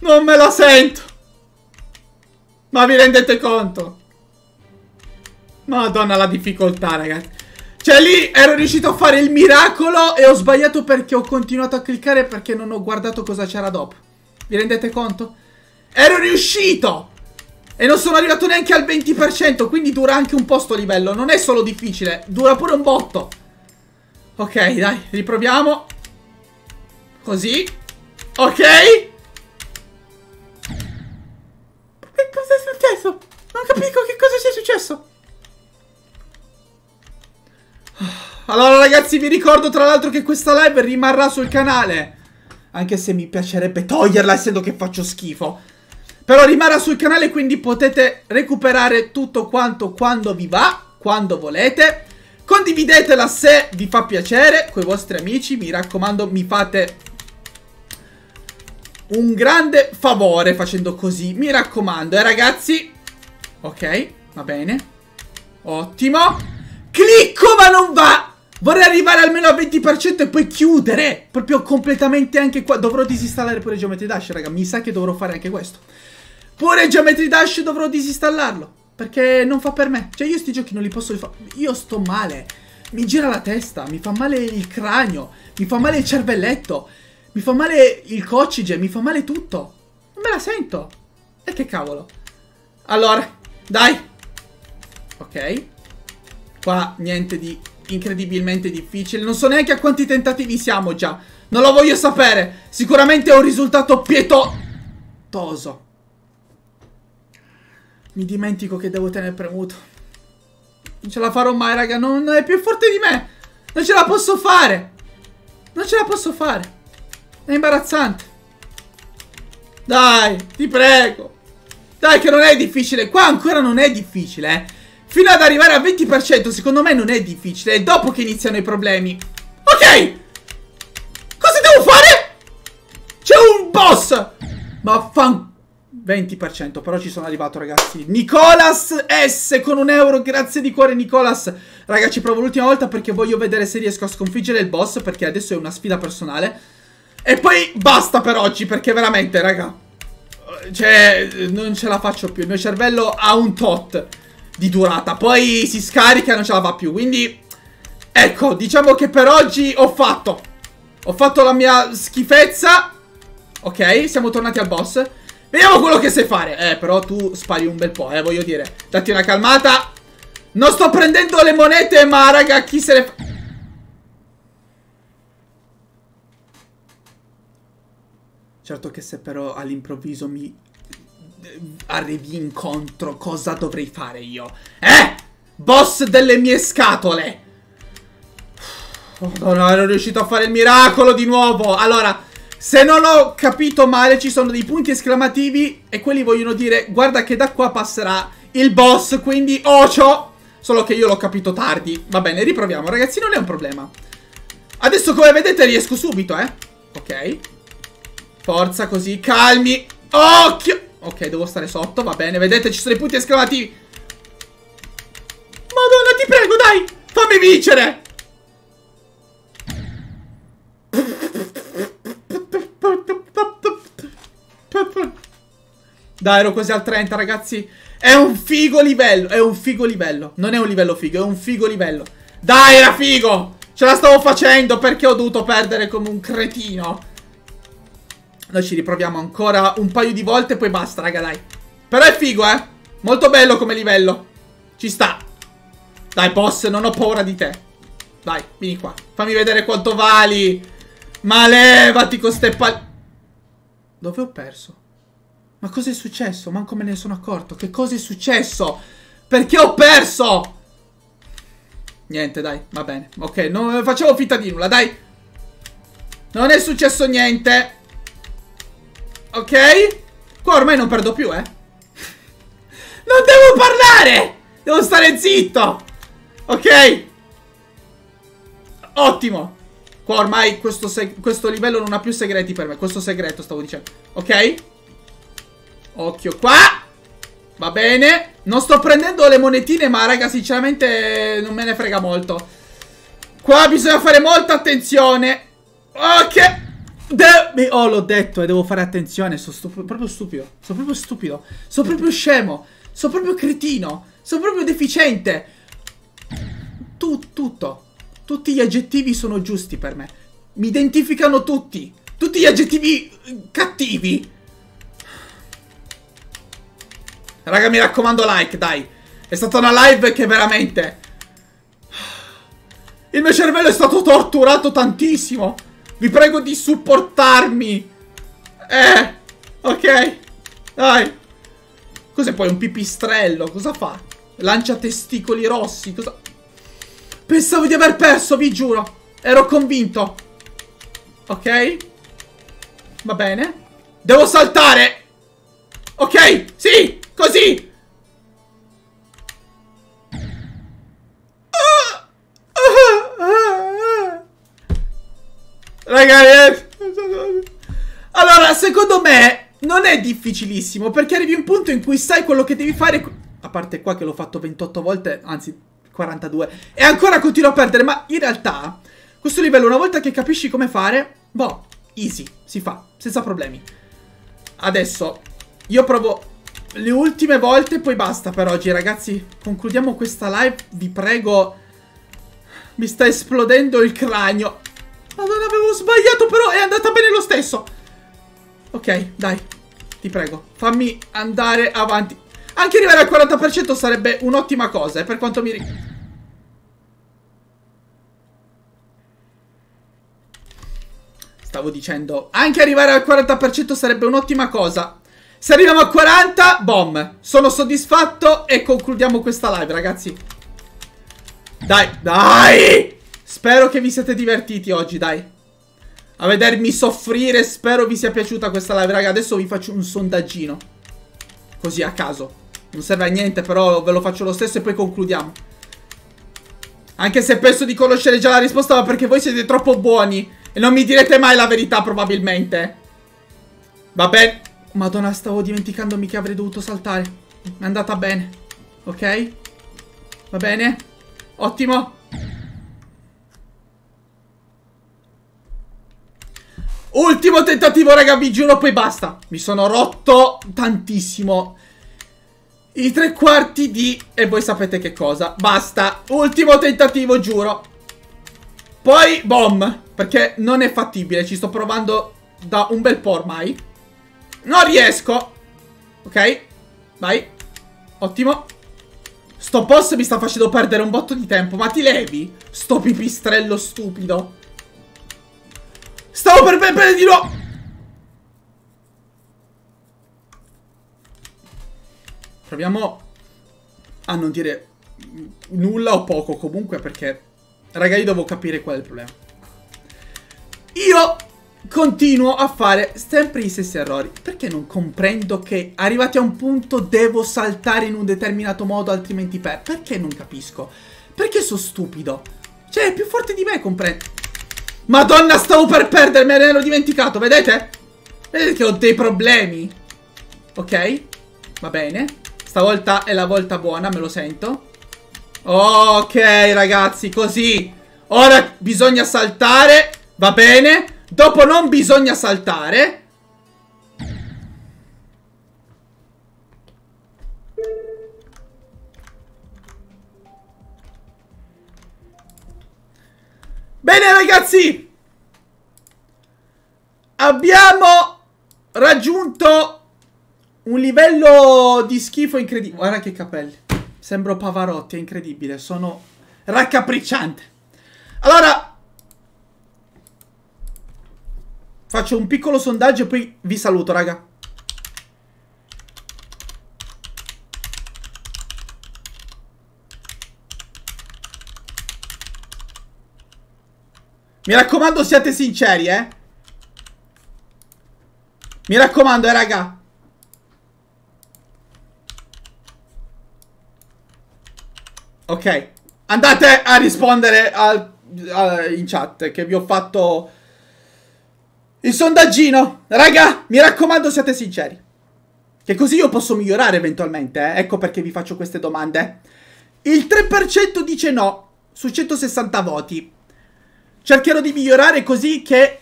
Non me la sento. Ma vi rendete conto? Madonna la difficoltà, ragazzi. Cioè lì ero riuscito a fare il miracolo e ho sbagliato perché ho continuato a cliccare perché non ho guardato cosa c'era dopo. Vi rendete conto? Ero riuscito! E non sono arrivato neanche al 20%, quindi dura anche un posto livello. Non è solo difficile, dura pure un botto. Ok, dai, riproviamo. Così. Ok. Che cosa è successo? Non capisco che cosa sia successo. Allora ragazzi vi ricordo tra l'altro che questa live rimarrà sul canale. Anche se mi piacerebbe toglierla essendo che faccio schifo. Però rimarrà sul canale quindi potete recuperare tutto quanto quando vi va, quando volete. Condividetela se vi fa piacere con i vostri amici, mi raccomando mi fate un grande favore facendo così, mi raccomando. E eh, ragazzi, ok, va bene, ottimo. Clicco ma non va! Vorrei arrivare almeno al 20% e poi chiudere Proprio completamente anche qua Dovrò disinstallare pure Geometry Dash, raga Mi sa che dovrò fare anche questo Pure Geometry Dash dovrò disinstallarlo. Perché non fa per me. Cioè io sti giochi non li posso fare. Io sto male. Mi gira la testa, mi fa male il cranio, mi fa male il cervelletto, mi fa male il coccige, mi fa male tutto. Non me la sento. E che cavolo. Allora, dai. Ok. Qua niente di incredibilmente difficile. Non so neanche a quanti tentativi siamo già. Non lo voglio sapere. Sicuramente è un risultato pietoso. Mi dimentico che devo tenere premuto. Non ce la farò mai, raga. Non, non è più forte di me. Non ce la posso fare. Non ce la posso fare. È imbarazzante. Dai, ti prego. Dai, che non è difficile. Qua ancora non è difficile, eh. Fino ad arrivare al 20% secondo me non è difficile. È dopo che iniziano i problemi. Ok! Cosa devo fare? C'è un boss! Ma fan... 20%, però ci sono arrivato ragazzi Nicolas S con un euro, grazie di cuore Nicolas Ragazzi provo l'ultima volta perché voglio vedere se riesco a sconfiggere il boss Perché adesso è una sfida personale E poi basta per oggi perché veramente raga Cioè non ce la faccio più, il mio cervello ha un tot di durata Poi si scarica e non ce la fa più, quindi Ecco, diciamo che per oggi ho fatto Ho fatto la mia schifezza Ok, siamo tornati al boss Vediamo quello che sai fare. Eh, però tu spari un bel po', eh, voglio dire. Datti una calmata. Non sto prendendo le monete, ma raga, chi se ne fa... Certo che se però all'improvviso mi eh, arrivi incontro, cosa dovrei fare io? Eh? Boss delle mie scatole! Oh, no, ero riuscito a fare il miracolo di nuovo! Allora... Se non ho capito male ci sono dei punti esclamativi e quelli vogliono dire guarda che da qua passerà il boss, quindi ocio! Solo che io l'ho capito tardi. Va bene, riproviamo, ragazzi, non è un problema. Adesso come vedete riesco subito, eh. Ok. Forza così, calmi. Occhio! Ok, devo stare sotto, va bene. Vedete, ci sono i punti esclamativi. Madonna, ti prego, dai! Fammi vincere! [laughs] Dai, ero quasi al 30, ragazzi. È un figo livello. È un figo livello. Non è un livello figo, è un figo livello. Dai, era figo. Ce la stavo facendo perché ho dovuto perdere come un cretino. Noi ci riproviamo ancora un paio di volte e poi basta, raga, dai. Però è figo, eh. Molto bello come livello. Ci sta. Dai, boss, non ho paura di te. Dai, vieni qua. Fammi vedere quanto vali. Ma levati con ste palle... Dove ho perso? Ma cosa è successo? Manco me ne sono accorto. Che cosa è successo? Perché ho perso? Niente, dai, va bene. Ok, non facevo finta di nulla, dai. Non è successo niente. Ok? Qua ormai non perdo più, eh. [laughs] Non devo parlare! Devo stare zitto! Ok? Ottimo! Qua ormai questo, questo livello non ha più segreti per me. Questo segreto stavo dicendo. Ok? Occhio qua. Va bene. Non sto prendendo le monetine, ma raga, sinceramente non me ne frega molto. Qua bisogna fare molta attenzione. Ok. De oh, l'ho detto e eh, devo fare attenzione. Sono stup proprio stupido. Sono proprio stupido. Sono proprio scemo. Sono proprio cretino. Sono proprio deficiente. tutto. tutto. Tutti gli aggettivi sono giusti per me. Mi identificano tutti. Tutti gli aggettivi eh, cattivi. Raga, mi raccomando like, dai. È stata una live che veramente... Il mio cervello è stato torturato tantissimo. Vi prego di supportarmi. Eh, ok. Dai. Cos'è poi? Un pipistrello? Cosa fa? Lancia testicoli rossi? Cosa... Pensavo di aver perso, vi giuro. Ero convinto. Ok. Va bene. Devo saltare. Ok, sì, così. Ragazzi, eh. allora, secondo me non è difficilissimo perché arrivi a un punto in cui sai quello che devi fare. A parte qua che l'ho fatto 28 volte, anzi 42. E ancora continuo a perdere, ma in realtà questo livello una volta che capisci come fare, boh, easy, si fa, senza problemi. Adesso io provo le ultime volte e poi basta per oggi, ragazzi. Concludiamo questa live, vi prego. Mi sta esplodendo il cranio. Ma non avevo sbagliato, però è andata bene lo stesso. Ok, dai, ti prego, fammi andare avanti. Anche arrivare al 40% sarebbe un'ottima cosa, eh, per quanto mi riguarda. Stavo dicendo, anche arrivare al 40% sarebbe un'ottima cosa. Se arriviamo a 40, bom. Sono soddisfatto e concludiamo questa live, ragazzi. Dai, dai! Spero che vi siete divertiti oggi, dai. A vedermi soffrire, spero vi sia piaciuta questa live, raga. Adesso vi faccio un sondaggino. Così a caso. Non serve a niente, però ve lo faccio lo stesso e poi concludiamo. Anche se penso di conoscere già la risposta, ma perché voi siete troppo buoni. E non mi direte mai la verità, probabilmente. Vabbè. Madonna, stavo dimenticandomi che avrei dovuto saltare. È andata bene. Ok? Va bene? Ottimo. Ultimo tentativo, raga, vi giuro, poi basta. Mi sono rotto tantissimo. I tre quarti di... E voi sapete che cosa. Basta. Ultimo tentativo, giuro. Poi bom. Perché non è fattibile. Ci sto provando da un bel po' ormai. Non riesco. Ok. Vai. Ottimo. Sto boss mi sta facendo perdere un botto di tempo. Ma ti levi? Sto pipistrello stupido. Stavo per perdere di nuovo... Proviamo a non dire nulla o poco comunque perché, raga, io devo capire qual è il problema. Io continuo a fare sempre gli stessi errori perché non comprendo che arrivati a un punto devo saltare in un determinato modo altrimenti per... Perché non capisco? Perché sono stupido? Cioè, è più forte di me, comprendo. Madonna, stavo per perdermi me ne dimenticato, vedete? Vedete che ho dei problemi. Ok, va bene. Stavolta è la volta buona, me lo sento. Ok, ragazzi, così. Ora bisogna saltare, va bene. Dopo non bisogna saltare. Bene ragazzi, abbiamo raggiunto un livello di schifo incredibile. Guarda che capelli. Sembro Pavarotti, è incredibile. Sono raccapricciante. Allora, faccio un piccolo sondaggio e poi vi saluto, raga. Mi raccomando, siate sinceri, eh. Mi raccomando, eh, raga. Ok. Andate a rispondere al, a, in chat che vi ho fatto il sondaggino. Raga, mi raccomando siate sinceri. Che così io posso migliorare eventualmente, eh? Ecco perché vi faccio queste domande. Il 3% dice no su 160 voti. Cercherò di migliorare così che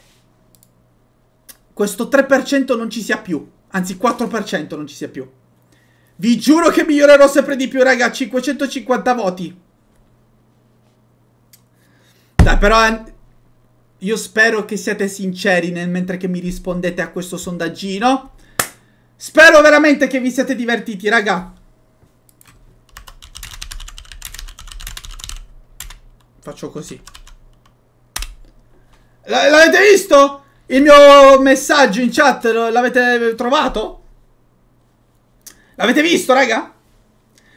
questo 3% non ci sia più. Anzi, 4% non ci sia più. Vi giuro che migliorerò sempre di più, raga. 550 voti. Dai, però... Eh, io spero che siate sinceri nel mentre che mi rispondete a questo sondaggino. Spero veramente che vi siate divertiti, raga. Faccio così. L'avete visto? Il mio messaggio in chat l'avete trovato? L'avete visto, raga?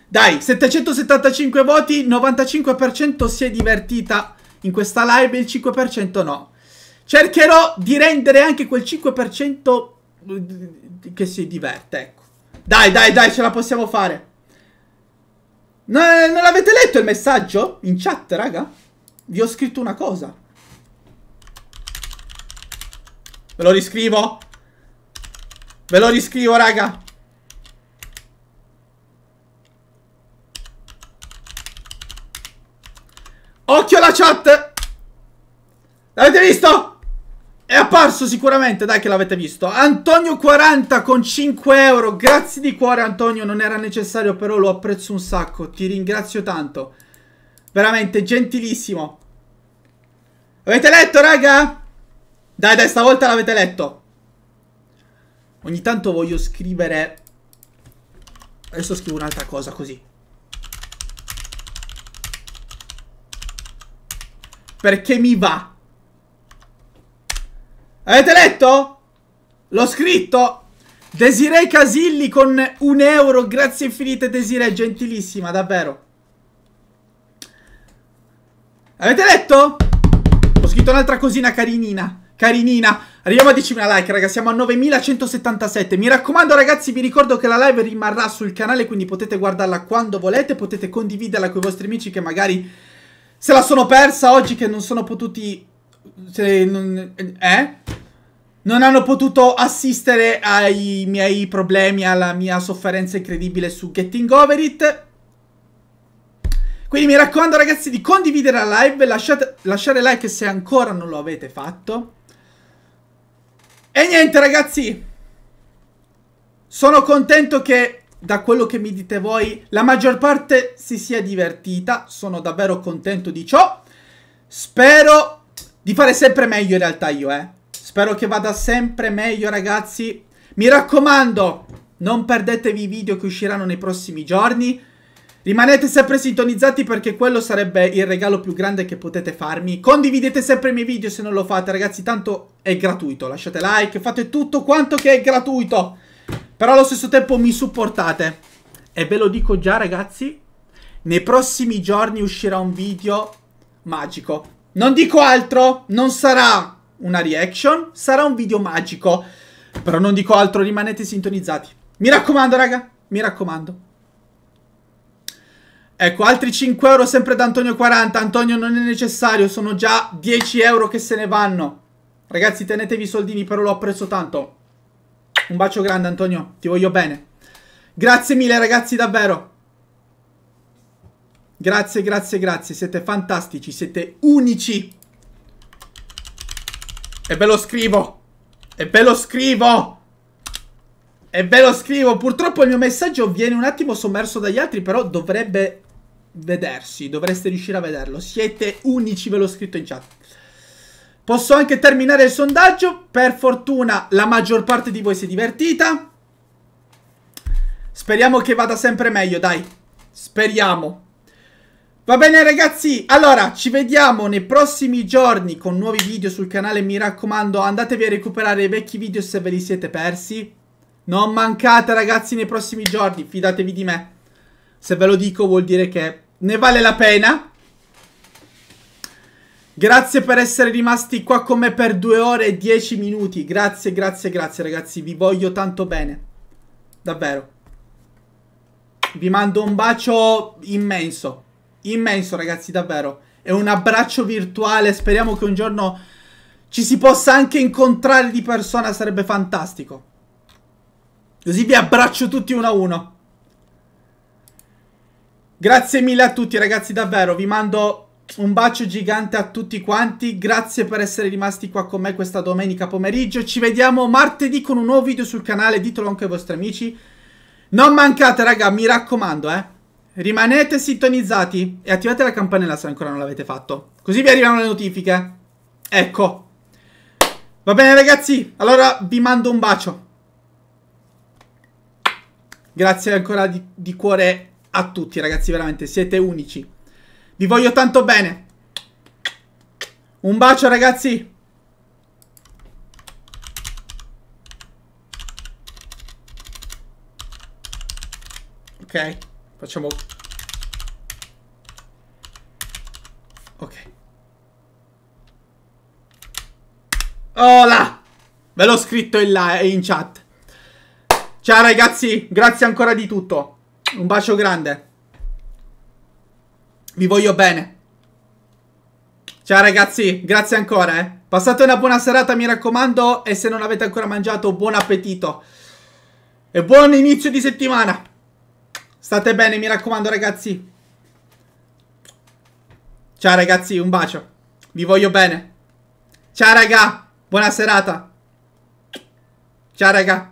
Dai, 775 voti, 95% si è divertita in questa live, il 5% no. Cercherò di rendere anche quel 5% eh, che si diverte, ecco. Dai, dai, dai, ce la possiamo fare. No, eh, non l'avete letto il messaggio? In chat, raga? Vi ho scritto una cosa. Ve lo riscrivo? Ve lo riscrivo, raga. Occhio alla chat! L'avete visto? È apparso sicuramente, dai che l'avete visto. Antonio40 con 5 euro. Grazie di cuore Antonio, non era necessario però lo apprezzo un sacco. Ti ringrazio tanto. Veramente, gentilissimo. Avete letto, raga? Dai, dai, stavolta l'avete letto. Ogni tanto voglio scrivere... Adesso scrivo un'altra cosa così. Perché mi va. Avete letto? L'ho scritto. Desiree Casilli con un euro. Grazie infinite Desiree gentilissima, davvero. Avete letto? Ho scritto un'altra cosina carinina. Carinina. Arriviamo a 10.000 like, ragazzi Siamo a 9.177. Mi raccomando, ragazzi, vi ricordo che la live rimarrà sul canale, quindi potete guardarla quando volete. Potete condividerla con i vostri amici che magari se la sono persa oggi che non sono potuti... Non, eh? Non hanno potuto assistere ai miei problemi, alla mia sofferenza incredibile su Getting Over It. Quindi mi raccomando ragazzi di condividere la live, lasciate, lasciare like se ancora non lo avete fatto. E niente ragazzi, sono contento che da quello che mi dite voi, la maggior parte si sia divertita. Sono davvero contento di ciò. Spero di fare sempre meglio in realtà io, eh. Spero che vada sempre meglio, ragazzi. Mi raccomando, non perdetevi i video che usciranno nei prossimi giorni. Rimanete sempre sintonizzati perché quello sarebbe il regalo più grande che potete farmi. Condividete sempre i miei video se non lo fate, ragazzi, tanto è gratuito. Lasciate like, fate tutto quanto che è gratuito. Però allo stesso tempo mi supportate. E ve lo dico già, ragazzi. Nei prossimi giorni uscirà un video magico. Non dico altro, non sarà una reaction, sarà un video magico. Però non dico altro, rimanete sintonizzati. Mi raccomando, raga, mi raccomando. Ecco, altri 5 euro sempre da Antonio 40. Antonio non è necessario, sono già 10 euro che se ne vanno. Ragazzi, tenetevi i soldini, però l'ho apprezzo tanto. Un bacio grande Antonio, ti voglio bene. Grazie mille ragazzi davvero. Grazie, grazie, grazie. Siete fantastici, siete unici. E ve lo scrivo. E ve lo scrivo. E ve lo scrivo. Purtroppo il mio messaggio viene un attimo sommerso dagli altri, però dovrebbe vedersi. Dovreste riuscire a vederlo. Siete unici, ve l'ho scritto in chat. Posso anche terminare il sondaggio. Per fortuna la maggior parte di voi si è divertita. Speriamo che vada sempre meglio, dai. Speriamo. Va bene ragazzi, allora ci vediamo nei prossimi giorni con nuovi video sul canale, mi raccomando andatevi a recuperare i vecchi video se ve li siete persi. Non mancate ragazzi nei prossimi giorni, fidatevi di me. Se ve lo dico vuol dire che ne vale la pena. Grazie per essere rimasti qua con me per due ore e dieci minuti. Grazie, grazie, grazie ragazzi. Vi voglio tanto bene. Davvero. Vi mando un bacio immenso. Immenso ragazzi, davvero. È un abbraccio virtuale. Speriamo che un giorno ci si possa anche incontrare di persona. Sarebbe fantastico. Così vi abbraccio tutti uno a uno. Grazie mille a tutti ragazzi, davvero. Vi mando un bacio gigante a tutti quanti, grazie per essere rimasti qua con me questa domenica pomeriggio. Ci vediamo martedì con un nuovo video sul canale, ditelo anche ai vostri amici. Non mancate raga, mi raccomando eh. Rimanete sintonizzati e attivate la campanella se ancora non l'avete fatto. Così vi arrivano le notifiche. Ecco. Va bene ragazzi, allora vi mando un bacio. Grazie ancora di, di cuore a tutti ragazzi, veramente siete unici. Vi voglio tanto bene. Un bacio, ragazzi. Ok, facciamo... Ok. Hola! Ve l'ho scritto in, là, in chat. Ciao ragazzi, grazie ancora di tutto. Un bacio grande. Vi voglio bene. Ciao ragazzi, grazie ancora, eh. Passate una buona serata, mi raccomando, e se non avete ancora mangiato, buon appetito. E buon inizio di settimana. State bene, mi raccomando, ragazzi. Ciao ragazzi, un bacio. Vi voglio bene. Ciao raga, buona serata. Ciao raga.